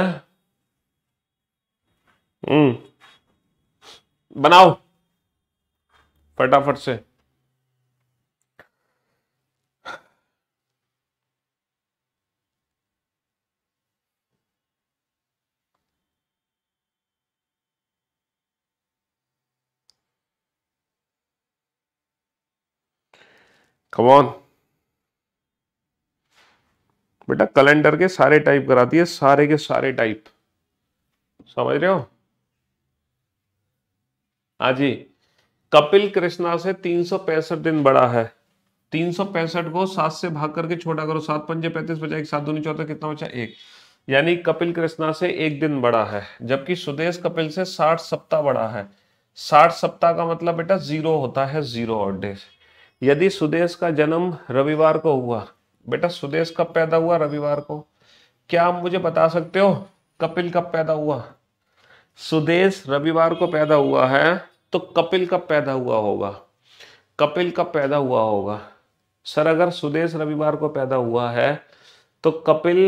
हम्म। बनाओ फटाफट से कम ऑन बेटा कैलेंडर के सारे टाइप करा दिए सारे के सारे टाइप समझ रहे हो हाँ जी कपिल कृष्णा से तीन सौ पैंसठ दिन बड़ा है तीन सौ पैंसठ को सात से भाग करके छोटा करो सात पंजे पैंतीस बचा एक सात दूनी चौथा कितना बचा एक यानी कपिल कृष्णा से एक दिन बड़ा है जबकि सुदेश कपिल से साठ सप्ताह बड़ा है साठ सप्ताह का मतलब बेटा जीरो होता है जीरो और डेज यदि सुदेश का जन्म रविवार को हुआ बेटा सुदेश कब पैदा हुआ रविवार को क्या आप मुझे बता सकते हो कपिल कब पैदा हुआ सुदेश रविवार को पैदा हुआ है तो कपिल कब पैदा हुआ होगा कपिल कब पैदा हुआ होगा सर अगर सुदेश रविवार को पैदा हुआ है तो कपिल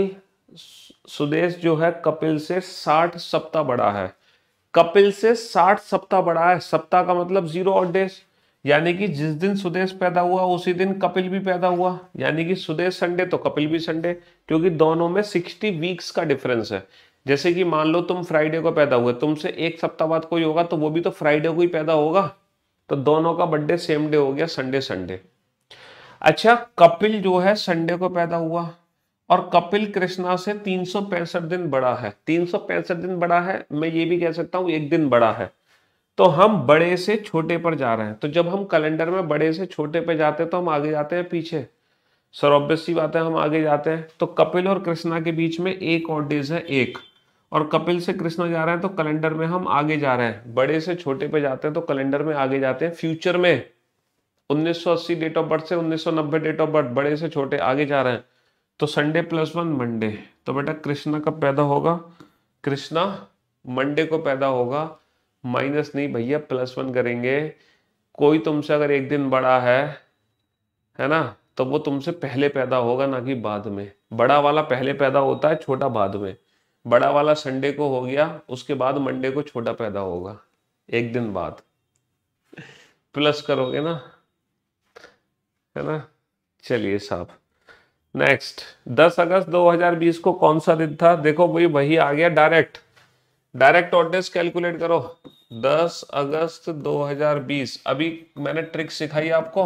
सुदेश जो है कपिल से साठ सप्ताह बड़ा है कपिल से साठ सप्ताह बड़ा है सप्ताह का मतलब जीरो और डेज यानी कि जिस दिन सुदेश पैदा हुआ उसी दिन कपिल भी पैदा हुआ यानी कि सुदेश संडे तो कपिल भी संडे क्योंकि दोनों में सिक्सटी वीक्स का डिफरेंस है जैसे कि मान लो तुम फ्राइडे को पैदा हुए तुमसे एक सप्ताह बाद कोई होगा तो वो भी तो फ्राइडे को ही पैदा होगा तो दोनों का बर्थडे सेम डे हो गया संडे संडे अच्छा कपिल जो है संडे को पैदा हुआ और कपिल कृष्णा से तीन दिन बड़ा है तीन दिन बड़ा है मैं ये भी कह सकता हूँ एक दिन बड़ा है तो हम बड़े से छोटे पर जा रहे हैं तो जब हम कैलेंडर में बड़े से छोटे पर जाते हैं तो हम आगे जाते हैं पीछे सर ऑब्वियस सी बात है हम आगे जाते हैं तो कपिल और कृष्णा के बीच में एक और डेज है एक और कपिल से कृष्णा जा रहे हैं तो कैलेंडर में हम आगे जा रहे हैं बड़े से छोटे पे जाते हैं तो कैलेंडर में आगे जाते हैं फ्यूचर में 1980 डेट ऑफ बर्थ से 1990 डेट ऑफ बर्थ बड़े से छोटे आगे जा रहे हैं तो संडे प्लस वन मंडे तो बेटा कृष्णा कब पैदा होगा कृष्णा मंडे को पैदा होगा माइनस नहीं भैया प्लस वन करेंगे कोई तुमसे अगर एक दिन बड़ा है है ना तो वो तुमसे पहले पैदा होगा ना कि बाद में बड़ा वाला पहले पैदा होता है छोटा बाद में बड़ा वाला संडे को हो गया उसके बाद मंडे को छोटा पैदा होगा एक दिन बाद प्लस करोगे ना है ना चलिए साहब नेक्स्ट 10 अगस्त 2020 को कौन सा दिन था देखो भाई वही आ गया डायरेक्ट डायरेक्ट ऑर्डर्स कैलकुलेट करो 10 अगस्त 2020 अभी मैंने ट्रिक सिखाई आपको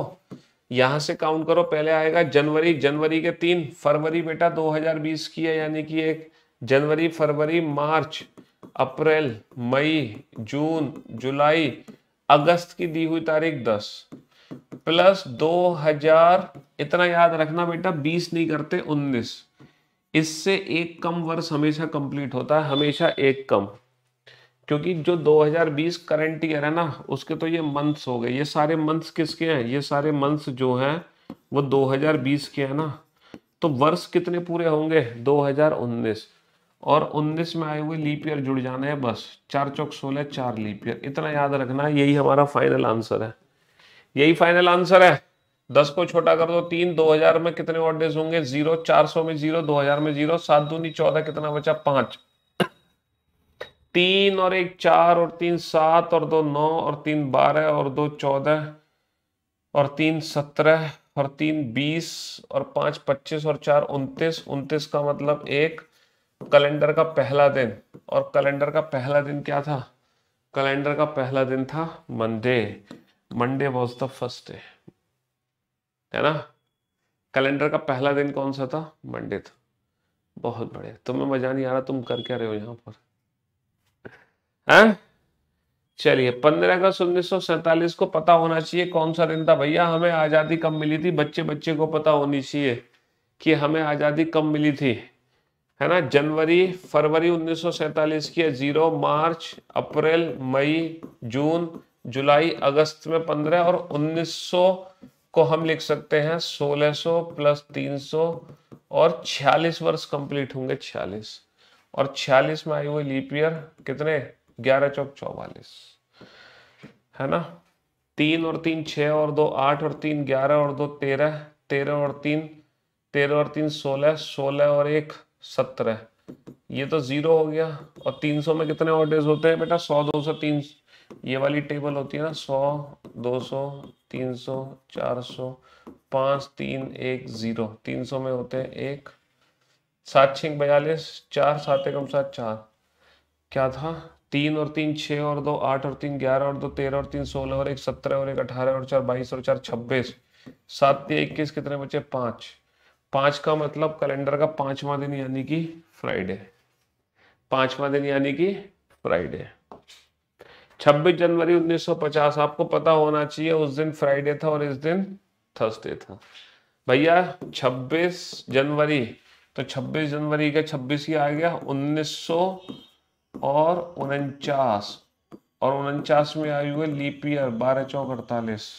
यहां से काउंट करो पहले आएगा जनवरी जनवरी के तीन फरवरी बेटा 2020 की है यानी कि एक जनवरी फरवरी मार्च अप्रैल मई जून जुलाई अगस्त की दी हुई तारीख 10 प्लस 2000 इतना याद रखना बेटा 20 नहीं करते 19 इससे एक कम वर्ष हमेशा कंप्लीट होता है हमेशा एक कम क्योंकि जो 2020 करंट ईयर है ना उसके तो ये मंथ्स हो गए ये सारे मंथ्स किसके हैं ये सारे मंथ्स जो हैं वो 2020 के हैं ना तो वर्ष कितने पूरे होंगे 2019 और 19 में आए हुए लीप ईयर जुड़ जाने हैं बस चार चौक सोलह चार लीप ईयर इतना याद रखना यही हमारा फाइनल आंसर है यही फाइनल आंसर है दस को छोटा कर दो तीन दो हजार में कितने ऑड डेज होंगे जीरो चार सौ में जीरो दो हजार में जीरो सात दूनी चौदह कितना बचा पांच तीन और एक चार और तीन सात और दो नौ और तीन बारह और दो चौदह और तीन सत्रह और तीन बीस और पांच पच्चीस और चार उनतीस उनतीस का मतलब एक कैलेंडर का पहला दिन और कैलेंडर का पहला दिन क्या था कैलेंडर का पहला दिन था Monday Monday was the first day है ना कैलेंडर का पहला दिन कौन सा था मंडे था बहुत बढ़िया तुम्हें मजा नहीं आ रहा तुम कर क्या रहे हो यहाँ पर हैं हाँ? चलिए पंद्रह अगस्त उन्नीस को पता होना चाहिए कौन सा दिन था भैया हमें आज़ादी कब मिली थी बच्चे बच्चे को पता होनी चाहिए कि हमें आज़ादी कब मिली थी है ना जनवरी फरवरी उन्नीस की है जीरो मार्च अप्रैल मई जून जुलाई अगस्त में पंद्रह और 1900 को हम लिख सकते हैं 1600 प्लस 300 और 46 वर्ष कंप्लीट होंगे 46 और 46 में आई हुई लीपियर कितने ग्यारह चौक चौवालीस है ना तीन और तीन छ और दो आठ और तीन ग्यारह और दो तेरह तेरह और तीन तेरह और तीन सोलह सोलह और एक सत्रह ये तो ज़ीरो हो गया और तीन सौ में कितने और डेज होते हैं बेटा सौ दो सौ तीन ये वाली टेबल होती है ना सौ दो सौ तीन सौ चार सौ पांच तीन एक ज़ीरो तीन सौ में होते हैं एक सात छिंग बयालीस चार सात एकम सात चार क्या था तीन और तीन छः और दो आठ और तीन ग्यारह और दो तेरह और तीन सोलह और एक सत्रह और एक अठारह और चार बाईस और चार छब्बीस सात या इक्कीस कितने बचे पाँच पाँच का मतलब कैलेंडर का पाँचवा दिन यानी कि फ्राइडे पाँचवा दिन यानी कि फ्राइडे 26 जनवरी 1950 आपको पता होना चाहिए उस दिन फ्राइडे था और इस दिन थर्सडे था भैया 26 जनवरी तो 26 जनवरी का 26 ही आ गया और उनचास और उनचास में आयु है लीप ईयर बारह चौक अड़तालीस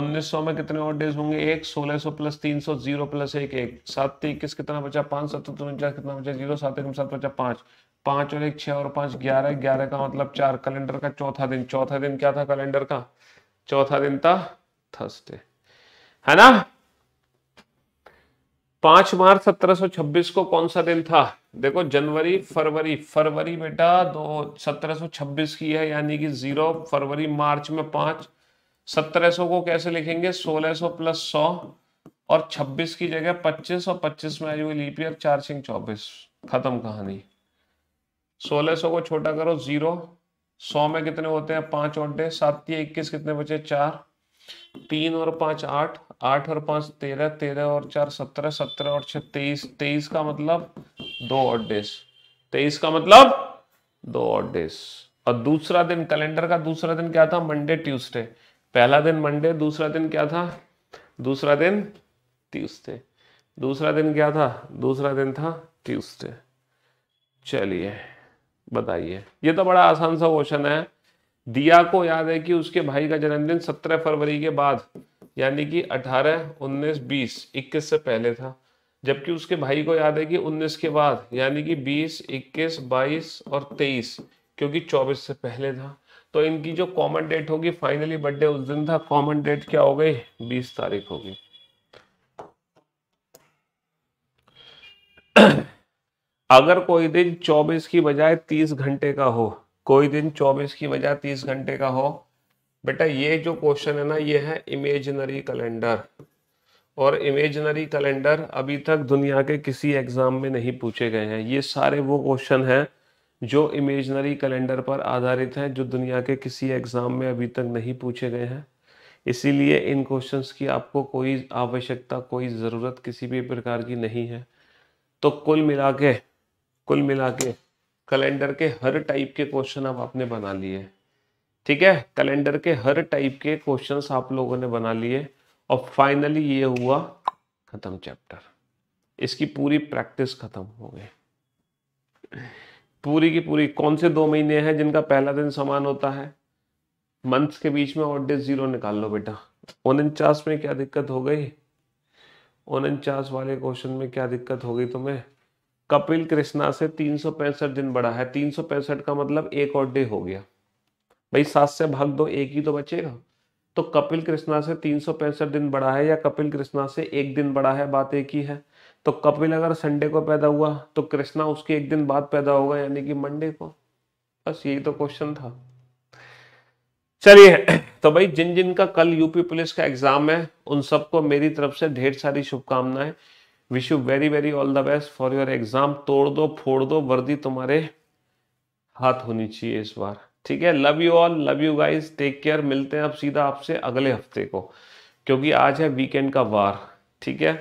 उन्नीस में कितने और डेज होंगे एक सोलह सौ प्लस तीन सौ जीरो प्लस एक एक सात इक्कीस कितना बचा पाँच सत्तर तो उनचास कितना बचा जीरो सात एक सात बचा पाँच पाँच और एक छः और पाँच ग्यारह ग्यारह का मतलब चार कैलेंडर का चौथा दिन चौथा दिन क्या था कैलेंडर का चौथा दिन था थर्सडे है ना पांच मार्च 1726 को कौन सा दिन था देखो जनवरी फरवरी फरवरी बेटा दो सत्रह सो छब्बीस की है यानी कि जीरो फरवरी मार्च में पांच सत्रह सो को कैसे लिखेंगे सोलह सो प्लस सौ और छब्बीस की जगह पच्चीस और पच्चीस में आई हुई लीप ईयर चार सिंह चौबीस खत्म कहानी सोलह सो को छोटा करो जीरो सौ में कितने होते हैं पांच और सात इक्कीस कितने बचे चार तीन और पांच आठ आठ और पांच तेरह तेरह और चार सत्रह सत्रह और छह तेईस तेईस का मतलब दो और तेईस का मतलब दो और और दूसरा दिन कैलेंडर का दूसरा दिन क्या था मंडे ट्यूसडे पहला दिन मंडे दूसरा दिन क्या था दूसरा दिन ट्यूसडे दूसरा दिन क्या था दूसरा दिन था ट्यूसडे चलिए बताइए ये तो बड़ा आसान सा क्वेश्चन है दिया को याद है कि उसके भाई का जन्मदिन 17 फरवरी के बाद यानी कि 18, 19, 20, 21 से पहले था जबकि उसके भाई को याद है कि 19 के बाद यानी कि 20, 21, 22 और 23 क्योंकि 24 से पहले था तो इनकी जो कॉमन डेट होगी फाइनली बर्थडे उस दिन था कॉमन डेट क्या हो गई बीस तारीख होगी अगर कोई दिन 24 की बजाय 30 घंटे का हो कोई दिन 24 की बजाय 30 घंटे का हो बेटा ये जो क्वेश्चन है ना ये है इमेजनरी कैलेंडर और इमेजनरी कैलेंडर अभी तक दुनिया के किसी एग्ज़ाम में नहीं पूछे गए हैं ये सारे वो क्वेश्चन हैं जो इमेजनरी कैलेंडर पर आधारित हैं जो दुनिया के किसी एग्ज़ाम में अभी तक नहीं पूछे गए हैं इसीलिए इन क्वेश्चंस की आपको कोई आवश्यकता कोई ज़रूरत किसी भी प्रकार की नहीं है तो कुल मिला के कुल मिला के कैलेंडर के हर टाइप के क्वेश्चन अब आपने बना लिए ठीक है कैलेंडर के हर टाइप के क्वेश्चंस आप लोगों ने बना लिए और फाइनली ये हुआ खत्म चैप्टर इसकी पूरी प्रैक्टिस खत्म हो गई पूरी की पूरी कौन से दो महीने हैं जिनका पहला दिन समान होता है मंथ्स के बीच में और डे जीरो निकाल लो बेटा उनचास में क्या दिक्कत हो गई उनचास वाले क्वेश्चन में क्या दिक्कत हो गई तुम्हें कपिल कृष्णा से तीन दिन बड़ा है तीन का मतलब एक और डे हो गया भाई सात से भाग दो एक ही तो बचेगा तो कपिल कृष्णा से तीन दिन बड़ा है या कपिल कृष्णा से एक दिन बड़ा है बात एक ही है तो कपिल अगर संडे को पैदा हुआ तो कृष्णा उसके एक दिन बाद पैदा होगा यानी कि मंडे को बस यही तो क्वेश्चन था चलिए तो भाई जिन जिन का कल यूपी पुलिस का एग्जाम है उन सबको मेरी तरफ से ढेर सारी शुभकामनाएं wish you very very all the best for your exam तोड़ दो फोड़ दो वर्दी तुम्हारे हाथ होनी चाहिए इस बार ठीक है love you all love you guys take care मिलते हैं अब सीधा आपसे अगले हफ्ते को क्योंकि आज है वीकेंड का वार ठीक है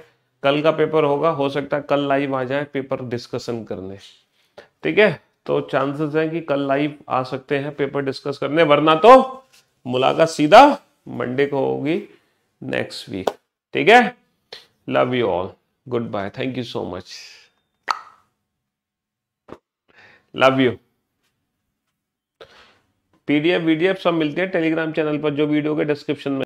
कल का पेपर होगा हो सकता है कल लाइव आ जाए पेपर डिस्कशन करने ठीक है तो चांसेस हैं कि कल लाइव आ सकते हैं पेपर डिस्कस करने वरना तो मुलाकात सीधा मंडे को होगी नेक्स्ट वीक ठीक है love you all goodbye thank you so much love you PDF वीडीएफ सब मिलते हैं टेलीग्राम चैनल पर जो वीडियो के डिस्क्रिप्शन में